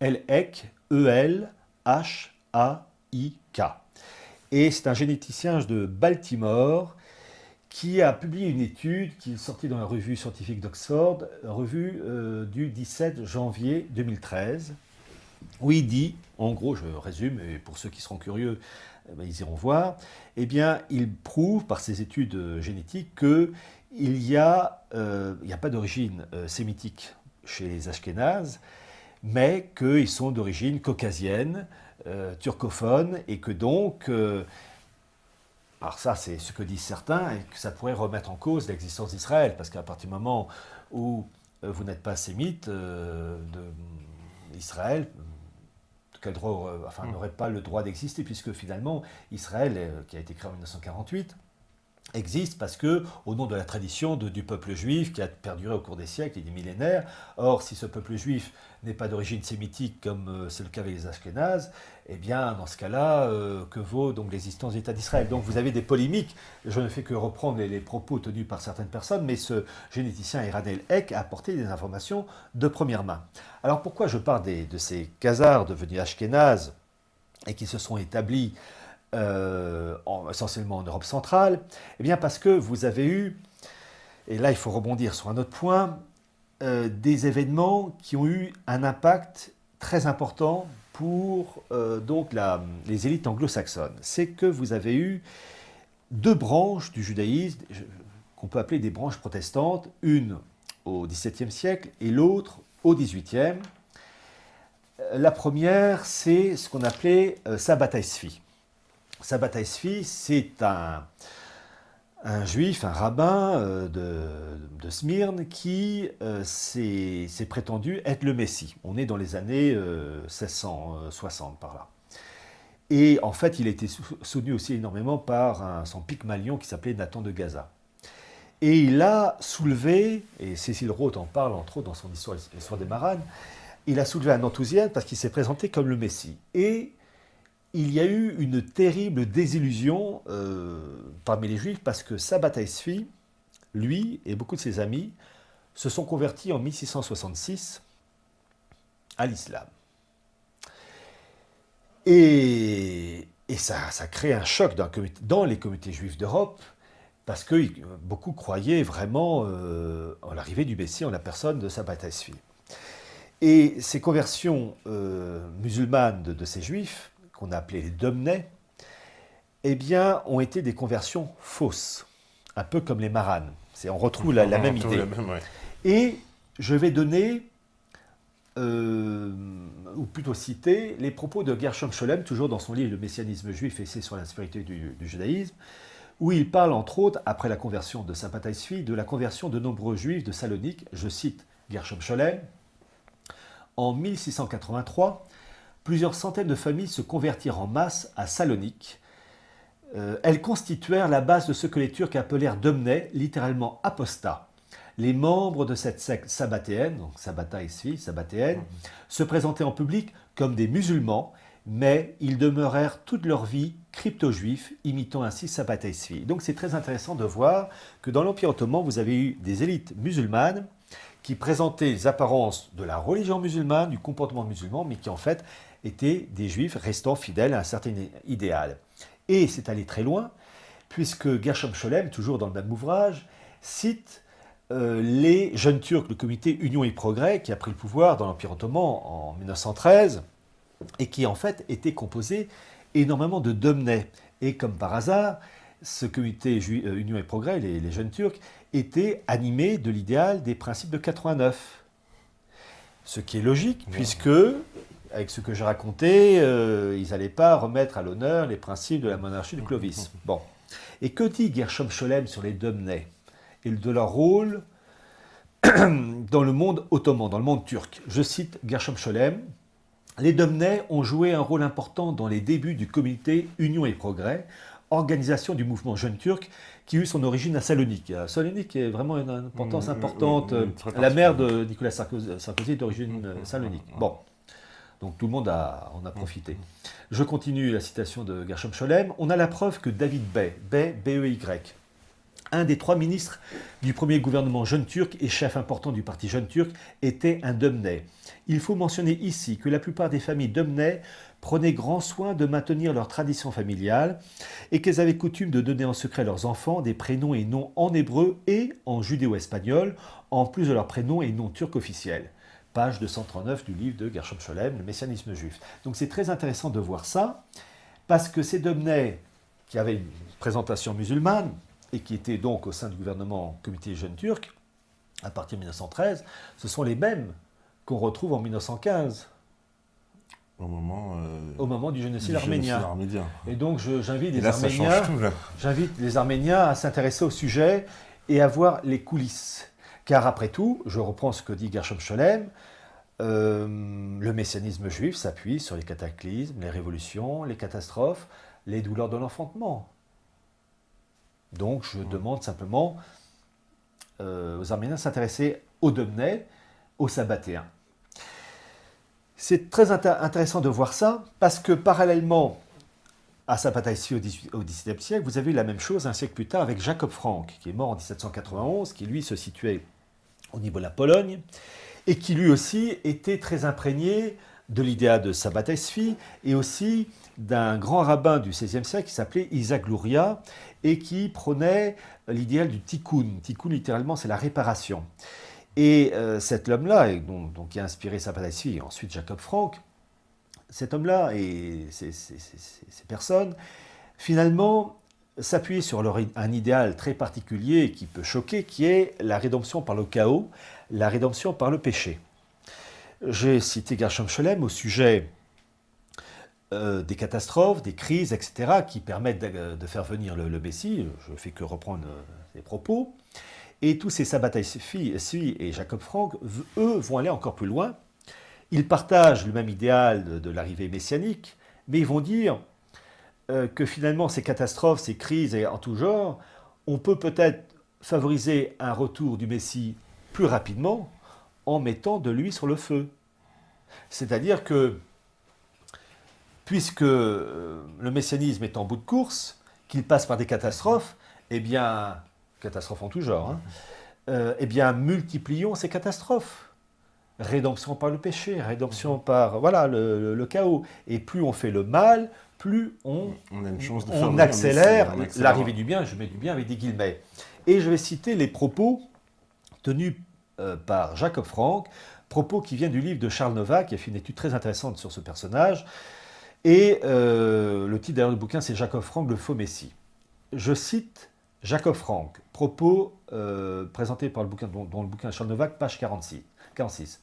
El-Ek, E-L-H-A-I-K. Et c'est un généticien de Baltimore qui a publié une étude qui est sortie dans la revue scientifique d'Oxford, revue euh, du 17 janvier 2013, où il dit, en gros, je résume, et pour ceux qui seront curieux, eh ben, ils iront voir, eh bien, ils prouvent par ces études euh, génétiques qu'il n'y a, euh, il a pas d'origine euh, sémitique chez les Ashkénazes, mais qu'ils sont d'origine caucasienne, turcophone, et que donc, alors ça c'est ce que disent certains, et que ça pourrait remettre en cause l'existence d'Israël, parce qu'à partir du moment où vous n'êtes pas sémite, de, Israël droit, euh, mm. n'aurait pas le droit d'exister, puisque finalement, Israël, euh, qui a été créé en 1948, existe parce que, au nom de la tradition du peuple juif qui a perduré au cours des siècles et des millénaires, or si ce peuple juif n'est pas d'origine sémitique comme euh, c'est le cas avec les Ashkénazes, eh bien, dans ce cas-là, euh, que vaut donc l'existence l'État d'Israël Donc vous avez des polémiques. Je ne fais que reprendre les, propos tenus par certaines personnes, mais ce généticien Eranel Eck a apporté des informations de première main. Alors pourquoi je parle de ces Khazars devenus Ashkénazes et qui se sont établis euh, essentiellement en Europe centrale Eh bien parce que vous avez eu, et là il faut rebondir sur un autre point, euh, des événements qui ont eu un impact très important pour euh, donc les élites anglo-saxonnes. C'est que vous avez eu deux branches du judaïsme qu'on peut appeler des branches protestantes, une au XVIIe siècle et l'autre au XVIIIe. Euh, la première, c'est ce qu'on appelait euh, Sabbatai Sfi. c'est un, un juif, un rabbin euh, de, Smyrne qui euh, s'est prétendu être le Messie. On est dans les années 1660 euh, par là. Et en fait, il a été soutenu aussi énormément par son pygmalion qui s'appelait Nathan de Gaza. Et il a soulevé, et Cécile Roth en parle entre autres dans son histoire, des Maranes, il a soulevé un enthousiasme parce qu'il s'est présenté comme le Messie. Et il y a eu une terrible désillusion euh, parmi les juifs parce que Sabbatai lui et beaucoup de ses amis, se sont convertis en 1666 à l'islam. Et, ça, crée un choc dans, les communautés juives d'Europe parce que beaucoup croyaient vraiment euh, en l'arrivée du Messie, en la personne de Sabbatai Et ces conversions euh, musulmanes de ces juifs qu'on a appelé les Domnais, eh bien, ont été des conversions fausses, un peu comme les Maranes. On retrouve la, même idée. Et je vais donner, euh, ou plutôt citer, les propos de Gershom Scholem, toujours dans son livre Le messianisme juif, essai sur la spiritualité du, judaïsme, où il parle entre autres, après la conversion de Saint Patai de la conversion de nombreux juifs de Salonique. Je cite Gershom Scholem. En 1683, plusieurs centaines de familles se convertirent en masse à Salonique. Euh, elles constituèrent la base de ce que les Turcs appelèrent domnés, littéralement apostat. Les membres de cette secte sabbatéenne, donc sabbata sabatéenne, sabbatéenne, se présentaient en public comme des musulmans, mais ils demeurèrent toute leur vie crypto-juifs, imitant ainsi et Donc c'est très intéressant de voir que dans l'Empire ottoman, vous avez eu des élites musulmanes qui présentaient les apparences de la religion musulmane, du comportement musulman, mais qui en fait étaient des juifs restant fidèles à un certain idéal. Et c'est allé très loin, puisque Gershom Scholem, toujours dans le même ouvrage, cite euh, les jeunes turcs, le comité Union et Progrès, qui a pris le pouvoir dans l'Empire ottoman en 1913, et qui en fait était composé énormément de domnés. Et comme par hasard, ce comité euh, Union et Progrès, les, jeunes turcs, étaient animés de l'idéal des principes de 89. Ce qui est logique, puisque avec ce que j'ai raconté, euh, ils n'allaient pas remettre à l'honneur les principes de la monarchie de Clovis. Bon. Et que dit Gershom Scholem sur les Domnais et de leur rôle dans le monde ottoman, dans le monde turc Je cite Gershom Scholem. Les Domnais ont joué un rôle important dans les débuts du comité Union et Progrès, organisation du mouvement jeune turc qui eut son origine à Salonique. Euh, salonique est vraiment une importance mm, mm, importante. Mm, euh, la mère de Nicolas Sarkozy, Sarkozy est d'origine salonique. Bon. Donc tout le monde en a profité. Mm. Je continue la citation de Gershom Scholem. On a la preuve que David Bey, Bey, e y un des trois ministres du premier gouvernement jeune turc et chef important du parti jeune turc, était un Domnay. Il faut mentionner ici que la plupart des familles Dumnay prenaient grand soin de maintenir leur tradition familiale et qu'elles avaient coutume de donner en secret à leurs enfants des prénoms et noms en hébreu et en judéo-espagnol, en plus de leurs prénoms et noms turcs officiels page 239 du livre de Gershom Scholem, Le messianisme juif. Donc c'est très intéressant de voir ça, parce que ces Domnay, qui avait une présentation musulmane, et qui était donc au sein du gouvernement comité jeune turc, à partir de 1913, ce sont les mêmes qu'on retrouve en 1915. Au moment, euh, au moment du génocide, arménien. Et donc j'invite les, les Arméniens à s'intéresser au sujet et à voir les coulisses car après tout, je reprends ce que dit Gershom Scholem, euh, le messianisme juif s'appuie sur les cataclysmes, les révolutions, les catastrophes, les douleurs de l'enfantement. Donc je mmh. demande simplement euh, aux Arméniens de s'intéresser aux Domnais, aux Sabbatéens. C'est très intéressant de voir ça, parce que parallèlement à sa bataille ici au XVIIe siècle, vous avez eu la même chose un siècle plus tard avec Jacob Frank, qui est mort en 1791, qui lui se situait au niveau de la Pologne, et qui lui aussi était très imprégné de l'idéal de Sabbat et aussi d'un grand rabbin du XVIe siècle qui s'appelait Isaac Luria et qui prônait l'idéal du tikkun. Tikkun, littéralement, c'est la réparation. Et euh, cet homme-là, donc, donc, qui a inspiré Sabbat fille et ensuite Jacob Frank, cet homme-là et ces personnes, finalement, s'appuyer sur un idéal très particulier qui peut choquer, qui est la rédemption par le chaos, la rédemption par le péché. J'ai cité Gershom Scholem au sujet euh, des catastrophes, des crises, etc., qui permettent de, faire venir le, Messie, je fais que reprendre euh, ses propos, et tous ces Sabbatai Sui et Jacob Frank, eux, vont aller encore plus loin. Ils partagent le même idéal de, de l'arrivée messianique, mais ils vont dire, euh, que finalement ces catastrophes, ces crises et en tout genre, on peut peut-être favoriser un retour du Messie plus rapidement en mettant de lui sur le feu. C'est-à-dire que, puisque euh, le messianisme est en bout de course, qu'il passe par des catastrophes, eh bien, catastrophes en tout genre, hein, euh, eh bien, multiplions ces catastrophes. Rédemption par le péché, rédemption par voilà le chaos. Et plus on fait le mal, plus on, accélère l'arrivée du bien, je mets du bien avec des guillemets. Et je vais citer les propos tenus euh, par Jacob Frank, propos qui vient du livre de Charles Novak, qui a fait une étude très intéressante sur ce personnage. Et euh, le titre d'ailleurs du bouquin, c'est Jacob Frank, le faux messie. Je cite Jacob Frank, propos euh, présentés par le bouquin, dont, le bouquin Charles Novak, page 46. 46.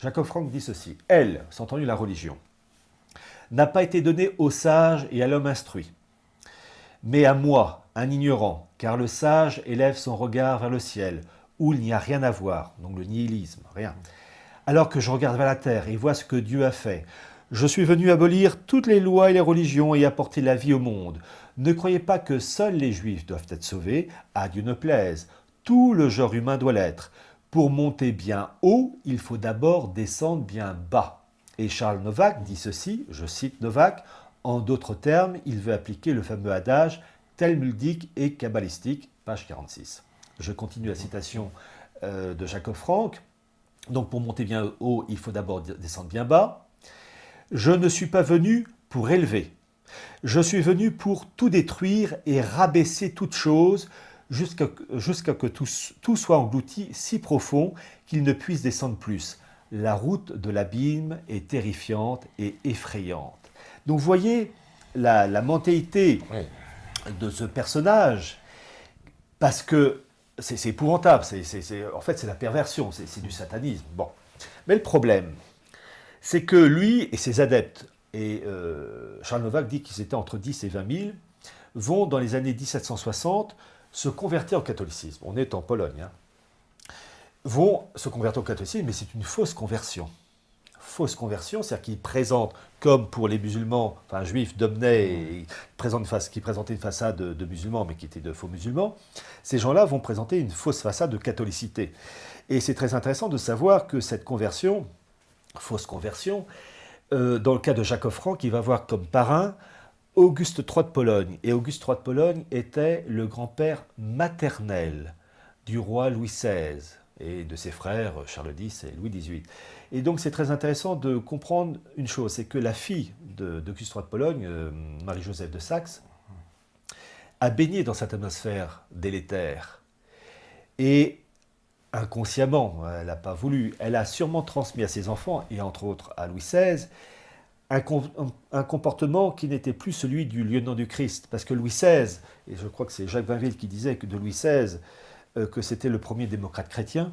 Jacob Frank dit ceci. Elle, entendu la religion, n'a pas été donné au sage et à l'homme instruit, mais à moi, un ignorant, car le sage élève son regard vers le ciel, où il n'y a rien à voir, donc le nihilisme, rien. Alors que je regarde vers la terre et vois ce que Dieu a fait, je suis venu abolir toutes les lois et les religions et apporter la vie au monde. Ne croyez pas que seuls les Juifs doivent être sauvés, à Dieu ne plaise. Tout le genre humain doit l'être. Pour monter bien haut, il faut d'abord descendre bien bas. Et Charles Novak dit ceci, je cite Novak, en d'autres termes, il veut appliquer le fameux adage talmudique et kabbalistique, page 46. Je continue la citation euh, de Jacob Franck. Donc pour monter bien haut, il faut d'abord descendre bien bas. Je ne suis pas venu pour élever. Je suis venu pour tout détruire et rabaisser toute chose jusqu'à ce que tout, tout soit englouti si profond qu'il ne puisse descendre plus la route de l'abîme est terrifiante et effrayante. Donc vous voyez la, la mentalité de ce personnage, parce que c'est épouvantable, en fait c'est la perversion, c'est du satanisme. Bon. Mais le problème, c'est que lui et ses adeptes, et euh, Charles Novak dit qu'ils étaient entre 10 et 20 000, vont dans les années 1760 se convertir au catholicisme. On est en Pologne. Hein vont se convertir au catholicisme, mais c'est une fausse conversion. Fausse conversion, c'est-à-dire qu'ils présentent, comme pour les musulmans, enfin juifs d'Omney, qui présentaient une façade de, musulmans, mais qui étaient de faux musulmans, ces gens-là vont présenter une fausse façade de catholicité. Et c'est très intéressant de savoir que cette conversion, fausse conversion, euh, dans le cas de Jacques Offrand, qui va voir comme parrain Auguste III de Pologne. Et Auguste III de Pologne était le grand-père maternel du roi Louis XVI et de ses frères Charles X et Louis XVIII. Et donc c'est très intéressant de comprendre une chose, c'est que la fille de, de de Pologne, euh, Marie-Joseph de Saxe, a baigné dans cette atmosphère délétère. Et inconsciemment, elle n'a pas voulu, elle a sûrement transmis à ses enfants, et entre autres à Louis XVI, un, comportement qui n'était plus celui du lieutenant du Christ. Parce que Louis XVI, et je crois que c'est Jacques Bainville qui disait que de Louis XVI, euh, que c'était le premier démocrate chrétien.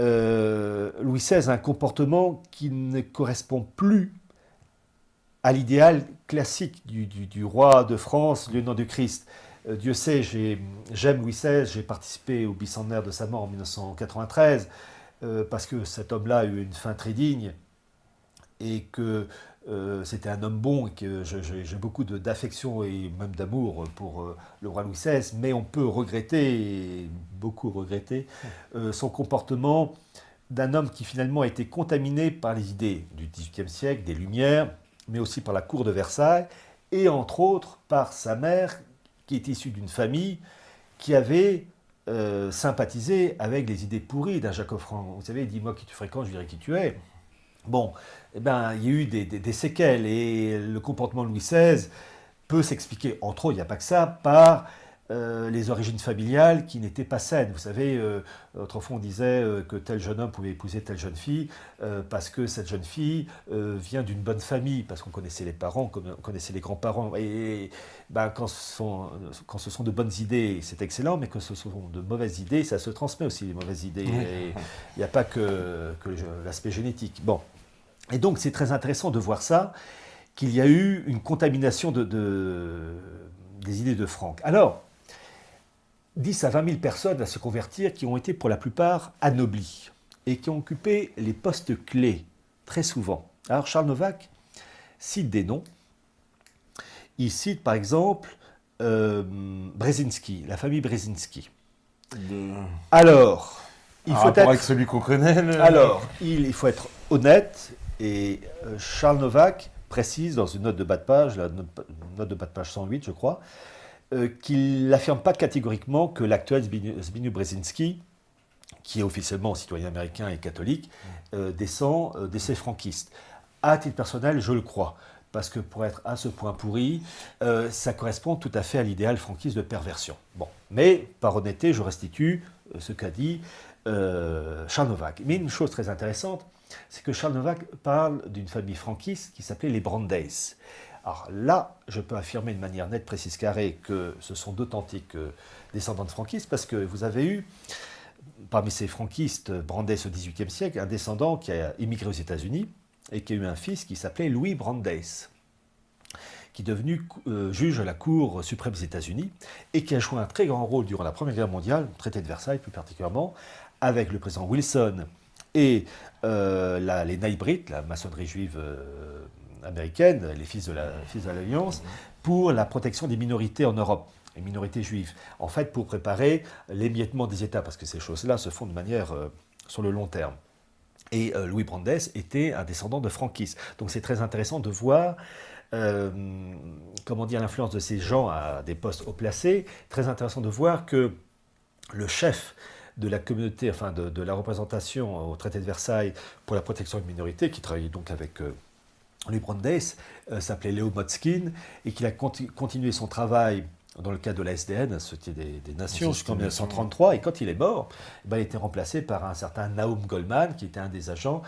Euh, Louis XVI a un comportement qui ne correspond plus à l'idéal classique du, roi de France, le nom du Christ. Euh, Dieu sait, j'aime Louis XVI, j'ai participé au bicentenaire de sa mort en 1993, parce que cet homme-là a eu une fin très digne, et que euh, c'était un homme bon et que j'ai beaucoup d'affection et même d'amour pour euh, le roi Louis XVI, mais on peut regretter, beaucoup regretter, euh, son comportement d'un homme qui finalement a été contaminé par les idées du XVIIIe siècle, des Lumières, mais aussi par la cour de Versailles, et entre autres par sa mère, qui est issue d'une famille qui avait sympathisé avec les idées pourries d'un Jacques Franc. Vous savez, dis moi qui tu fréquentes, je dirais qui tu es. Bon, eh ben, il y a eu des, séquelles. Et le comportement de Louis XVI peut s'expliquer, entre autres, il n'y a pas que ça, par euh, les origines familiales qui n'étaient pas saines. Vous savez, euh, autrefois on disait euh, que tel jeune homme pouvait épouser telle jeune fille parce que cette jeune fille vient d'une bonne famille, parce qu'on connaissait les parents, on connaissait les grands-parents. Et, ben, quand, ce sont, de bonnes idées, c'est excellent, mais quand ce sont de mauvaises idées, ça se transmet aussi, les mauvaises idées. Il n'y a pas que, que l'aspect génétique. Bon. Et donc c'est très intéressant de voir ça, qu'il y a eu une contamination de, des idées de Franck. Alors, 10 à 20 000 personnes à se convertir qui ont été pour la plupart anoblies et qui ont occupé les postes clés très souvent. Alors Charles Novak cite des noms. Il cite par exemple euh, Brzezinski, la famille Brzezinski. Alors, il ah, faut celui qu'on il, faut être honnête et euh, Charles Novak précise dans une note de bas de page, la note de bas de page 108, je crois, euh, qu'il n'affirme pas catégoriquement que l'actuel Zbigniew Brzezinski, qui est officiellement citoyen américain et catholique, euh, descend des d'essais franquistes. À titre personnel, je le crois, parce que pour être à ce point pourri, ça correspond tout à fait à l'idéal franquiste de perversion. Bon, mais par honnêteté, je restitue ce qu'a dit Charles Novak. Mais une chose très intéressante, c'est que Charles Novak parle d'une famille franquiste qui s'appelait les Brandeis. Alors là, je peux affirmer de manière nette, précise, carrée, que ce sont d'authentiques euh, descendants de franquistes, parce que vous avez eu, parmi ces franquistes, Brandeis au XVIIIe siècle, un descendant qui a immigré aux États-Unis et qui a eu un fils qui s'appelait Louis Brandeis qui est devenu euh, juge à la Cour suprême des États-Unis et qui a joué un très grand rôle durant la Première Guerre mondiale, le traité de Versailles plus particulièrement, avec le président Wilson et euh, les Naïbrites, la maçonnerie juive euh, américaine, les fils de l'Alliance, mhm. pour la protection des minorités en Europe les minorités juives, en fait pour préparer l'émiettement des États, parce que ces choses-là se font de manière euh, sur le long terme. Et Louis Brandes était un descendant de Franquis. Donc c'est très intéressant de voir comment dire, l'influence de ces gens à des postes haut placés, très intéressant de voir que le chef de la communauté, enfin de, la représentation euh, au traité de Versailles pour la protection des minorités, qui travaillait donc avec euh, Louis Brandeis, euh, s'appelait Léo Motzkin, et qu'il a continué son travail dans le cadre de la SDN, Société des, Nations, jusqu'en 1933. Et quand il est mort, eh ben, il a été remplacé par un certain Naum Goldman, qui était un des agents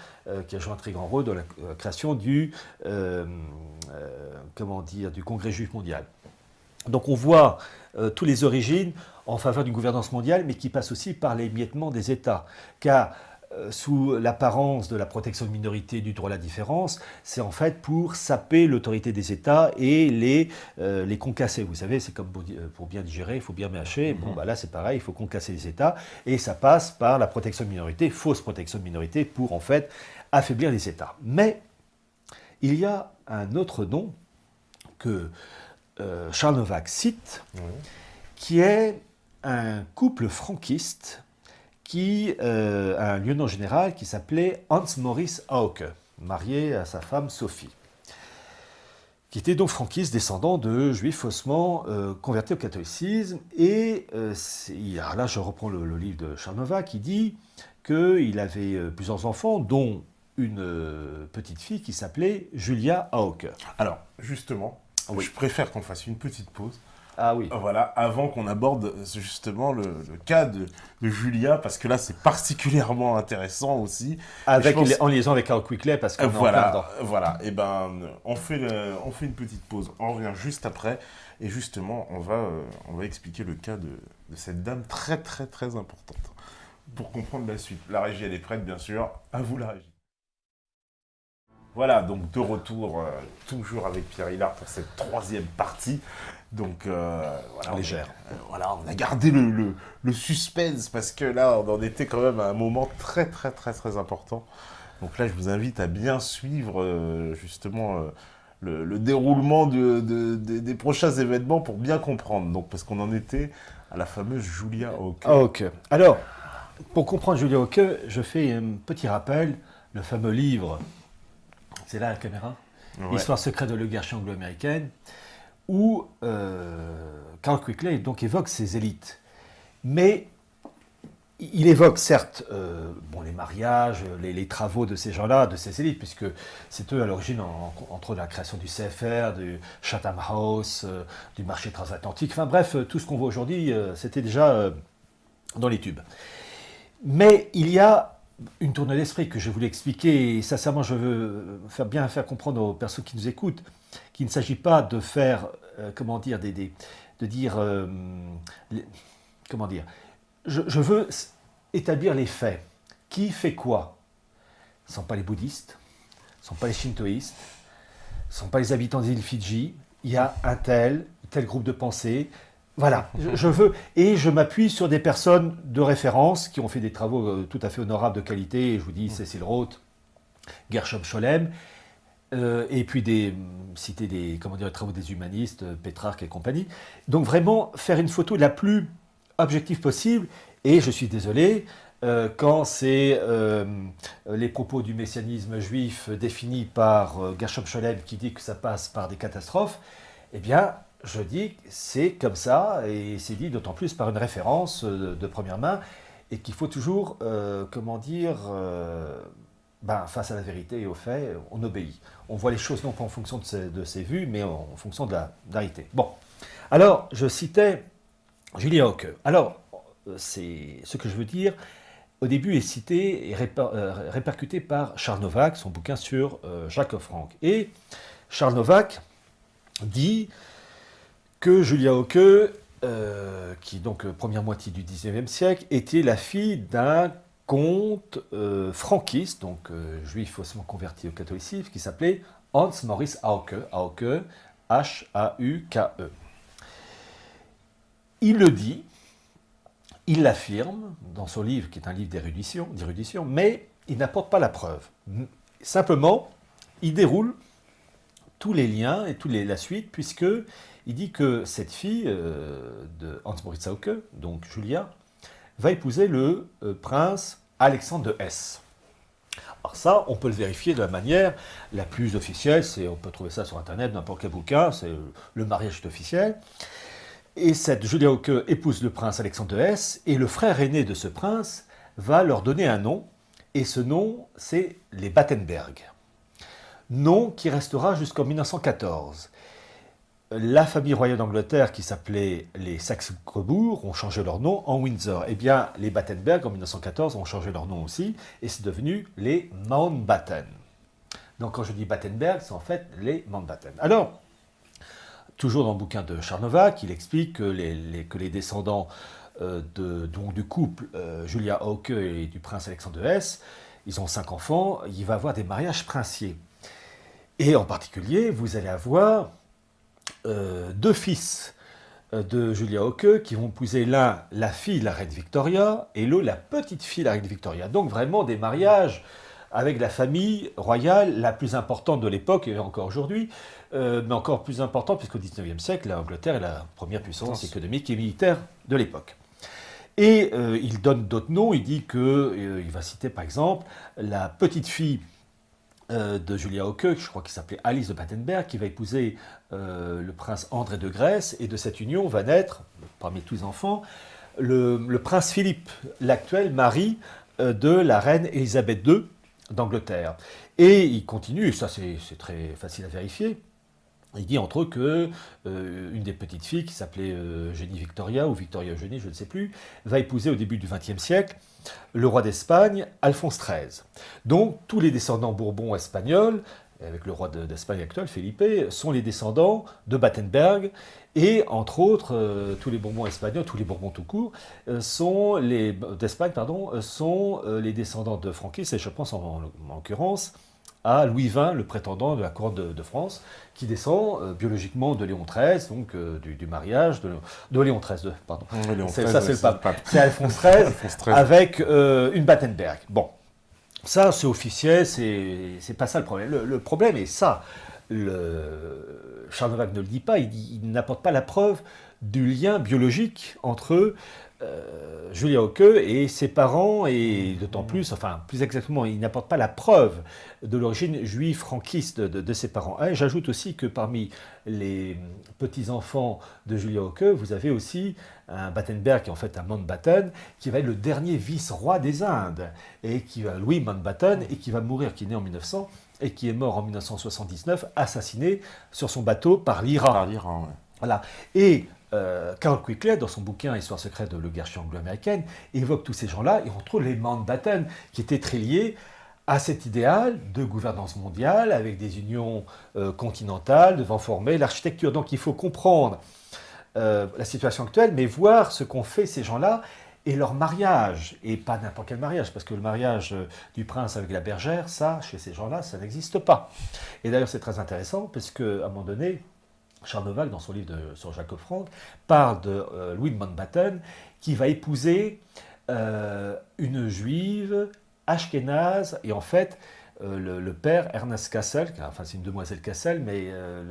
qui a joué un très grand rôle dans la création du, comment dire, du Congrès juif mondial. Donc on voit toutes les origines, en faveur d'une gouvernance mondiale, mais qui passe aussi par l'émiettement des États. Car euh, sous l'apparence de la protection de minorité, du droit à la différence, c'est en fait pour saper l'autorité des États et les, euh, les concasser. Vous savez, c'est comme pour, bien digérer, il faut bien mâcher. Bon, mhm. bah là, c'est pareil, il faut concasser les États. Et ça passe par la protection de minorité, fausse protection de minorité, pour en fait affaiblir les États. Mais il y a un autre nom que euh, cite, qui est un couple franquiste qui, euh, un lieutenant général qui s'appelait Hans Maurice Hauke, marié à sa femme Sophie, qui était donc franquiste, descendant de juifs faussement euh, convertis au catholicisme. Et euh, là, je reprends le, livre de Charnova qui dit qu'il avait plusieurs enfants, dont une petite fille qui s'appelait Julia Hauke. Alors, justement, je préfère qu'on fasse une petite pause ah oui. Voilà, avant qu'on aborde justement le, cas de, Julia, parce que là c'est particulièrement intéressant aussi. En liaison avec Carl Quickley, parce que. Voilà, voilà. Et eh ben, on fait, on fait une petite pause, on revient juste après, et justement on va, euh, on va expliquer le cas de, cette dame très très très importante pour comprendre la suite. La régie, elle est prête, bien sûr. À vous la régie. Voilà, donc de retour, euh, toujours avec Pierre Hillard pour cette troisième partie. Donc euh, voilà, légère. On, euh, voilà, on a gardé le, suspense parce que là, on en était quand même à un moment très très très très important. Donc là, je vous invite à bien suivre euh, justement le, déroulement de, des prochains événements pour bien comprendre. Donc parce qu'on en était à la fameuse Julia Hawke. Ah, Alors, pour comprendre Julia Hawke, je fais un petit rappel. Le fameux livre, c'est là la caméra, Histoire secrète de guerre anglo-américaine où euh, Carl Quickley donc évoque ces élites. Mais il évoque certes euh, bon, les mariages, les, travaux de ces gens-là, de ces élites, puisque c'est eux à l'origine, entre la création du CFR, du Chatham House, euh, du marché transatlantique, enfin bref, tout ce qu'on voit aujourd'hui, c'était déjà dans les tubes. Mais il y a une tournée d'esprit que je voulais expliquer, et sincèrement, je veux faire bien faire comprendre aux personnes qui nous écoutent qu'il ne s'agit pas de faire, euh, comment dire, de dire, euh, comment dire, je, veux établir les faits. Qui fait quoi Ce ne sont pas les bouddhistes, ce ne sont pas les shintoïstes, ce ne sont pas les habitants des îles Fidji. Il y a un tel, tel groupe de pensée, voilà, je, veux, et je m'appuie sur des personnes de référence qui ont fait des travaux euh, tout à fait honorables de qualité, je vous dis Cécile Roth, Gershom Scholem, euh, et puis des citer des les travaux des humanistes, euh, Pétrarque et compagnie. Donc vraiment faire une photo la plus objective possible. Et je suis désolé, euh, quand c'est les propos du messianisme juif définis par Gershom Scholem qui dit que ça passe par des catastrophes, eh bien, je dis c'est comme ça, et c'est dit d'autant plus par une référence de, première main, et qu'il faut toujours, comment dire, ben, face à la vérité et aux faits, on obéit. On voit les choses non pas en fonction de ses, vues, mais en, fonction de la vérité. Bon, alors je citais Julia Hocke. Alors, c'est ce que je veux dire. Au début est cité et euh, répercuté par Charles Novak, son bouquin sur euh, Jacques Franck. Et Charles Novak dit que Julia Hocke, euh, qui donc première moitié du 19e siècle, était la fille d'un comte euh, franquiste, donc euh, juif faussement converti au catholicisme, qui s'appelait Hans Maurice Hauke, Hauke, H-A-U-K-E. Il le dit, il l'affirme dans son livre, qui est un livre d'érudition, mais il n'apporte pas la preuve. Simplement, il déroule tous les liens et toute la suite, puisque il dit que cette fille euh, de Hans Moritz Hauke, donc Julia, va épouser le euh, prince Alexandre de Hesse. Alors ça, on peut le vérifier de la manière la plus officielle, c'est, on peut trouver ça sur Internet, n'importe quel bouquin, c'est le mariage officiel. Et cette Julia Hauke épouse le prince Alexandre de Hesse, et le frère aîné de ce prince va leur donner un nom, et ce nom, c'est les Battenberg. Nom qui restera jusqu'en 1914 la famille royale d'Angleterre qui s'appelait les Saxe-Cobourg ont changé leur nom en Windsor. Eh bien, les Battenberg en 1914 ont changé leur nom aussi et c'est devenu les Mountbatten. Donc, quand je dis Battenberg, c'est en fait les Mountbatten. Alors, toujours dans le bouquin de Charnovac, il explique que les, descendants euh, de, du couple euh, Julia Hawke et du prince Alexandre de Hesse, ils ont cinq enfants, il va avoir des mariages princiers. Et en particulier, vous allez avoir euh, deux fils euh, de Julia Hockey qui vont épouser l'un la fille, de la reine Victoria, et l'autre la petite fille, de la reine Victoria. Donc vraiment des mariages avec la famille royale la plus importante de l'époque et encore aujourd'hui, euh, mais encore plus importante puisqu'au XIXe siècle, l'Angleterre est la première puissance économique et militaire de l'époque. Et il donne d'autres noms, il dit que, il va citer par exemple la petite fille euh, de Julia Hocke, je crois qu'il s'appelait Alice de Battenberg, qui va épouser euh, le prince André de Grèce, et de cette union va naître, parmi tous les enfants, le, prince Philippe, l'actuel mari euh, de la reine Élisabeth II d'Angleterre. Et il continue, ça c'est très facile à vérifier, il dit entre eux que euh, une des petites filles, qui s'appelait euh, Victoria ou Victoria Eugénie, je ne sais plus, va épouser au début du XXe siècle le roi d'Espagne, Alphonse XIII. Donc tous les descendants bourbons espagnols, avec le roi d'Espagne actuel, Felipe, sont les descendants de Battenberg. Et entre autres, euh, tous les Bourbons espagnols, tous les Bourbons tout court, euh, sont les d'Espagne, pardon, sont les descendants de Franquise, et je pense en l'occurrence à Louis XX, le prétendant de la Cour de, France, qui descend euh, biologiquement de Léon XIII, donc euh, du, mariage de, Léon XIII, pardon. ça, c'est le pape. C'est Alphonse XIII, avec euh, une Battenberg. Bon, ça, c'est officiel, c'est pas ça le problème. Le, problème est ça. Le... Charles Vague ne le dit pas, il, il n'apporte pas la preuve du lien biologique entre eux, euh, Julia Julien et ses parents, et d'autant plus, enfin plus exactement, il n'apporte pas la preuve de l'origine juive franquiste de, ses parents. Et hein, j'ajoute aussi que parmi les petits-enfants de Julien Hoqueux, vous avez aussi un Battenberg, qui en fait un Mountbatten, qui va être le dernier vice-roi des Indes, et qui va, Louis Mountbatten, et qui va mourir, qui est né en 1900, et qui est mort en 1979, assassiné sur son bateau par l'Iran. Par l'Iran, Voilà. Et euh, Carl Carol dans son bouquin Histoire secrète de guerre anglo-américaine, évoque tous ces gens-là, et on les Mountbatten, qui étaient très liés à cet idéal de gouvernance mondiale, avec des unions euh, continentales, devant former l'architecture. Donc il faut comprendre euh, la situation actuelle, mais voir ce qu'ont fait ces gens-là et leur mariage, et pas n'importe quel mariage, parce que le mariage du prince avec la bergère, ça, chez ces gens-là, ça n'existe pas. Et d'ailleurs, c'est très intéressant, parce qu'à un moment donné, Charles dans son livre sur Jacques Franck, parle de euh, Louis de Mountbatten qui va épouser euh, une juive ashkénaze. Et en fait, euh, le, père, Ernest Cassel, enfin c'est une demoiselle Cassel, mais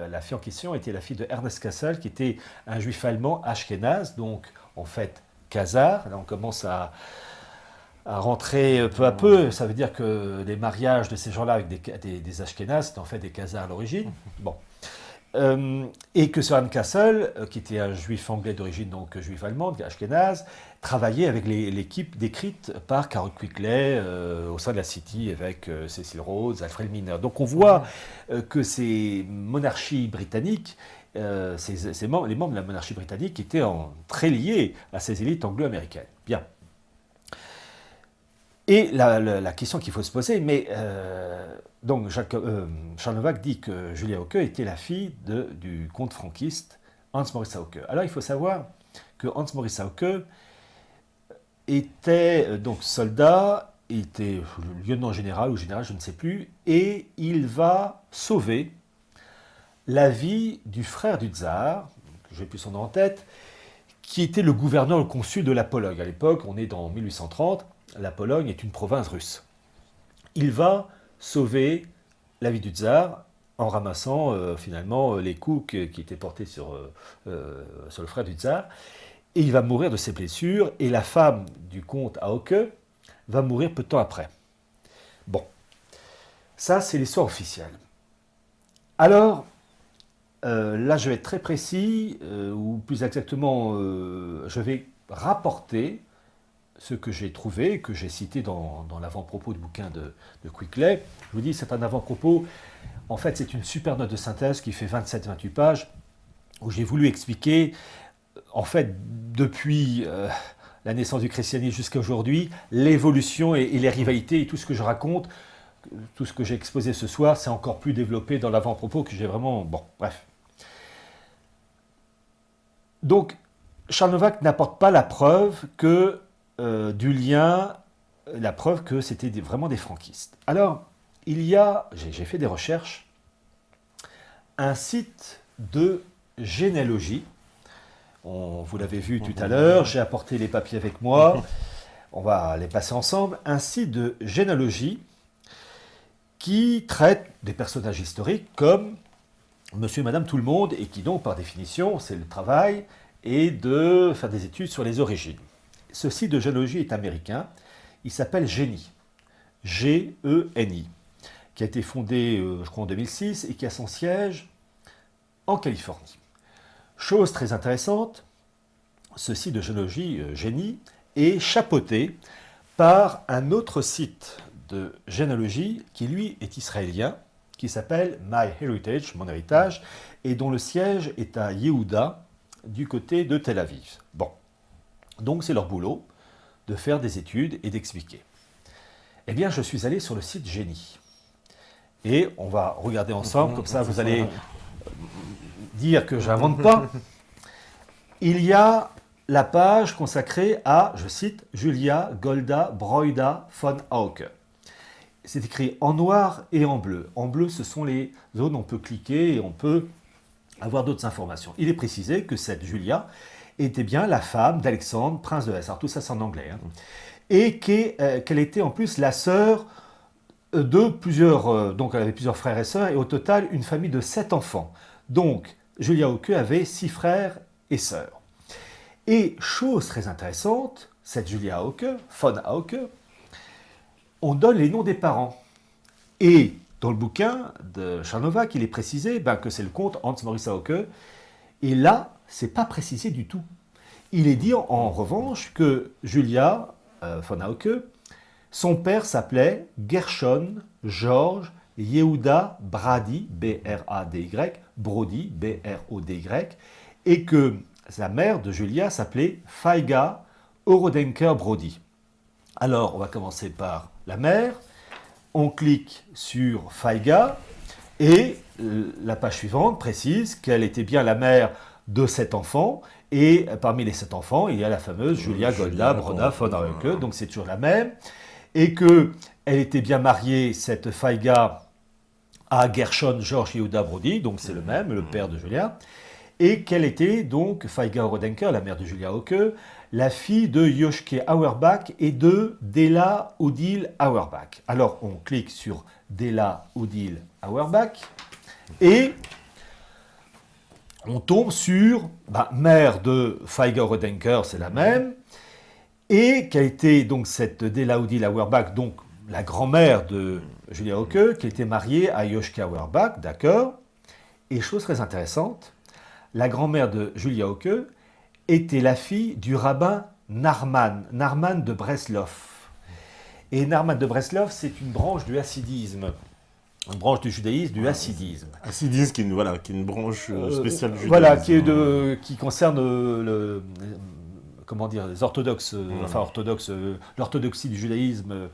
la, fille en question était la fille de Ernest Cassel, qui était un juif allemand ashkénaze, donc en fait, Khazar. Là, on commence à rentrer peu à peu. Ça veut dire que les mariages de ces gens-là avec des, des, en fait des Khazars à l'origine. Bon. Euh, et que Anne Castle, euh, qui était un juif anglais d'origine donc euh, juif allemande, Ashkenaz, travaillait avec l'équipe décrite par Carol Quickley au sein de la City avec Cécile Rhodes, Alfred Miner. Donc on voit mhm. que ces monarchies britanniques, ces, les membres de la monarchie britannique étaient très liés à ces élites anglo-américaines. Bien. Et la, question qu'il faut se poser, mais euh, donc Jacques, euh, dit que Julia Hauke était la fille du comte franquiste Hans Maurice Hauke. Alors il faut savoir que Hans Maurice Hauke était euh, donc soldat, était lieutenant général ou général, je ne sais plus, et il va sauver la vie du frère du tsar, je n'ai plus son nom en tête, qui était le gouverneur, le consul de la Pologne. À l'époque, on est dans 1830, la Pologne est une province russe. Il va sauver la vie du tsar en ramassant euh, finalement euh, les coups qui étaient portés sur, euh, sur le frère du tsar. Et il va mourir de ses blessures, et la femme du comte Aoke va mourir peu de temps après. Bon, ça c'est l'histoire officielle. Alors, là je vais être très précis, ou plus exactement, je vais rapporter ce que j'ai trouvé, que j'ai cité dans, l'avant-propos du bouquin de, de Quickley. Je vous dis, c'est un avant-propos. En fait, c'est une super note de synthèse qui fait 27-28 pages, où j'ai voulu expliquer, euh, en fait, depuis euh, la naissance du christianisme jusqu'à aujourd'hui, l'évolution et, les rivalités et tout ce que je raconte, tout ce que j'ai exposé ce soir, c'est encore plus développé dans l'avant-propos que j'ai vraiment... Bon, bref. Donc, Charles n'apporte pas la preuve que euh, du lien, la preuve que c'était vraiment des franquistes. Alors, il y a, j'ai fait des recherches, un site de généalogie. On, vous l'avez vu tout à l'heure, j'ai apporté les papiers avec moi. On va les passer ensemble. Un site de généalogie qui traite des personnages historiques comme monsieur et madame tout le monde et qui donc par définition, c'est le travail, et de faire des études sur les origines. Ce site de généalogie est américain. Il s'appelle GENI. G-E-N-I. Qui a été fondé, euh, je crois, en 2006 et qui a son siège en Californie. Chose très intéressante, ce site de généalogie, euh, GENI est chapeauté par un autre site de généalogie qui, lui, est israélien, qui s'appelle My Heritage, mon héritage, et dont le siège est à Yehuda, du côté de Tel Aviv. Bon. Donc c'est leur boulot de faire des études et d'expliquer. Eh bien, je suis allé sur le site Génie. Et on va regarder ensemble, comme ça vous allez euh, dire que j'invente pas. Il y a la page consacrée à, je cite, Julia Golda Broida von Hauke. C'est écrit en noir et en bleu. En bleu, ce sont les zones où on peut cliquer et on peut avoir d'autres informations. Il est précisé que cette Julia était bien la femme d'Alexandre, prince de Alors, Tout ça, c'est en anglais. Hein. Et euh, qu'elle était en plus la sœur euh, de plusieurs, euh, donc elle avait plusieurs frères et sœurs, et au total une famille de sept enfants. Donc Julia Hauke avait six frères et sœurs. Et chose très intéressante, cette Julia Hauke, von Hauke, on donne les noms des parents. Et dans le bouquin de Charnova, il est précisé ben, que c'est le comte Hans Maurice Hauke. Et là, c'est pas précisé du tout. Il est dit en revanche que Julia euh, von Hauke, son père s'appelait Gershon George Yehuda Brady, B-R-A-D-Y, Brody, B-R-O-D-Y, et que sa mère de Julia s'appelait Faiga Orodenker Brody. Alors, on va commencer par la mère. On clique sur Faiga et euh, la page suivante précise qu'elle était bien la mère de sept enfants. Et parmi les sept enfants, il y a la fameuse Julia Golda Brona von donc c'est toujours la même. Et que elle était bien mariée, cette Faiga, à Gershon George Yehuda Brody, donc c'est le mhm. même, le mhm. père de Julia. Et qu'elle était donc Faiga Rodenker, la mère de Julia Hauke, la fille de Yoshke Auerbach et de Della Odile Auerbach. Alors on clique sur Della Odile Auerbach et on tombe sur la bah, mère de Feiger Rodenker, c'est la même, et qui a été donc cette Delaudi Lauerbach, donc la grand-mère de Julia Hocke, qui était mariée à joshka Auerbach, d'accord Et chose très intéressante, la grand-mère de Julia Hocke était la fille du rabbin Narman, Narman de Breslov. Et Narman de Breslov, c'est une branche du hassidisme. Une branche du judaïsme, du assidisme. Hassidisme, qui est une, voilà, qui une branche euh, euh, spéciale du judaïsme. Voilà, qui, est de, qui concerne euh, le, comment dire, les orthodoxes, enfin orthodoxes, l'orthodoxie du judaïsme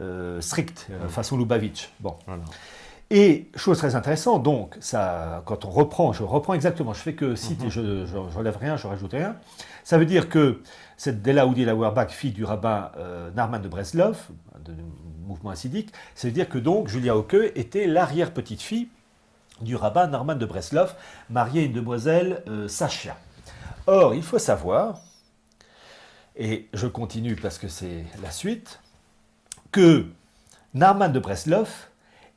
euh, strict, façon Lubavitch. Bon. Et chose très intéressante, donc, ça, quand on reprend, je reprends exactement, je fais que citer, mhm. je, je, relève rien, je rajoute rien. Ça veut dire que cette Della Lauerbach, fille du rabbin Narman de Breslov, de, mouvement c'est-à-dire que donc Julia Hoque était l'arrière-petite-fille du rabbin Norman de Breslov, marié à une demoiselle euh, Sacha. Or, il faut savoir, et je continue parce que c'est la suite, que Norman de Breslov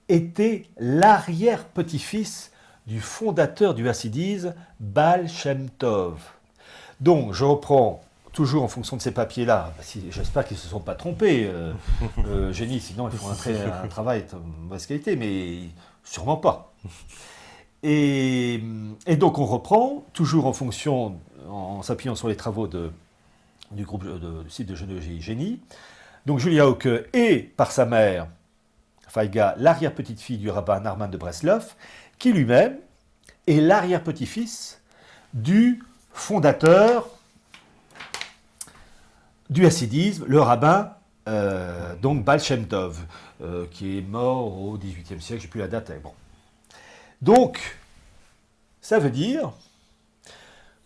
était l'arrière-petit-fils du fondateur du Hassidisme, Baal Shem Tov. Donc, je reprends toujours en fonction de ces papiers-là. Bah, j'espère qu'ils ne se sont pas trompés, euh, génie, euh, sinon ils font un, très, travail de mauvaise qualité, mais sûrement pas. Et, donc on reprend, toujours en fonction, en, s'appuyant sur les travaux de, du groupe de, du site de généalogie génie. Donc Julia Hauke est, par sa mère, Faiga, l'arrière-petite-fille du rabbin Armand de Breslov, qui lui-même est l'arrière-petit-fils du fondateur du hassidisme, le rabbin euh, donc Baal euh, qui est mort au XVIIIe siècle, j'ai plus la date. Hein, bon. Donc, ça veut dire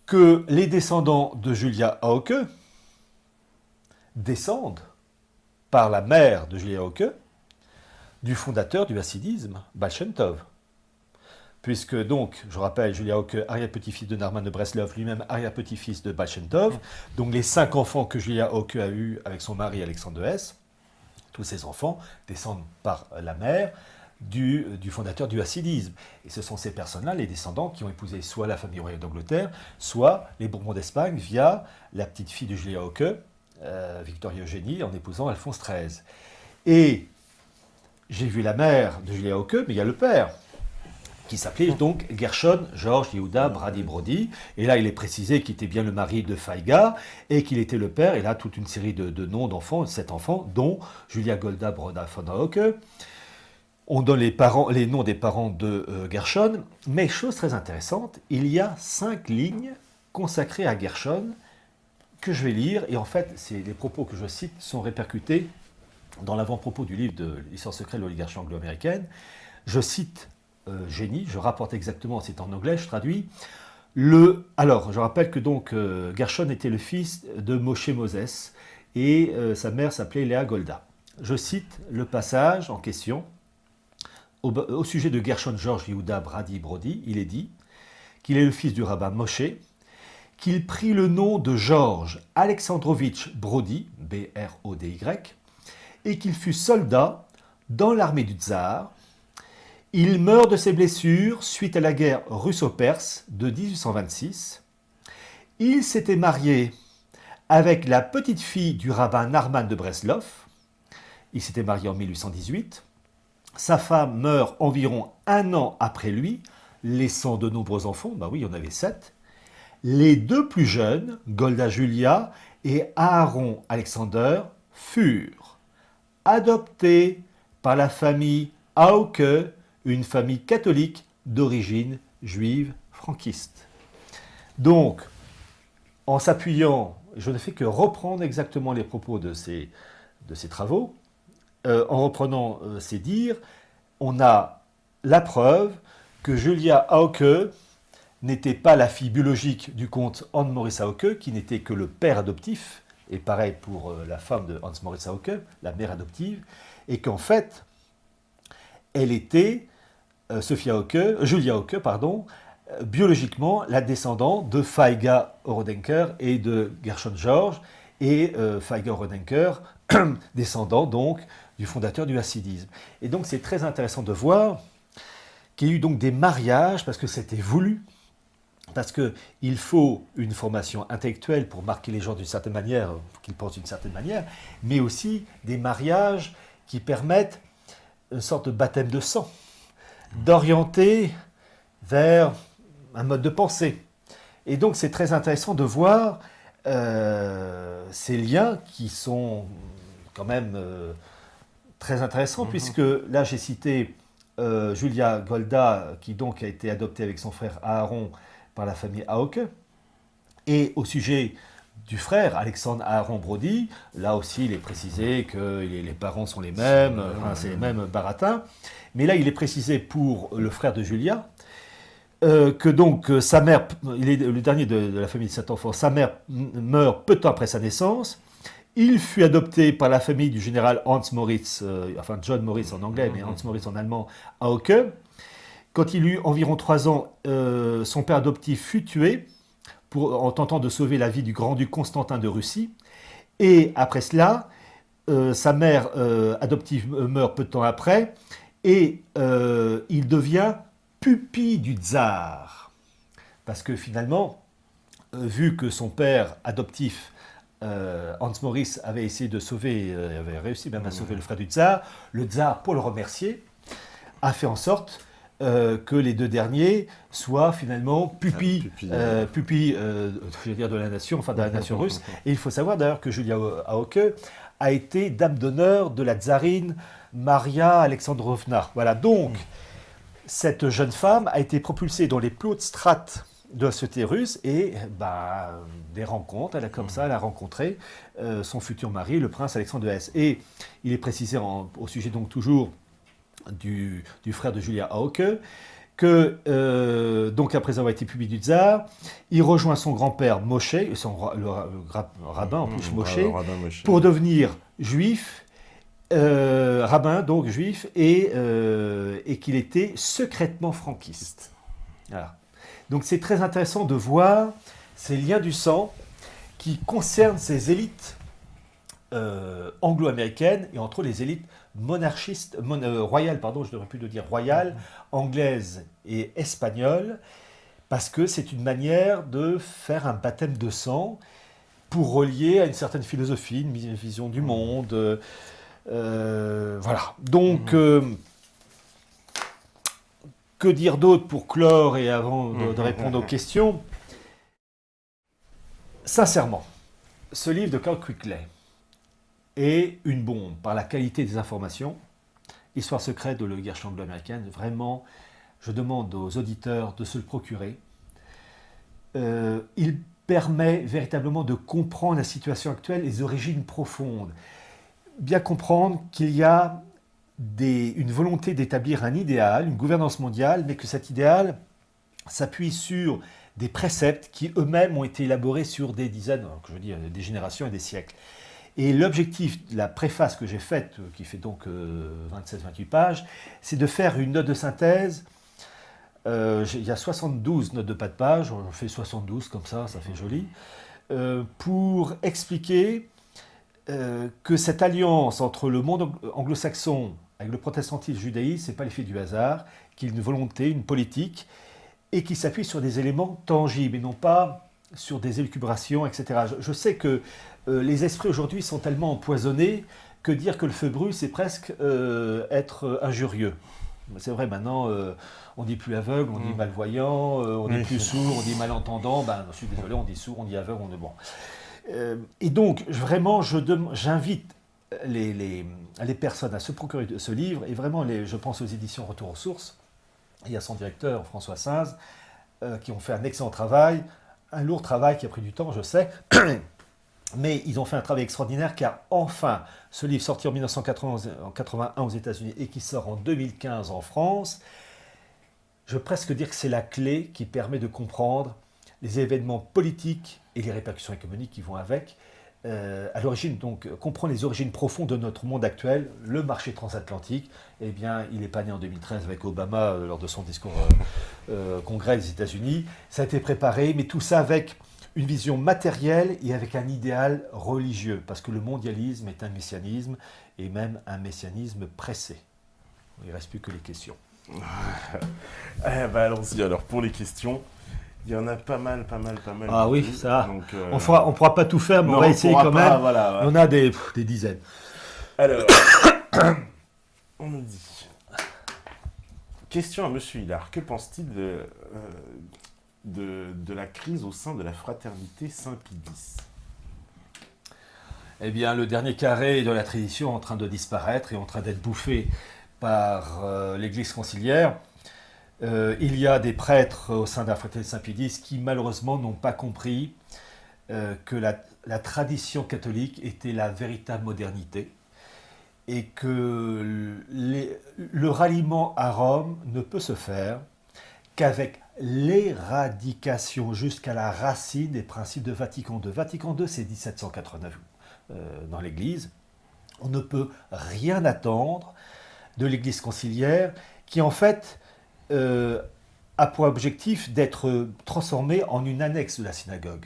que les descendants de Julia Hauke descendent par la mère de Julia Hauke du fondateur du hassidisme, Baal puisque donc, je rappelle, Julia Hauke, arrière-petit-fils de Narman de Breslov, lui-même arrière-petit-fils de Bachentov, mm. donc les cinq enfants que Julia Hauke a eus avec son mari Alexandre de Hesse, tous ces enfants descendent par la mère du, fondateur du hassidisme. Et ce sont ces personnes-là, les descendants, qui ont épousé soit la famille royale d'Angleterre, soit les Bourbons d'Espagne via la petite-fille de Julia Hauke, euh, Victoria Eugénie, en épousant Alphonse XIII. Et j'ai vu la mère de Julia Hauke, mais il y a le père, qui s'appelait donc Gershon, George, Yehuda, Brady, Brody. Et là, il est précisé qu'il était bien le mari de Faiga et qu'il était le père, et là, toute une série de, noms d'enfants, sept enfants, dont Julia Golda, Broda, von Hauke. On donne les, parents, les, noms des parents de euh, Gershon, mais chose très intéressante, il y a cinq lignes consacrées à Gershon que je vais lire, et en fait, les propos que je cite sont répercutés dans l'avant-propos du livre de l'histoire secrète de l'oligarchie anglo-américaine. Je cite euh, génie. Je rapporte exactement, c'est en anglais, je traduis. Le, alors, je rappelle que donc euh, Gershon était le fils de Moshe Moses et euh, sa mère s'appelait Léa Golda. Je cite le passage en question. Au, sujet de Gershon George Yehuda Brady Brody, il est dit qu'il est le fils du rabbin Moshe, qu'il prit le nom de Georges Alexandrovitch Brody, B-R-O-D-Y, et qu'il fut soldat dans l'armée du tsar il meurt de ses blessures suite à la guerre russo-perse de 1826. Il s'était marié avec la petite fille du rabbin Narman de Breslov. Il s'était marié en 1818. Sa femme meurt environ un an après lui, laissant de nombreux enfants. Ben oui, il y en avait sept. Les deux plus jeunes, Golda Julia et Aaron Alexander, furent adoptés par la famille Hauke une famille catholique d'origine juive franquiste. Donc, en s'appuyant, je ne fais que reprendre exactement les propos de ces, de ces travaux, euh, en reprenant euh, ces dires, on a la preuve que Julia Hauke n'était pas la fille biologique du comte Hans-Maurice Hauke, qui n'était que le père adoptif, et pareil pour euh, la femme de Hans-Maurice Hauke, la mère adoptive, et qu'en fait, elle était euh, Sophia euh, Julia Hoke pardon, euh, biologiquement la descendante de Feiga Orodenker et de Gershon George, et Feiga Orodenker, Rodenker, descendant donc du fondateur du hassidisme. Et donc c'est très intéressant de voir qu'il y a eu donc des mariages, parce que c'était voulu, parce qu'il faut une formation intellectuelle pour marquer les gens d'une certaine manière, qu'ils pensent d'une certaine manière, mais aussi des mariages qui permettent une sorte de baptême de sang d'orienter vers un mode de pensée. Et donc c'est très intéressant de voir euh, ces liens qui sont quand même euh, très intéressants, mhm. puisque là j'ai cité euh, Julia Golda, qui donc a été adoptée avec son frère Aaron par la famille Hauke. Et au sujet du frère Alexandre Aaron Brody. Là aussi, il est précisé que les parents sont les mêmes, c'est les mêmes baratins. Mais là, il est précisé pour le frère de Julia, euh, que donc euh, sa mère, il est le dernier de, la famille de cet enfant, sa mère meurt peu de temps après sa naissance. Il fut adopté par la famille du général Hans Moritz, euh, enfin John Moritz en anglais, mais mmh. Hans Moritz en allemand, à Hocke. Quand il eut environ trois ans, son père adoptif fut tué en tentant de sauver la vie du grand-duc Constantin de Russie. Et après cela, euh, sa mère euh, adoptive euh, meurt peu de temps après et il devient pupille du tsar. Parce que finalement, vu que son père adoptif Hans Maurice, avait essayé de sauver, avait réussi même à sauver mmh. le frère du tsar, le tsar, pour le remercier, a fait en sorte euh, que les deux derniers soient finalement pupilles, ah, euh, euh, dire de la nation, enfin de la nation russe. Et il faut savoir d'ailleurs que Julia Hauke a été dame d'honneur de la tsarine Maria Alexandrovna. Voilà, donc cette jeune femme a été propulsée dans les plots de strates de la société russe et bah, des rencontres, elle a comme ça, elle a rencontré son futur mari, le prince Alexandre de Et il est précisé au sujet donc toujours du, frère de Julia Hauke, que, euh, donc après avoir été publié du tsar, il rejoint son grand-père Moshe, son, le, rabbin en plus, mm, Moshe, pour devenir juif, euh, rabbin donc juif, et, euh, et qu'il était secrètement franquiste. Donc c'est très intéressant de voir ces liens du sang qui concernent ces élites anglo-américaines et entre les élites monarchiste, euh, royal, pardon, je devrais plus le dire royale, anglaise et espagnole, parce que c'est une manière de faire un baptême de sang pour relier à une certaine philosophie, une vision du monde. Euh, voilà. Donc. Mhm. Euh, que dire d'autre pour clore et avant de, mhm. répondre aux questions Sincèrement, ce livre de Carl Quickley, et une bombe par la qualité des informations. Histoire secrète de la Guerre Chambre américaine. Vraiment, je demande aux auditeurs de se le procurer. Euh, il permet véritablement de comprendre la situation actuelle, les origines profondes. Bien comprendre qu'il y a une volonté d'établir un idéal, une gouvernance mondiale, mais que cet idéal s'appuie sur des préceptes qui eux-mêmes ont été élaborés sur des dizaines, je veux des générations et des siècles. Et l'objectif de la préface que j'ai faite, euh, qui fait donc 26 euh, 28 pages, c'est de faire une note de synthèse. Euh, il y a 72 notes de pas de page, on fait 72 comme ça, ça fait joli, pour expliquer que cette alliance entre le monde anglo-saxon avec le protestantisme judaïsme, ce n'est pas l'effet du hasard, qu'il y a une volonté, une politique, et qui s'appuie sur des éléments tangibles et non pas sur des élucubrations, etc. Je, sais que euh, les esprits aujourd'hui sont tellement empoisonnés que dire que le feu brûle, c'est presque euh, être euh, injurieux. C'est vrai, maintenant, on dit plus aveugle, on dit mm. malvoyant, on est dit plus sourd, on dit malentendant. Ben, je suis désolé, on dit sourd, on dit aveugle, on est bon. et donc, vraiment, j'invite les, les, les, personnes à se procurer ce livre, et vraiment, je pense aux éditions Retour aux sources, et à son directeur, François Sainz, qui ont fait un excellent travail, un lourd travail qui a pris du temps, je sais, Mais ils ont fait un travail extraordinaire car enfin, ce livre sorti en 1981 aux États-Unis et qui sort en 2015 en France, je veux presque dire que c'est la clé qui permet de comprendre les événements politiques et les répercussions économiques qui vont avec. Euh, à l'origine, donc, euh, comprendre les origines profondes de notre monde actuel, le marché transatlantique, eh bien, il est pas né en 2013 avec Obama euh, lors de son discours au congrès des États-Unis. Ça a été préparé, mais tout ça avec une vision matérielle et avec un idéal religieux, parce que le mondialisme est un messianisme, et même un messianisme pressé. Il ne reste plus que les questions. eh ben, allons-y alors pour les questions. Il y en a pas mal, pas mal, pas mal. Ah oui, ça. Euh, on ne pourra pas tout faire, mais on va essayer quand même. On a des, dizaines. Alors, on nous dit. Question à Monsieur Hilar. Que pense-t-il de, euh, de, la crise au sein de la fraternité saint pie Eh bien, le dernier carré de la tradition est en train de disparaître et en train d'être bouffé par euh, l'Église conciliaire. Euh, il y a des prêtres au sein de la fraternité saint pie qui malheureusement n'ont pas compris euh, que la, tradition catholique était la véritable modernité et que le ralliement à Rome ne peut se faire qu'avec l'éradication jusqu'à la racine des principes de Vatican II. Vatican II, c'est 1789 euh, dans l'Église. On ne peut rien attendre de l'Église conciliaire qui, en fait, euh, a pour objectif d'être transformée en une annexe de la synagogue.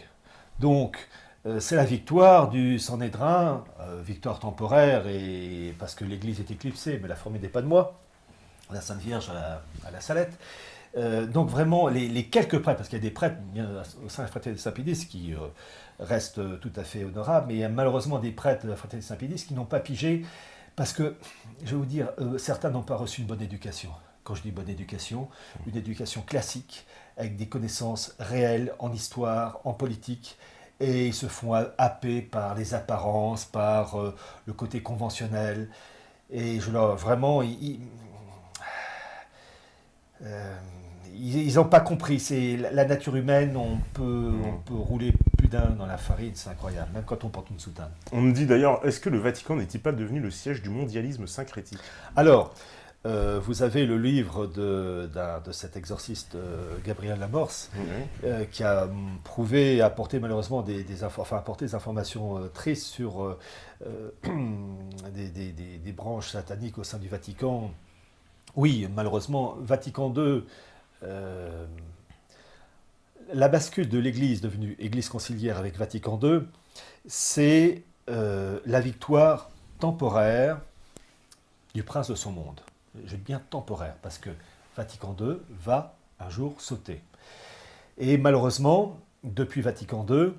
Donc, euh, c'est la victoire du Sanhédrin, victoire temporaire, et parce que l'Église est éclipsée, mais la formule n'est pas de moi, la Sainte Vierge à la Salette. Euh, donc vraiment, les, quelques prêtres, parce qu'il y a des prêtres au sein de la fraternité Saint-Pédis qui euh, restent euh, tout à fait honorables, mais il y a malheureusement des prêtres de la fraternité Saint-Pédis qui n'ont pas pigé, parce que, je vais vous dire, certains n'ont pas reçu une bonne éducation. Quand je dis bonne éducation, une éducation classique, avec des connaissances réelles en histoire, en politique, et ils se font happer par les apparences, par le côté conventionnel. Et je leur, vraiment, ils n'ont pas compris. C'est la, nature humaine, on peut, on peut rouler plus d'un dans la farine, c'est incroyable, même quand on porte une soutane. On me dit d'ailleurs, est-ce que le Vatican n'est-il pas devenu le siège du mondialisme syncrétique Alors, euh, vous avez le livre de, cet exorciste euh, Gabriel Lamorce, euh, qui a prouvé et apporté malheureusement des, des informations tristes sur des, des, branches sataniques au sein du Vatican. Oui, malheureusement, Vatican II euh, la bascule de l'Église devenue Église conciliaire avec Vatican II, c'est euh, la victoire temporaire du prince de son monde. Je dis bien temporaire, parce que Vatican II va un jour sauter. Et malheureusement, depuis Vatican II,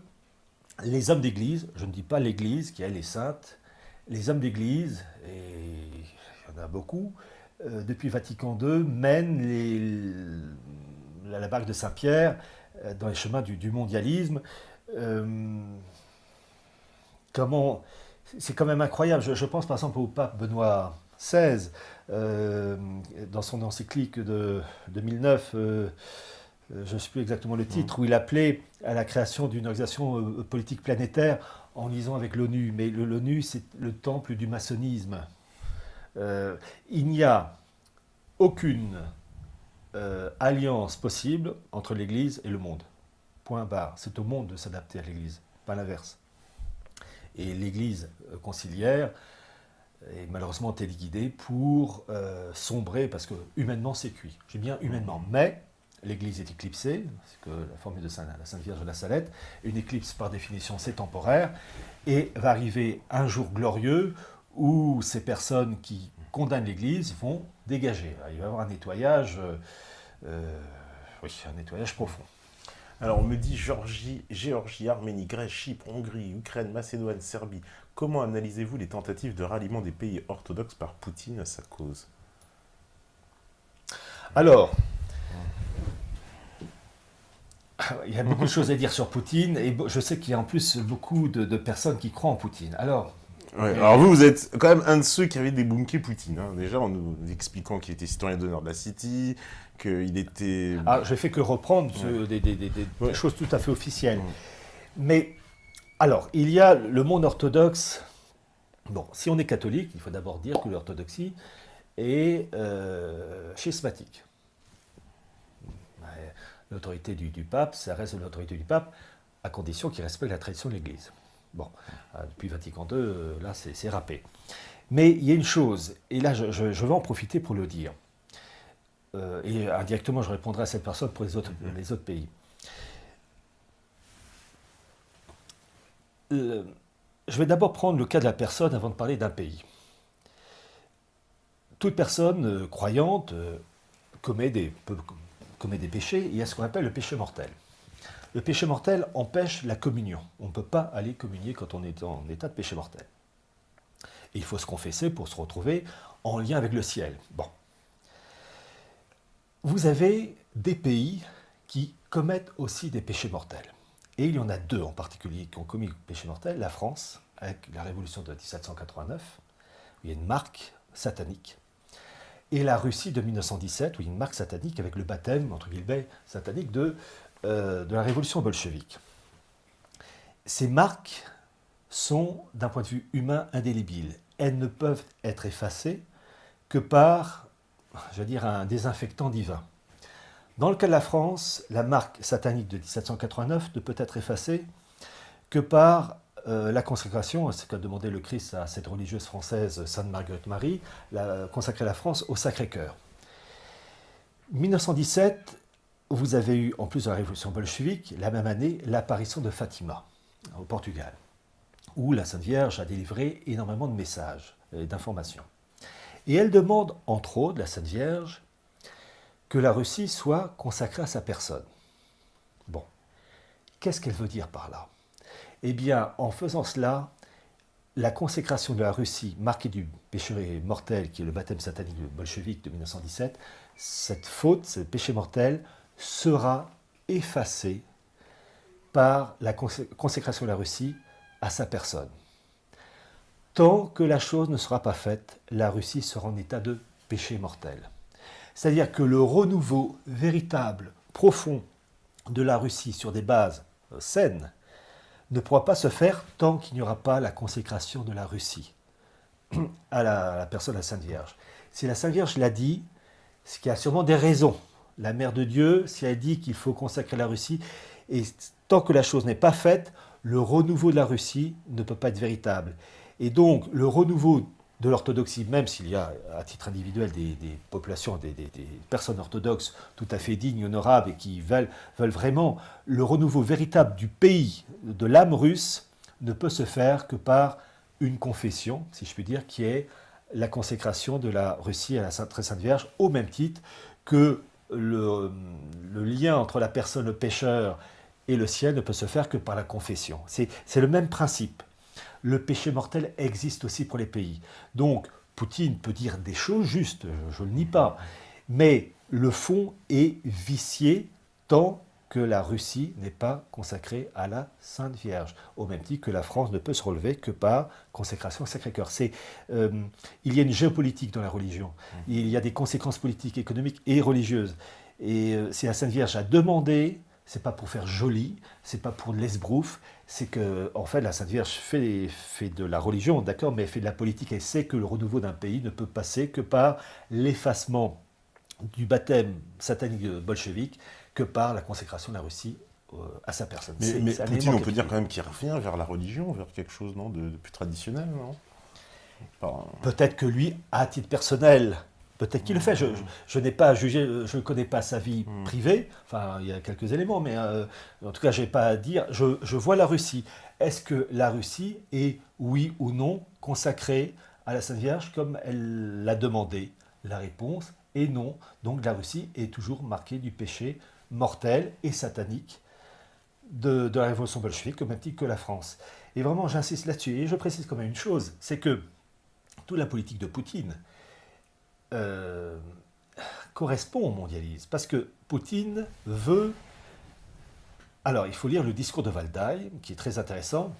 les hommes d'Église, je ne dis pas l'Église qui elle est sainte, les hommes d'Église, et il y en a beaucoup, euh, depuis Vatican II, mène la, barque de Saint-Pierre euh, dans les chemins du, mondialisme. Euh, c'est quand même incroyable. Je, pense par exemple au pape Benoît XVI, dans son encyclique de 2009 je ne sais plus exactement le mmh. titre, où il appelait à la création d'une organisation politique planétaire en lisant avec l'ONU. Mais l'ONU, c'est le temple du maçonnisme. Euh, il n'y a aucune euh, alliance possible entre l'Église et le monde. Point barre. C'est au monde de s'adapter à l'Église, pas l'inverse. Et l'Église euh, conciliaire est malheureusement téléguidée pour sombrer, parce que humainement c'est cuit. J'ai bien humainement. Mais l'Église est éclipsée, parce que la formule de la Sainte Vierge de la Salette, une éclipse par définition c'est temporaire, et va arriver un jour glorieux où ces personnes qui condamnent l'Église vont dégager. Il va y avoir un nettoyage, euh, euh, oui, un nettoyage profond. Alors on me dit Géorgie, Géorgie, Arménie, Grèce, Chypre, Hongrie, Ukraine, Macédoine, Serbie. Comment analysez-vous les tentatives de ralliement des pays orthodoxes par Poutine à sa cause Alors, il y a beaucoup de choses à dire sur Poutine et je sais qu'il y a en plus beaucoup de, de personnes qui croient en Poutine. Alors, alors vous, euh, vous êtes quand même un de ceux qui avaient débunké Poutine, hein, déjà en nous expliquant qu'il était citoyen d'honneur de la City, qu'il était... Ah, je j'ai fait que reprendre des, choses tout à fait officielles. Mais, alors, il y a le monde orthodoxe. Bon, si on est catholique, il faut d'abord dire que l'orthodoxie est euh, schismatique. L'autorité du, du pape, ça reste l'autorité du pape, à condition qu'il respecte la tradition de l'Église. Bon, euh, depuis Vatican II, euh, là, c'est râpé. Mais il y a une chose, et là, je, vais en profiter pour le dire. Euh, et indirectement, je répondrai à cette personne pour les autres, mhm. pays. je vais d'abord prendre le cas de la personne avant de parler d'un pays. Toute personne croyante commet des, commet des péchés, il y a ce qu'on appelle le péché mortel. Le péché mortel empêche la communion. On ne peut pas aller communier quand on est en état de péché mortel. Et il faut se confesser pour se retrouver en lien avec le ciel. Bon. Vous avez des pays qui commettent aussi des péchés mortels. Et il y en a deux en particulier qui ont commis le péché mortel. La France, avec la révolution de 1789, où il y a une marque satanique. Et la Russie de 1917, où il y a une marque satanique avec le baptême, entre guillemets, satanique de euh, de la révolution bolchevique. Ces marques sont, d'un point de vue humain, indélébiles. Elles ne peuvent être effacées que par, je veux dire, un désinfectant divin. Dans le cas de la France, la marque satanique de 1789 ne peut être effacée que par euh, la consécration, c'est ce qu'a demandé le Christ à cette religieuse française Sainte Marguerite Marie, la, consacrer la France au Sacré-Cœur. 1917, vous avez eu, en plus de la révolution bolchevique, la même année, l'apparition de Fatima au Portugal, où la Sainte Vierge a délivré énormément de messages et d'informations. Et elle demande, entre autres, la Sainte Vierge, que la Russie soit consacrée à sa personne. Bon, qu'est-ce qu'elle veut dire par là Eh bien, en faisant cela, la consécration de la Russie, marquée du péché mortel, qui est le baptême satanique bolchevique de 1917, cette faute, ce péché mortel, sera effacée par la consécration de la Russie à sa personne. Tant que la chose ne sera pas faite, la Russie sera en état de péché mortel. C'est-à-dire que le renouveau véritable, profond de la Russie sur des bases euh, saines ne pourra pas se faire tant qu'il n'y aura pas la consécration de la Russie à la, la personne de la Sainte Vierge. Si la Sainte Vierge l'a dit, ce qui a sûrement des raisons, la mère de Dieu, si elle dit qu'il faut consacrer la Russie, et tant que la chose n'est pas faite, le renouveau de la Russie ne peut pas être véritable. Et donc, le renouveau de l'orthodoxie, même s'il y a à titre individuel des, populations, des, personnes orthodoxes tout à fait dignes, honorables et qui veulent, veulent vraiment le renouveau véritable du pays, de l'âme russe, ne peut se faire que par une confession, si je puis dire, qui est la consécration de la Russie à la Sainte, Très Sainte Vierge, au même titre que le, lien entre la personne, pécheur, et le ciel ne peut se faire que par la confession. C'est le même principe. Le péché mortel existe aussi pour les pays. Donc, Poutine peut dire des choses justes, je ne le nie pas, mais le fond est vicié tant que la Russie n'est pas consacrée à la Sainte Vierge, au même titre que la France ne peut se relever que par consécration au Sacré-Cœur. Euh, il y a une géopolitique dans la religion, mmh. il y a des conséquences politiques, économiques et religieuses. Et c'est euh, si la Sainte Vierge a demandé, c'est pas pour faire joli, c'est pas pour l'esbrouf, c'est que en fait la Sainte Vierge fait, de la religion, d'accord, mais fait de la politique Elle sait que le renouveau d'un pays ne peut passer que par l'effacement du baptême satanique bolchevique que par la consécration de la Russie euh, à sa personne. Mais, Poutine, on peut dire quand même qu'il revient vers la religion, vers quelque chose non, de, plus traditionnel, non Peut-être que lui, à titre personnel, Peut-être qu'il le fait. Je, hmm. n'ai pas jugé, je ne connais pas sa vie hmm. privée. Enfin, il y a quelques éléments, mais euh, en tout cas, je n'ai pas à dire. Je, je vois la Russie. Est-ce que la Russie est, oui ou non, consacrée à la Sainte Vierge comme elle l'a demandé La réponse est non. Donc la Russie est toujours marquée du péché mortelle et satanique de, la révolution bolchevique, au même titre que la France. Et vraiment, j'insiste là-dessus. Et je précise quand même une chose, c'est que toute la politique de Poutine euh, correspond au mondialisme. Parce que Poutine veut... Alors, il faut lire le discours de Valdaï, qui est très intéressant.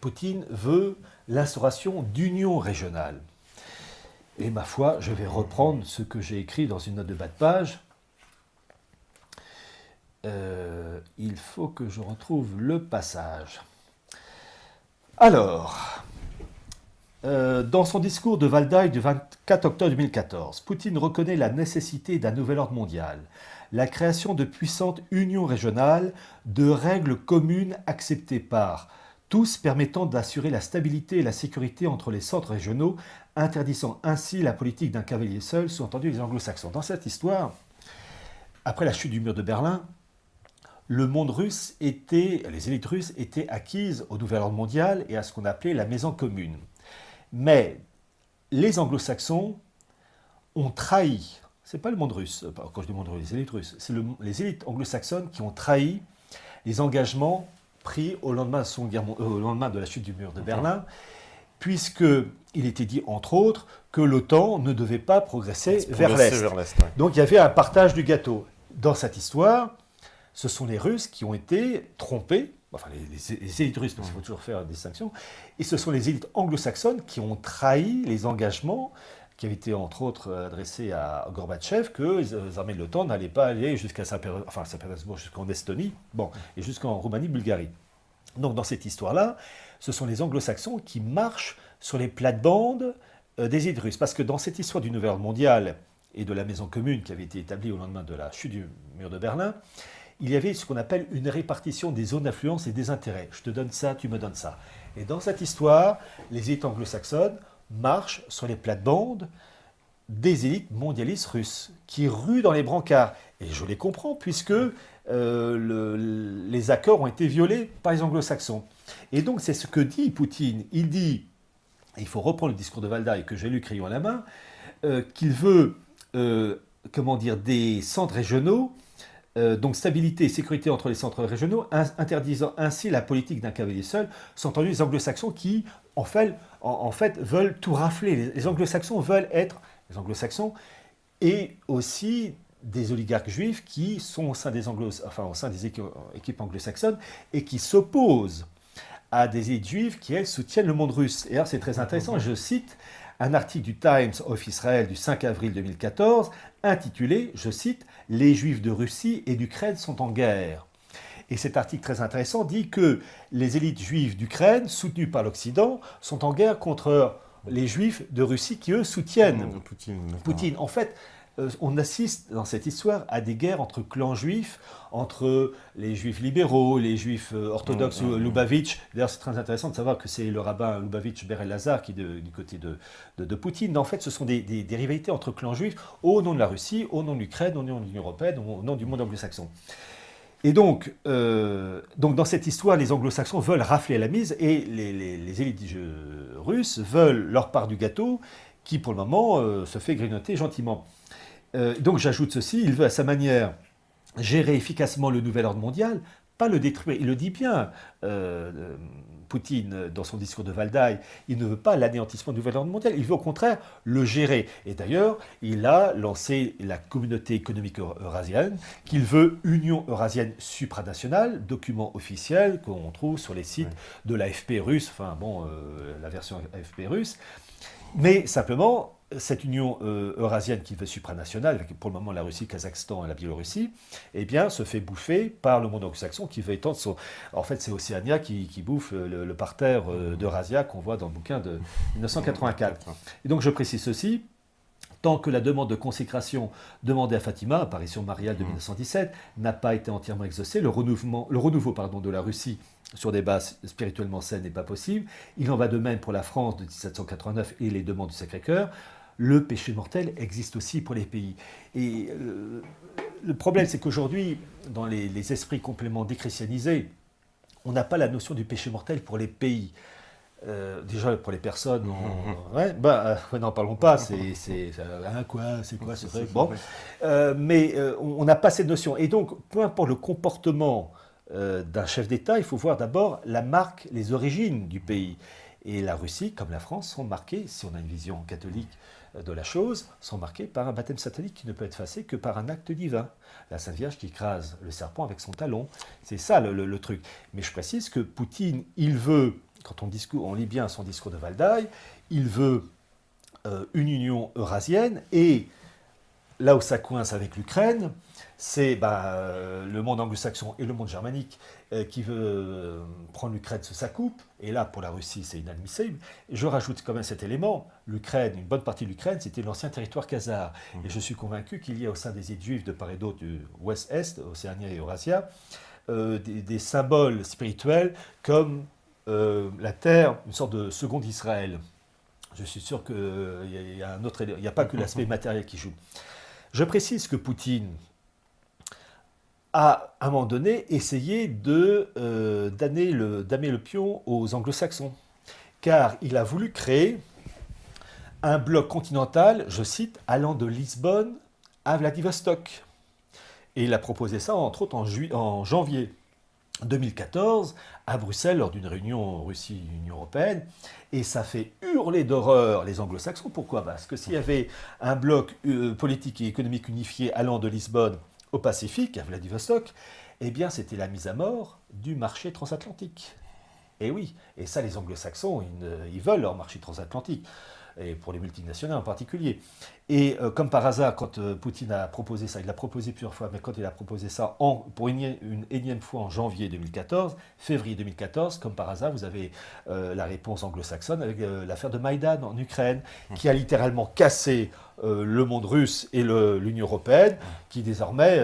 Poutine veut l'instauration d'union régionale. Et ma foi, je vais reprendre ce que j'ai écrit dans une note de bas de page. Euh, il faut que je retrouve le passage. Alors, euh, dans son discours de Valdaï du 24 octobre 2014, Poutine reconnaît la nécessité d'un nouvel ordre mondial, la création de puissantes unions régionales, de règles communes acceptées par tous permettant d'assurer la stabilité et la sécurité entre les centres régionaux, interdisant ainsi la politique d'un cavalier seul, sous-entendu les anglo-saxons. Dans cette histoire, après la chute du mur de Berlin, le monde russe était, les élites russes étaient acquises au nouvel ordre mondial et à ce qu'on appelait la maison commune. Mais les anglo-saxons ont trahi, c'est pas le monde russe, quand je dis monde russe, les élites russes, c'est les élites anglo-saxonnes qui ont trahi les engagements pris au lendemain, de la euh, chute du mur de Berlin, puisque il était dit, entre autres, que l'OTAN ne devait pas progresser vers l'Est. Donc il y avait un partage du gâteau. Dans cette histoire, ce sont les Russes qui ont été trompés, enfin les, élites russes, parce qu'il faut toujours faire des sanctions, et ce sont les élites anglo-saxonnes qui ont trahi les engagements qui avaient été entre autres adressés à Gorbatchev, que les armées de l'OTAN n'allaient pas aller jusqu'à Saint-Pétersbourg, enfin, jusqu'en Estonie, bon, et jusqu'en Roumanie, Bulgarie. Donc dans cette histoire-là, ce sont les anglo-saxons qui marchent sur les plates-bandes euh, des élites russes. Parce que dans cette histoire du Nouvel Ordre mondial et de la maison commune qui avait été établie au lendemain de la chute du mur de Berlin, il y avait ce qu'on appelle une répartition des zones d'influence et des intérêts. Je te donne ça, tu me donnes ça. Et dans cette histoire, les élites anglo-saxonnes marchent sur les plates-bandes des élites mondialistes russes, qui ruent dans les brancards. Et je les comprends, puisque euh, les accords ont été violés par les anglo-saxons. Et donc c'est ce que dit Poutine. Il dit, il faut reprendre le discours de Valda que j'ai lu crayon à la main, euh, qu'il veut... Euh, comment dire, des centres régionaux euh, donc stabilité et sécurité entre les centres régionaux, interdisant ainsi la politique d'un cavalier seul, sont entendus les anglo-saxons qui, en fait, veulent tout rafler. Les, anglo-saxons veulent être, les anglo-saxons, et aussi des oligarques juifs qui sont au sein des, anglo au sein des équipes, anglo-saxonnes et qui s'opposent à des élites juives qui, elles, soutiennent le monde russe. Et alors, c'est très intéressant, je cite un article du Times of Israel du 5 avril 2014 intitulé, je cite, les Juifs de Russie et d'Ukraine sont en guerre. Et cet article très intéressant dit que les élites juives d'Ukraine, soutenues par l'Occident, sont en guerre contre les Juifs de Russie qui, eux, soutiennent Poutine. Poutine. En fait, euh, on assiste dans cette histoire à des guerres entre clans juifs, entre les juifs libéraux, les juifs euh, orthodoxes, ou mmh, mmh, mmh. Lubavitch. D'ailleurs, c'est très intéressant de savoir que c'est le rabbin Lubavitch Berelazar qui est du côté de, de, Poutine. En fait, ce sont des, rivalités entre clans juifs au nom de la Russie, au nom de l'Ukraine, au nom de l'Union européenne, au nom du monde anglo-saxon. Et donc, euh, donc, dans cette histoire, les anglo-saxons veulent rafler la mise et les, élites russes veulent leur part du gâteau qui, pour le moment, se fait grignoter gentiment. Euh, donc j'ajoute ceci, il veut à sa manière gérer efficacement le nouvel ordre mondial, pas le détruire. Il le dit bien, euh, euh, Poutine, dans son discours de Valdaï, il ne veut pas l'anéantissement du nouvel ordre mondial, il veut au contraire le gérer. Et d'ailleurs, il a lancé la communauté économique eurasienne, qu'il veut Union eurasienne supranationale, document officiel qu'on trouve sur les sites de l'AFP russe, enfin bon, la version AFP russe. Mais simplement, cette union euh, eurasienne qui veut supranationale, avec pour le moment la Russie, le Kazakhstan et la Biélorussie, eh bien, se fait bouffer par le monde anglo-saxon qui veut étendre son. En fait, c'est Océania qui, bouffe euh, le, parterre euh, d'Eurasia qu'on voit dans le bouquin de 1984. Et donc, je précise ceci. Tant que la demande de consécration demandée à Fatima, apparition mariale de 1917, mmh. n'a pas été entièrement exaucée, le renouveau, le renouveau pardon, de la Russie sur des bases spirituellement saines n'est pas possible. Il en va de même pour la France de 1789 et les demandes du Sacré-Cœur le péché mortel existe aussi pour les pays. Et euh, le problème, c'est qu'aujourd'hui, dans les, esprits complètement déchristianisés, on n'a pas la notion du péché mortel pour les pays. Euh, déjà pour les personnes, on... ouais, bah, euh, n'en parlons pas, c'est hein, quoi, c'est quoi, c'est vrai. Bon. mais on n'a pas cette notion. Et donc, peu importe le comportement d'un chef d'État, il faut voir d'abord la marque, les origines du pays. Et la Russie, comme la France, sont marquées, si on a une vision catholique, de la chose sont marqués par un baptême satanique qui ne peut être effacé que par un acte divin. La Sainte Vierge qui écrase le serpent avec son talon, c'est ça le, truc. Mais je précise que Poutine, il veut, quand on, lit bien son discours de Valdaï, il veut euh, une union eurasienne et là où ça coince avec l'Ukraine, c'est bah, euh, le monde anglo-saxon et le monde germanique euh, qui veut euh, prendre l'Ukraine sous sa coupe, et là pour la Russie c'est inadmissible. je rajoute quand même cet élément, l'Ukraine, une bonne partie de l'Ukraine c'était l'ancien territoire khazar, mmh. et je suis convaincu qu'il y a au sein des îles juives de part et d'autre du Ouest-Est, Océania et Eurasia, des, symboles spirituels comme la terre, une sorte de seconde Israël. Je suis sûr qu'il n'y a, un autre, a pas que l'aspect matériel qui joue. Je précise que Poutine, a, un moment donné, essayer de euh, le, pion aux anglo-saxons. Car il a voulu créer un bloc continental, je cite, allant de Lisbonne à Vladivostok. Et il a proposé ça, entre autres, en, janvier 2014 à Bruxelles lors d'une réunion Russie-Union européenne. Et ça fait hurler d'horreur les anglo-saxons. Pourquoi Parce que s'il y avait un bloc euh, politique et économique unifié allant de Lisbonne au Pacifique, à Vladivostok, eh bien c'était la mise à mort du marché transatlantique. Et eh oui, et ça les anglo-saxons, ils, ils veulent leur marché transatlantique et pour les multinationales en particulier. Et euh, comme par hasard, quand euh, Poutine a proposé ça, il l'a proposé plusieurs fois, mais quand il a proposé ça en, pour une, énième fois en janvier 2014, février 2014, comme par hasard, vous avez euh, la réponse anglo-saxonne avec l'affaire de Maïdan en Ukraine, mmh. qui a littéralement cassé le monde russe et l'Union européenne, mmh. qui désormais,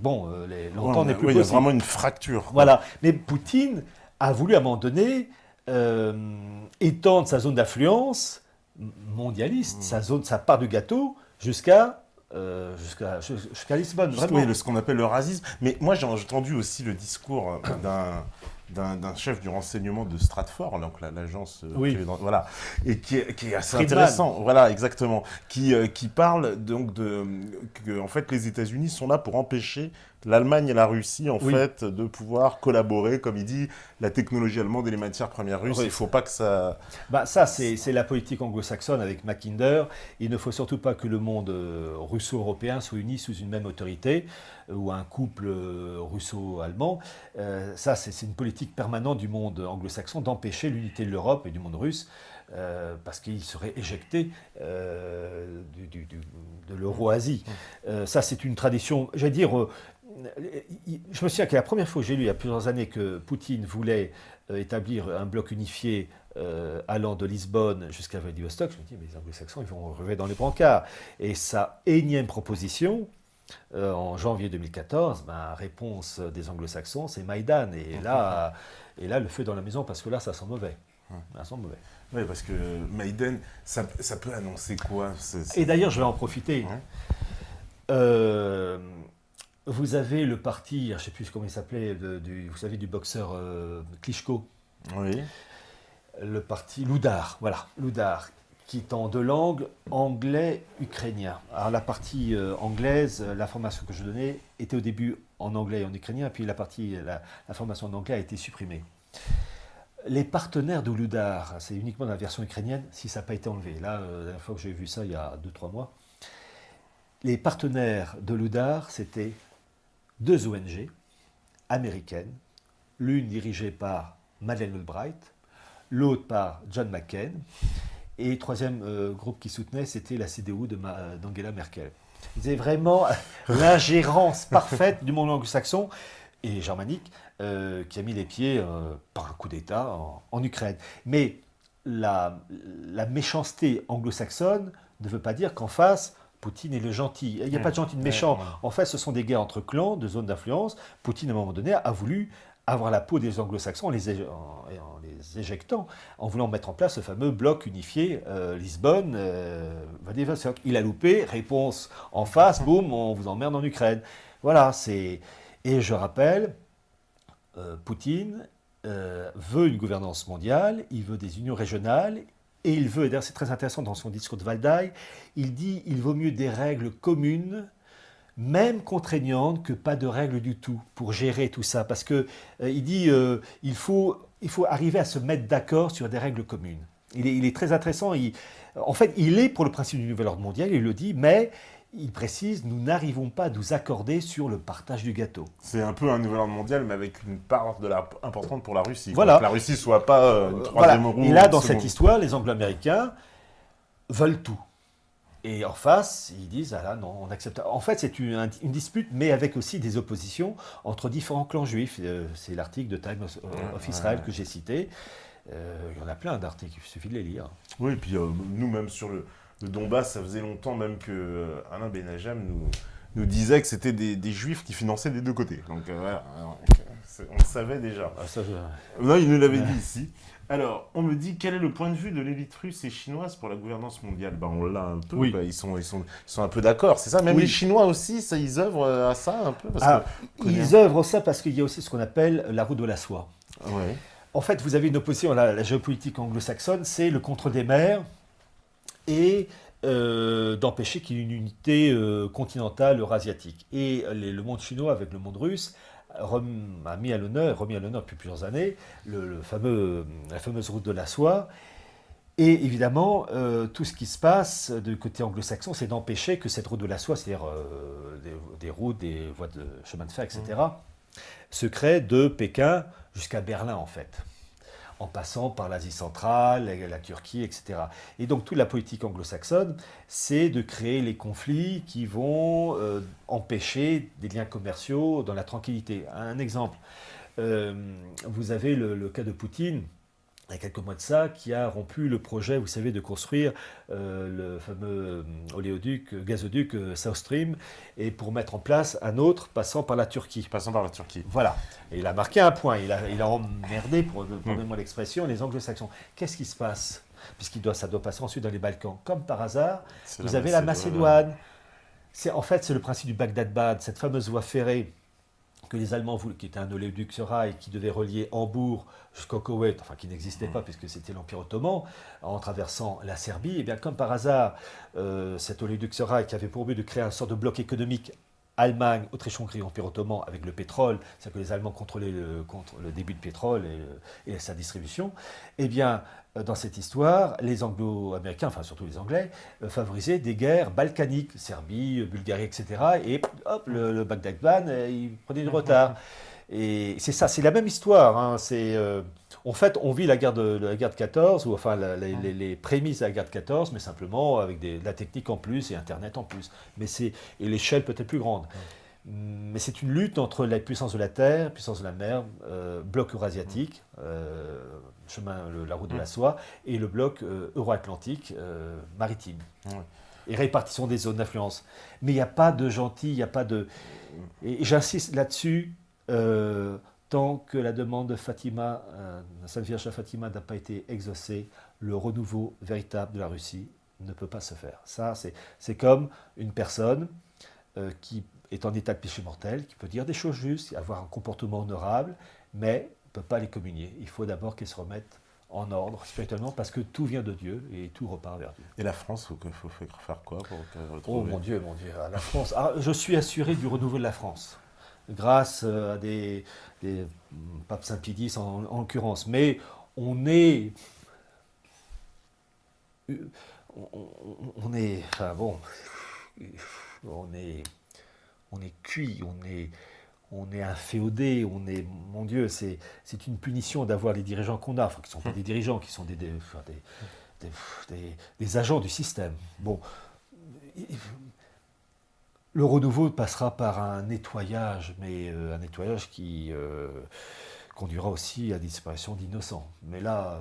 bon, l'Europe longtemps n'est plus oui, possible. Il y a vraiment une fracture. Voilà. Mais Poutine a voulu à un moment donné euh, étendre sa zone d'affluence mondialiste, hmm. sa zone, sa part du gâteau, euh, jusqu'à jusqu'à Lisbonne. ce qu'on appelle le racisme. Mais moi, j'ai entendu aussi le discours euh, d'un d'un chef du renseignement de Stratford, donc l'agence euh, voilà, et qui est, assez intéressant, voilà exactement, qui, euh, qui parle donc de que en fait les États-Unis sont là pour empêcher l'Allemagne et la Russie en fait de pouvoir collaborer, comme il dit, la technologie allemande et les matières premières russes. Il ne faut pas que ça. Bah ça c'est la politique anglo-saxonne avec Mackinder. Il ne faut surtout pas que le monde euh, russo-européen soit uni sous une même autorité. Euh, ou un couple euh, russo-allemand. Euh, ça, c'est une politique permanente du monde anglo-saxon d'empêcher l'unité de l'Europe et du monde russe. parce qu'il serait éjecté de l'euro-Asie. Mmh. ça, c'est une tradition, j'allais dire, je me souviens que la première fois que j'ai lu, il y a plusieurs années, que Poutine voulait établir un bloc unifié allant de Lisbonne jusqu'à Vladivostok, je me dis, mais les anglo-saxons, ils vont rêver dans les brancards. Et sa énième proposition, euh, en janvier 2014, ben, réponse des anglo-saxons, c'est Maïdan. Et, là, et là, le feu dans la maison, parce que là, ça sent mauvais. Hum. Ça sent mauvais. Oui, parce que Maïdan, ça, peut annoncer quoi Et d'ailleurs, je vais en profiter. Euh, vous avez le parti, je ne sais plus comment il s'appelait, vous savez, du boxeur euh, Klitschko. Oui. Le parti Loudard, voilà, l'Oudar, qui est en deux langues, anglais-ukrainien. Alors la partie euh, anglaise, euh, la formation que je donnais était au début en anglais et en ukrainien, puis la partie, euh, la, formation en anglais a été supprimée. Les partenaires de Ludar, c'est uniquement la version ukrainienne, si ça n'a pas été enlevé. Là, la dernière fois que j'ai vu ça, il y a 2-3 mois. Les partenaires de Ludar, c'était deux ONG américaines, l'une dirigée par Madeleine Albright, l'autre par John McCain. Et troisième euh, groupe qui soutenait, c'était la CDU euh, d'Angela Merkel. Ils avaient vraiment euh, l'ingérence parfaite du monde anglo-saxon et germanique qui a mis les pieds par un coup d'État en, Ukraine. Mais la, méchanceté anglo-saxonne ne veut pas dire qu'en face, Poutine est le gentil. Il n'y a pas de mmh. gentil de méchant. En fait, ce sont des guerres entre clans, de zones d'influence. Poutine, à un moment donné, a voulu avoir la peau des anglo-saxons en, en, les éjectant, en voulant mettre en place ce fameux bloc unifié euh, Lisbonne, euh, Il a loupé, réponse en face, boum, on vous emmerde en Ukraine. Voilà, c'est. Et je rappelle, euh, Poutine euh, veut une gouvernance mondiale, il veut des unions régionales, et il veut, et d'ailleurs c'est très intéressant dans son discours de Valdaï, il dit il vaut mieux des règles communes même contraignante que pas de règles du tout pour gérer tout ça. Parce que euh, il dit euh, il, faut, il faut arriver à se mettre d'accord sur des règles communes. Il est, très intéressant. Il, en fait, il est pour le principe du nouvel ordre mondial, il le dit, mais il précise nous n'arrivons pas à nous accorder sur le partage du gâteau. C'est un peu un nouvel ordre mondial, mais avec une part importante pour la Russie. Voilà. que la Russie ne soit pas euh, une troisième roue. Et là, dans cette histoire, les Anglo-Américains veulent tout. Et en face, ils disent ah là non, on accepte. En fait, c'est une, dispute, mais avec aussi des oppositions entre différents clans juifs. Euh, c'est l'article de Time of Israel que j'ai cité. Euh, il y en a plein d'articles, il suffit de les lire. Oui, et puis euh, nous même sur le, Donbass, ça faisait longtemps même que Alain Benajam nous, disait que c'était des, juifs qui finançaient des deux côtés. Donc voilà, hein, on le savait déjà. Ah, non, il nous l'avait dit ici. Alors, on me dit quel est le point de vue de l'élite russe et chinoise pour la gouvernance mondiale ben, On l'a un peu, ben, ils, sont, ils, un peu d'accord, c'est ça Même les Chinois aussi, ils œuvrent euh, à ça un peu ah, Ils œuvrent ça parce qu'il y a aussi ce qu'on appelle la roue de la soie. En fait, vous avez une opposition à la, géopolitique anglo-saxonne, c'est le contre des mers et euh, d'empêcher qu'il y ait une unité euh, continentale eurasiatique. Et le monde chinois avec le monde russe a mis à l'honneur, remis à l'honneur depuis plusieurs années, la fameuse route de la soie. Et évidemment, euh, tout ce qui se passe du côté anglo-saxon, c'est d'empêcher que cette route de la soie, c'est-à-dire euh, des, routes, des voies de chemin de fer, etc., mm. se crée de Pékin jusqu'à Berlin, en fait en passant par l'Asie centrale, la, Turquie, etc. Et donc toute la politique anglo-saxonne, c'est de créer les conflits qui vont euh, empêcher des liens commerciaux dans la tranquillité. Un exemple, euh, vous avez le, cas de Poutine il y a quelques mois de ça, qui a rompu le projet, vous savez, de construire euh, le fameux euh, oléoduc, euh, gazoduc South Stream, et pour mettre en place un autre passant par la Turquie. Passant par la Turquie. Voilà. Et il a marqué un point, il a, il a emmerdé, pour, donner moi l'expression, les anglo-saxons. Qu'est-ce qui se passe Puisqu'il doit, ça doit passer ensuite dans les Balkans. Comme par hasard, vous avez la Macédoine. C'est, en fait, c'est le principe du Bagdad-Bad, cette fameuse voie ferrée que les Allemands voulaient, qui était un oléoduc qui devait relier Hambourg jusqu'au Koweït, enfin qui n'existait pas puisque c'était l'Empire ottoman, en traversant la Serbie, et eh bien comme par hasard, euh, cet oléoduc qui avait pour but de créer un sort de bloc économique Allemagne, Autriche-Hongrie, Empire ottoman avec le pétrole, c'est-à-dire que les Allemands contrôlaient le, début le de pétrole et, sa distribution, eh bien, euh, dans cette histoire, les Anglo-Américains, enfin surtout les Anglais, euh, favorisaient des guerres balkaniques, Serbie, euh, Bulgarie, etc. Et hop, le, Bagdad il prenait du mhm. retard. Et c'est ça, c'est la même histoire. Hein, c'est en fait, on vit la guerre de, la guerre de 14, ou enfin les, prémices de la guerre de 14, mais simplement avec la technique en plus et Internet en plus. Mais c'est, et l'échelle peut-être plus grande. Mais c'est une lutte entre la puissance de la terre, la puissance de la mer, euh, bloc eurasiatique, euh, chemin, la route de la soie, et le bloc euh, euro-atlantique maritime. et répartition des zones d'influence. Mais il n'y a pas de gentil, il n'y a pas de. Et j'insiste là-dessus. Tant que la demande de Fatima, euh, Sainte Vierge Fatima n'a pas été exaucée, le renouveau véritable de la Russie ne peut pas se faire. Ça, c'est comme une personne euh, qui est en état de péché mortel, qui peut dire des choses justes, avoir un comportement honorable, mais ne peut pas les communier. Il faut d'abord qu'elle se remette en ordre spirituellement parce que tout vient de Dieu et tout repart vers Dieu. Et la France, il faut faire quoi pour oh, retrouver Oh mon Dieu, mon Dieu, ah, la France. Ah, je suis assuré du renouveau de la France grâce euh, à des, mm, papes Saint Pie en, en l'occurrence. Mais on est euh, on, est, enfin bon, on est, on est cuit, on est, on est inféodé, on est, mon Dieu, c'est, c'est une punition d'avoir les dirigeants qu'on a, qui ne sont pas des dirigeants, qui sont des, des, des, des, agents du système. Bon, le renouveau passera par un nettoyage, mais euh, un nettoyage qui euh, conduira aussi à la disparition d'innocents. Mais là,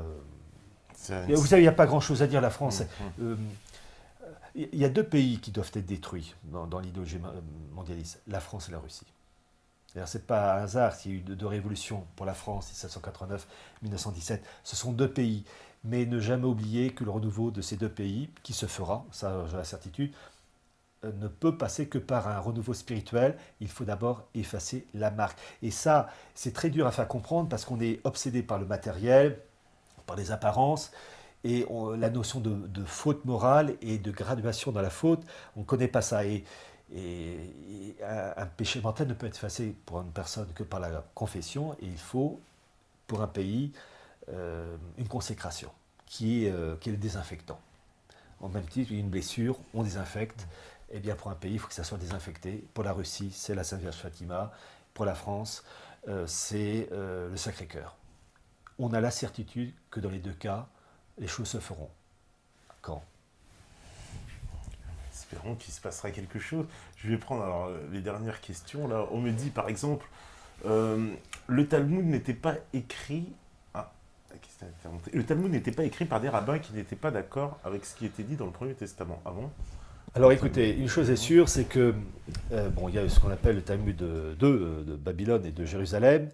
euh, vous savez, il n'y a pas grand-chose à dire. La France, mm, mm. il y a deux pays qui doivent être détruits dans, l'idéologie mondialiste la France et la Russie. Ce n'est pas un hasard s'il y a eu deux, deux révolutions pour la France, 1789-1917. Ce sont deux pays. Mais ne jamais oublier que le renouveau de ces deux pays, qui se fera, ça j'ai la certitude, euh, ne peut passer que par un renouveau spirituel, il faut d'abord effacer la marque. Et ça, c'est très dur à faire comprendre parce qu'on est obsédé par le matériel, par les apparences, et la notion de, faute morale et de graduation dans la faute, on ne connaît pas ça. Et, un, péché mental ne peut être effacé pour une personne que par la confession, et il faut, pour un pays, euh, une consécration qui est, euh, le désinfectant. En même titre, une blessure, on désinfecte eh bien pour un pays, il faut que ça soit désinfecté. Pour la Russie, c'est la Sainte Vierge Fatima. Pour la France, euh, c'est euh, le Sacré-Cœur. On a la certitude que dans les deux cas, les choses se feront. Quand Espérons qu'il se passera quelque chose. Je vais prendre alors, les dernières questions. Là, on me dit par exemple, euh, le Talmud n'était pas écrit ah, le Talmud n'était pas écrit par des rabbins qui n'étaient pas d'accord avec ce qui était dit dans le Premier Testament. Avant, ah bon alors écoutez, une chose est sûre, c'est que euh, bon, il y a ce qu'on appelle le Talmud 2, euh, de, Babylone et de Jérusalem.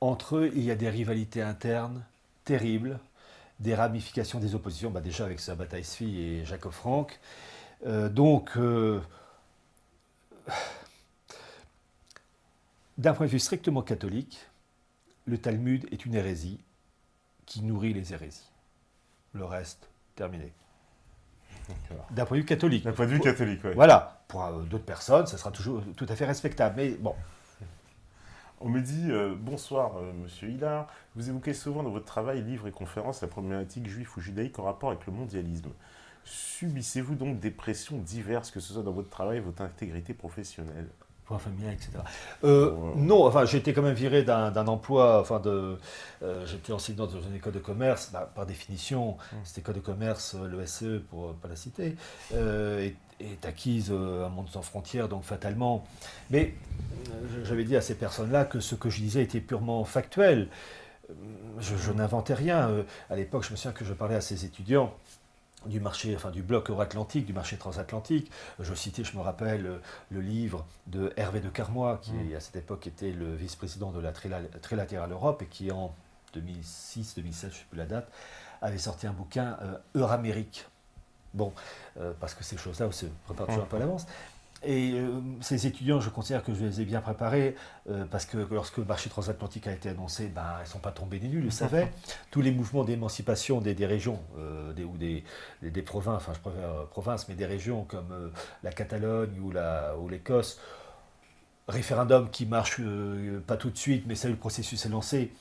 Entre eux, il y a des rivalités internes terribles, des ramifications des oppositions, bah, déjà avec Bataille Sfi et Jacob Frank. Euh, donc, d'un point de vue strictement catholique, le Talmud est une hérésie qui nourrit les hérésies. Le reste, terminé. Euh, D'un point de vue catholique. D'un point de vue catholique, Voilà. Pour euh, d'autres personnes, ça sera toujours tout à fait respectable. Mais bon. On me dit euh, Bonsoir, monsieur Hilar. Vous évoquez souvent dans votre travail, livres et conférences, la problématique juive ou judaïque en rapport avec le mondialisme. Subissez-vous donc des pressions diverses, que ce soit dans votre travail votre intégrité professionnelle etc. Euh, non, enfin, j'ai quand même viré d'un emploi, enfin, euh, j'étais enseignant dans une école de commerce, bah, par définition, c'était mm. cette école de commerce, euh, l'ESE, pour ne pas la citer, est, acquise à Monde sans frontières, donc fatalement. Mais j'avais dit à ces personnes-là que ce que je disais était purement factuel. Je, je n'inventais rien. À l'époque, je me souviens que je parlais à ces étudiants du marché, enfin du bloc euro-atlantique, du marché transatlantique. Je citais, je me rappelle, euh, le livre de Hervé de Carmois, qui mm. à cette époque était le vice-président de la Trilatérale Europe et qui en 2006, 2007, je ne sais plus la date, avait sorti un bouquin euh, Euramérique. Bon, euh, parce que ces choses-là, on se prépare toujours un peu à mm. l'avance. Et euh, ces étudiants, je considère que je les ai bien préparés, euh, parce que lorsque le marché transatlantique a été annoncé, ben, ils ne sont pas tombés des nuls, le savaient. Tous les mouvements d'émancipation des, régions, euh, des, ou des, provinces, enfin je préfère provinces, mais des régions comme la Catalogne ou l'Écosse, ou référendum qui marche euh, pas tout de suite, mais ça, le processus est lancé.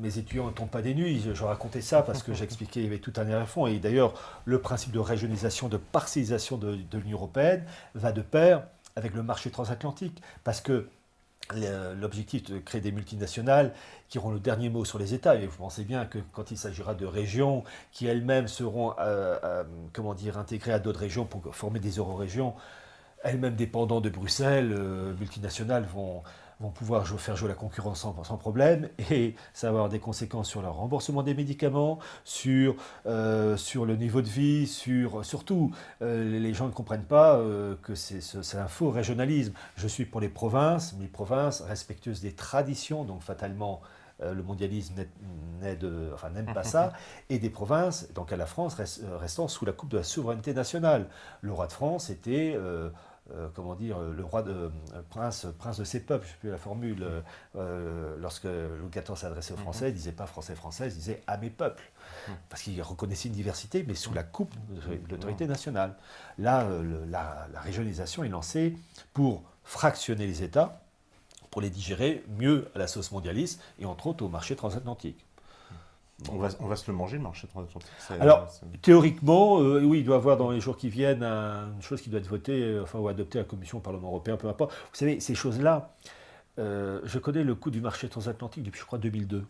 mes étudiants ne tombent pas des nuits. Je, racontais ça parce que j'expliquais, il y avait tout un air fond. Et d'ailleurs, le principe de régionalisation, de parcellisation de, l'Union européenne va de pair avec le marché transatlantique. Parce que l'objectif de créer des multinationales qui auront le dernier mot sur les États. Et vous pensez bien que quand il s'agira de régions qui elles-mêmes seront euh, euh, comment dire, intégrées à d'autres régions pour former des euro-régions, elles-mêmes dépendantes de Bruxelles, euh, multinationales, vont, vont pouvoir faire jouer la concurrence sans, problème et ça va avoir des conséquences sur leur remboursement des médicaments, sur, euh, sur le niveau de vie, sur surtout euh, les gens ne comprennent pas que c'est un faux régionalisme. Je suis pour les provinces, mais les provinces respectueuses des traditions, donc fatalement euh, le mondialisme n'aime pas ça, et des provinces, donc à la France, euh, restant sous la coupe de la souveraineté nationale. Le roi de France était... Euh, comment dire, le roi de prince, prince de ses peuples, je ne sais plus la formule, lorsque Louis XIV s'adressait aux Français, mhm. il ne disait pas français français, il disait à mes peuples, mhm. parce qu'il reconnaissait une diversité, mais sous la coupe de l'autorité mhm. nationale. Là, la, régionalisation est lancée pour fractionner les États, pour les digérer mieux à la sauce mondialiste et entre autres au marché transatlantique. On, va, se le manger, le marché transatlantique. Alors, théoriquement, euh, oui, il doit y avoir dans les jours qui viennent une chose qui doit être votée, euh, enfin, ou adoptée à la Commission, au Parlement européen, peu importe. Vous savez, ces choses-là, euh, je connais le coût du marché transatlantique depuis, je crois, 2002.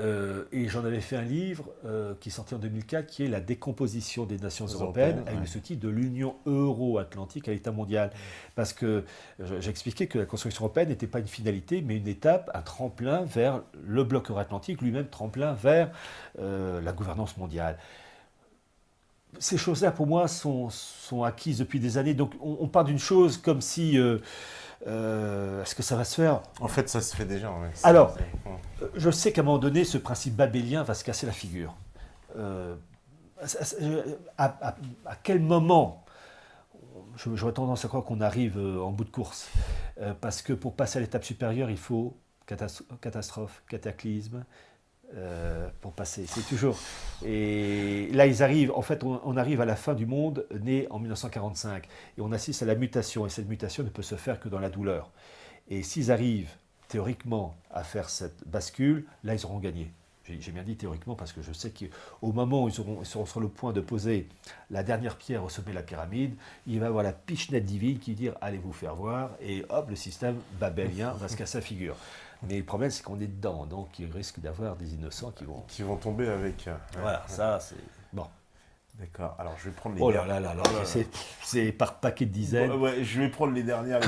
Euh, et j'en avais fait un livre euh, qui est en 2004, qui est La décomposition des nations européennes, avec le sous-titre de l'Union euro-atlantique à l'État mondial. Parce que euh, j'expliquais que la construction européenne n'était pas une finalité, mais une étape, un tremplin vers le bloc euro-atlantique, lui-même tremplin vers la gouvernance mondiale ces choses-là, pour moi, sont, acquises depuis des années. Donc, on, parle part d'une chose comme si euh, est-ce que ça va se faire En fait, ça se fait déjà. Alors, euh, je sais qu'à un moment donné, ce principe babélien va se casser la figure. Euh, à, quel moment J'aurais tendance à croire qu'on arrive en bout de course. parce que pour passer à l'étape supérieure, il faut catastrophe, cataclysme, euh, pour passer. C'est toujours. Et là, ils arrivent. En fait, on, arrive à la fin du monde né en 1945. Et on assiste à la mutation. Et cette mutation ne peut se faire que dans la douleur. Et s'ils arrivent, théoriquement, à faire cette bascule, là, ils auront gagné. J'ai bien dit théoriquement parce que je sais qu'au moment où ils, seront sur le point de poser la dernière pierre au sommet de la pyramide, il va y avoir la pichenette divine qui va dire allez vous faire voir et hop le système babélien ben, va se casser la figure. Mais le problème, c'est qu'on est dedans, donc il risque d'avoir des innocents qui vont. Qui vont tomber avec. Euh, voilà, ça, c'est. Bon. D'accord, alors je vais prendre les oh dernières. Oh là là là, là c'est par paquet de dizaines. je vais prendre les dernières,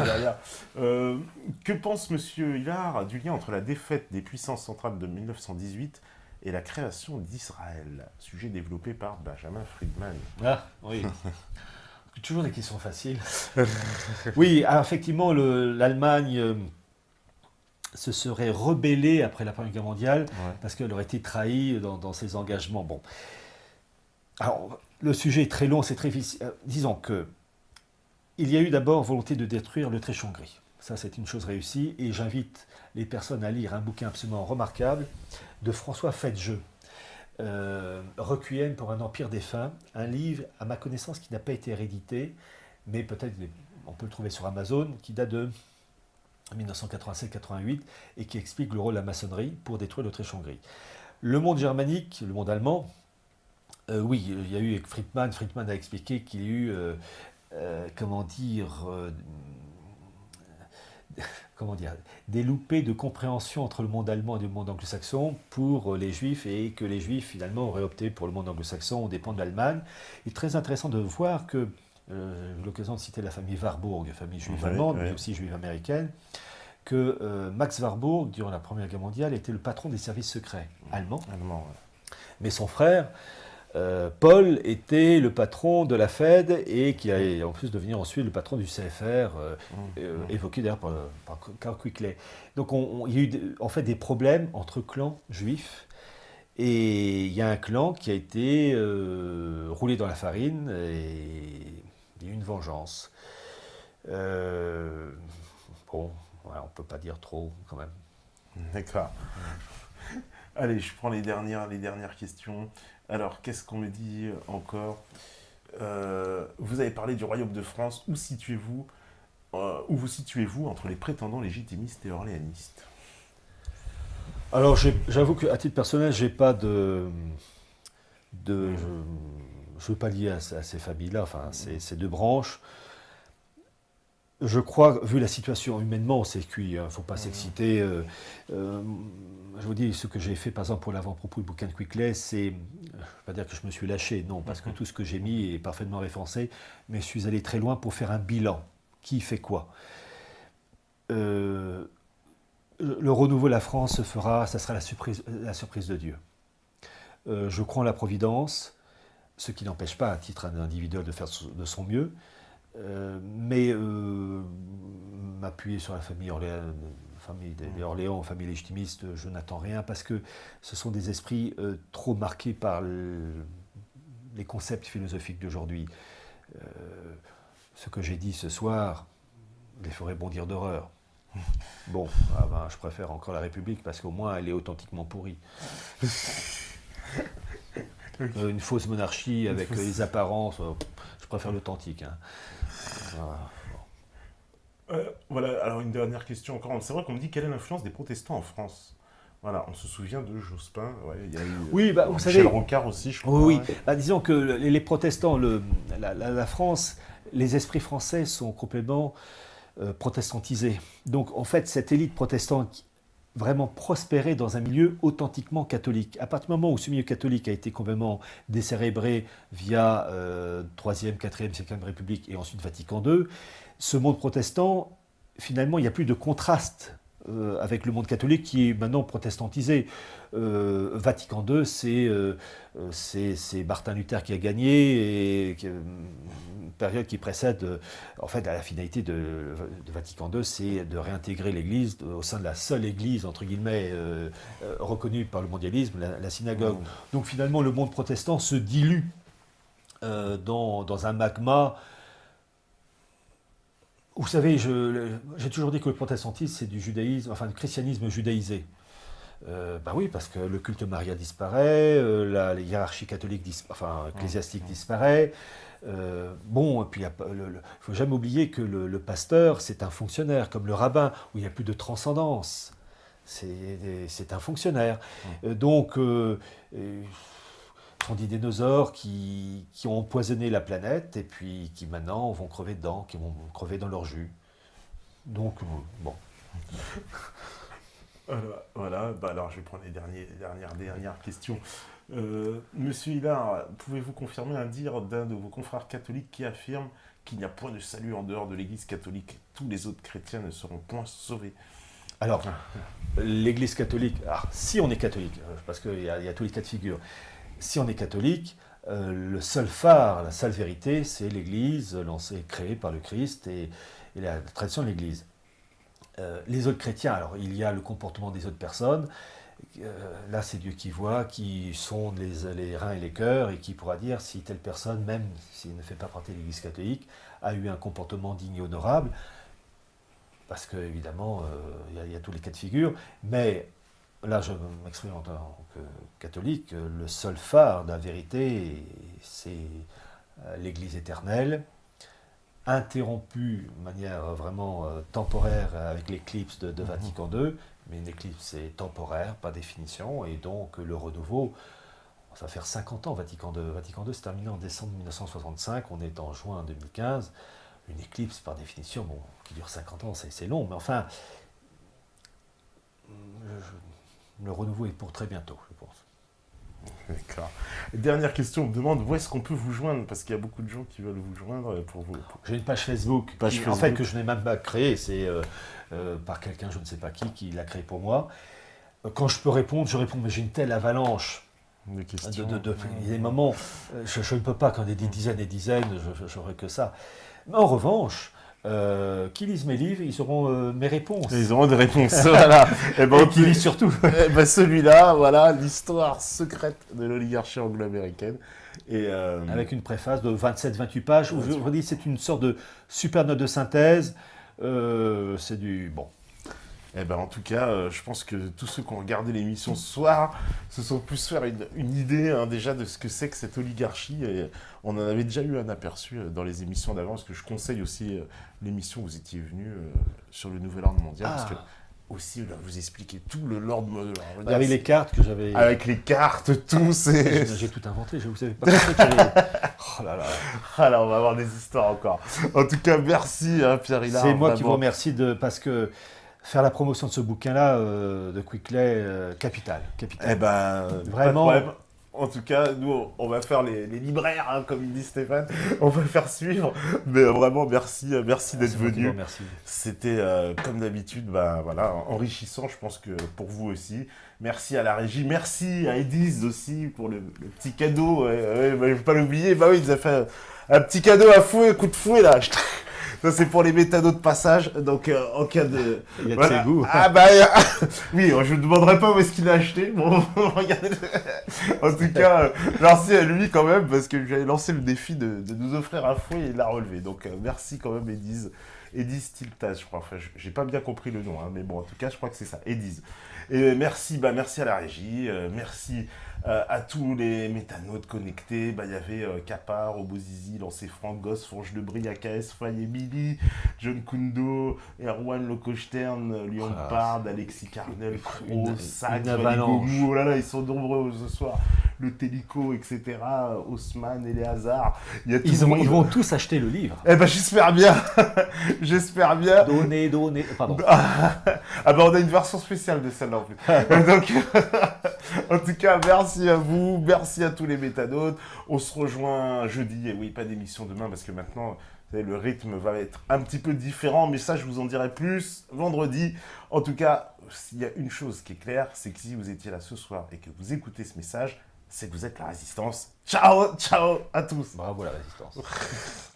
euh, que pense Monsieur Hillard du lien entre la défaite des puissances centrales de 1918 et la création d'Israël Sujet développé par Benjamin Friedman. Ah, oui. Toujours des questions faciles. oui, effectivement, l'Allemagne euh, se serait rebellée après la Première Guerre mondiale parce qu'elle aurait été trahie dans, ses engagements. Bon. Alors, le sujet est très long, c'est très difficile. Euh, disons que il y a eu d'abord volonté de détruire le tréchon gris. Ça, c'est une chose réussie. Et j'invite les personnes à lire un bouquin absolument remarquable de François Faitjeu, euh, Requiem pour un empire défunt, un livre, à ma connaissance, qui n'a pas été hérédité, mais peut-être on peut le trouver sur Amazon, qui date de 1987-88, et qui explique le rôle de la maçonnerie pour détruire l'Autriche Hongrie. Le monde germanique, le monde allemand, euh, oui, il y a eu Friedman, Friedman a expliqué qu'il y a eu, euh, euh, comment dire, comment dire, des loupés de compréhension entre le monde allemand et le monde anglo-saxon pour les juifs et que les juifs finalement auraient opté pour le monde anglo-saxon au dépend de l'Allemagne. Il est très intéressant de voir que euh, l'occasion de citer la famille Warburg, famille juive allemande, mais aussi juive américaine, que euh, Max Warburg, durant la Première Guerre mondiale, était le patron des services secrets mmh. allemands. Mais son frère, euh, Paul, était le patron de la Fed et qui allait en plus devenir ensuite le patron du CFR, mmh. mmh. évoqué d'ailleurs par, Carl Quickley. Donc il y a eu en fait des problèmes entre clans juifs. Et il y a un clan qui a été roulé dans la farine et il y a une vengeance. Euh, bon, on ne peut pas dire trop quand même. D'accord. Allez, je prends les dernières, les dernières questions. Alors, qu'est-ce qu'on me dit encore euh, Vous avez parlé du royaume de France. Où situez-vous euh, Où vous situez-vous entre les prétendants légitimistes et orléanistes Alors, j'avoue qu'à titre personnel, j'ai pas de, de, je ne veux pas lier à, ces familles-là, enfin, ces, mm. deux branches. Je crois, vu la situation humainement, c'est cuit, il hein, ne faut pas mm. s'exciter. Euh, euh, je vous dis, ce que j'ai fait, par exemple, pour l'avant-propos du bouquin de Quickley, c'est, je ne pas dire que je me suis lâché, non, parce que mm-hmm. tout ce que j'ai mis est parfaitement référencé, mais je suis allé très loin pour faire un bilan. Qui fait quoi euh, le renouveau de la France fera, ça sera la surprise, de Dieu. je crois en la providence ce qui n'empêche pas à titre individuel de faire de son mieux. Euh, mais euh, m'appuyer sur la famille, Orléans, famille mmh. Orléans, famille légitimiste, je n'attends rien parce que ce sont des esprits euh, trop marqués par les concepts philosophiques d'aujourd'hui. ce que j'ai dit ce soir les ferait bondir d'horreur. Bon, ah ben, je préfère encore la République parce qu'au moins elle est authentiquement pourrie. Euh, une fausse monarchie avec euh, les apparences. Euh, je préfère l'authentique. Hein. Voilà. alors une dernière question encore. C'est vrai qu'on me dit quelle est l'influence des protestants en France voilà, on se souvient de Jospin. il y a eu, oui, bah, vous savez, aussi, je crois. Oui, oui. Bah, disons que les, protestants, la, France, les esprits français sont complètement protestantisés. Donc en fait, cette élite protestante vraiment prospérer dans un milieu authentiquement catholique. À partir du moment où ce milieu catholique a été complètement décérébré via euh, 3e, 4e, 5e République et ensuite Vatican II, ce monde protestant, finalement, il n'y a plus de contraste euh, avec le monde catholique qui est maintenant protestantisé. Euh, Vatican II, euh, c'est c'est Martin Luther qui a gagné, et une période qui précède, en fait, à la finalité de, Vatican II, c'est de réintégrer l'Église au sein de la seule Église, entre guillemets, reconnue par le mondialisme, la, synagogue. Mmh. Donc finalement, le monde protestant se dilue dans, dans, un magma vous savez, j'ai toujours dit que le protestantisme, c'est du judaïsme, enfin du christianisme judaïsé. Ben bah oui, parce que le culte Maria disparaît, euh, la, hiérarchie catholique, enfin ecclésiastique disparaît. Euh, bon, et puis il ne faut jamais oublier que le, pasteur, c'est un fonctionnaire, comme le rabbin, où il n'y a plus de transcendance. C'est un fonctionnaire. donc, sont des dinosaures qui, ont empoisonné la planète et puis qui maintenant vont crever dedans, qui vont crever dans leur jus. Donc, euh, bon. voilà, bah alors je vais prendre les dernières, dernières questions. Euh, monsieur Hilar, pouvez-vous confirmer un dire d'un de vos confrères catholiques qui affirme qu'il n'y a point de salut en dehors de l'Église catholique Tous les autres chrétiens ne seront point sauvés. Alors, l'Église catholique, alors, si on est catholique, euh, parce qu'il y, a tous les cas de figure, si on est catholique, euh, le seul phare, la seule vérité, c'est l'Église lancée, créée par le Christ et, la tradition de l'Église. Euh, les autres chrétiens, alors il y a le comportement des autres personnes, euh, là c'est Dieu qui voit, qui sonde les, reins et les cœurs et qui pourra dire si telle personne, même s'il ne fait pas partie de l'Église catholique, a eu un comportement digne et honorable, parce que évidemment il y, a tous les cas de figure, mais là je m'exprime en tant que catholique, le seul phare de la vérité, c'est euh, l'Église éternelle, interrompue de manière vraiment euh, temporaire avec l'éclipse de, mhm. Vatican II, mais une éclipse est temporaire par définition, et donc le renouveau, ça va faire 50 ans Vatican II, Vatican II se terminé en décembre 1965, on est en juin 2015, une éclipse par définition, bon, qui dure 50 ans, c'est long, mais enfin, le renouveau est pour très bientôt, je pense. D'accord. Dernière question, on me demande où est-ce qu'on peut vous joindre Parce qu'il y a beaucoup de gens qui veulent vous joindre pour vous. J'ai une page Facebook, page en fait, que je n'ai même pas créée. C'est euh, euh, par quelqu'un, je ne sais pas qui, qui l'a créée pour moi. Quand je peux répondre, je réponds, mais j'ai une telle avalanche. de questions. De, y a des moments, euh, je, ne peux pas, quand des dizaines et dizaines, je que ça. Mais en revanche, euh, qui lisent mes livres, ils auront euh, mes réponses. Ils auront des réponses, voilà. Eh ben, Et, ben, qui lisent surtout. Eh ben, Celui-là, voilà, l'histoire secrète de l'oligarchie anglo-américaine. Et euh, Avec une préface de 27-28 pages, où je vous dis, c'est une sorte de super note de synthèse. c'est du. Bon, eh ben, en tout cas, euh, je pense que tous ceux qui ont regardé l'émission ce soir se sont plus faire une, idée hein, déjà de ce que c'est que cette oligarchie. Et euh, on en avait déjà eu un aperçu euh, dans les émissions d'avant, parce que je conseille aussi l'émission où vous étiez venu sur le Nouvel Ordre Mondial. Parce ah. que aussi vous expliquer tout le Lord bah, Avec les cartes que j'avais. Avec les cartes, tout, c'est. J'ai tout inventé, je vous savais pas. oh là là. Alors, ah on va avoir des histoires encore. En tout cas, merci, hein, pierre Pierre C'est moi qui vous remercie de... parce que faire la promotion de ce bouquin-là euh, de Quickley, euh, capital, Eh ben, vraiment. En tout cas, nous, on va faire les, libraires, hein, comme il dit Stéphane. On va faire suivre. Mais euh, vraiment, merci, merci ah, d'être venu. Merci. C'était, comme d'habitude, ben, voilà, enrichissant, je pense que pour vous aussi. Merci à la régie. Merci à Edis aussi pour le, petit cadeau. je ne vais pas l'oublier. Bah oui, il nous a fait un, un, petit cadeau à fouet, coup de fouet, là. Ça, c'est pour les méthanos de passage. Donc, euh, en cas de. Il y a de ses Ah, bah, euh, oui, je ne demanderai pas où est-ce qu'il a acheté. Bon, regardez. en tout cas, euh, merci à lui quand même, parce que j'avais lancé le défi de, nous offrir un fruit et de l'a relever. Donc, merci quand même, Edise. Edise Tiltas, je crois. Enfin, j'ai pas bien compris le nom, hein, mais bon, en tout cas, je crois que c'est ça. Edise. Et merci, bah, merci à la régie. merci euh, à tous les Métanautes connectés. Il bah, y avait euh, Kappa, Robozizi, Lancé Franck, Goss, Forge de Brie, AKS, Fly Billy, John Kundo, Erwan Locochtern, euh, Lyon ah, Alexis Carnel, Crow, Sac, Gougou, oh là là, ils sont nombreux euh, ce soir. Le Télico, etc., Haussmann, et Il ils, vont tous acheter le livre. Eh ben, j'espère bien. j'espère bien. Donner, donner. Pardon. Bah, ah bah, on a une version spéciale de celle-là en plus. en tout cas, merci merci à vous, merci à tous les métadotes. On se rejoint jeudi. Et oui, pas d'émission demain parce que maintenant, le rythme va être un petit peu différent, mais ça, je vous en dirai plus vendredi. En tout cas, s'il y a une chose qui est claire, c'est que si vous étiez là ce soir et que vous écoutez ce message, c'est que vous êtes la résistance. Ciao, ciao à tous. Bravo la résistance.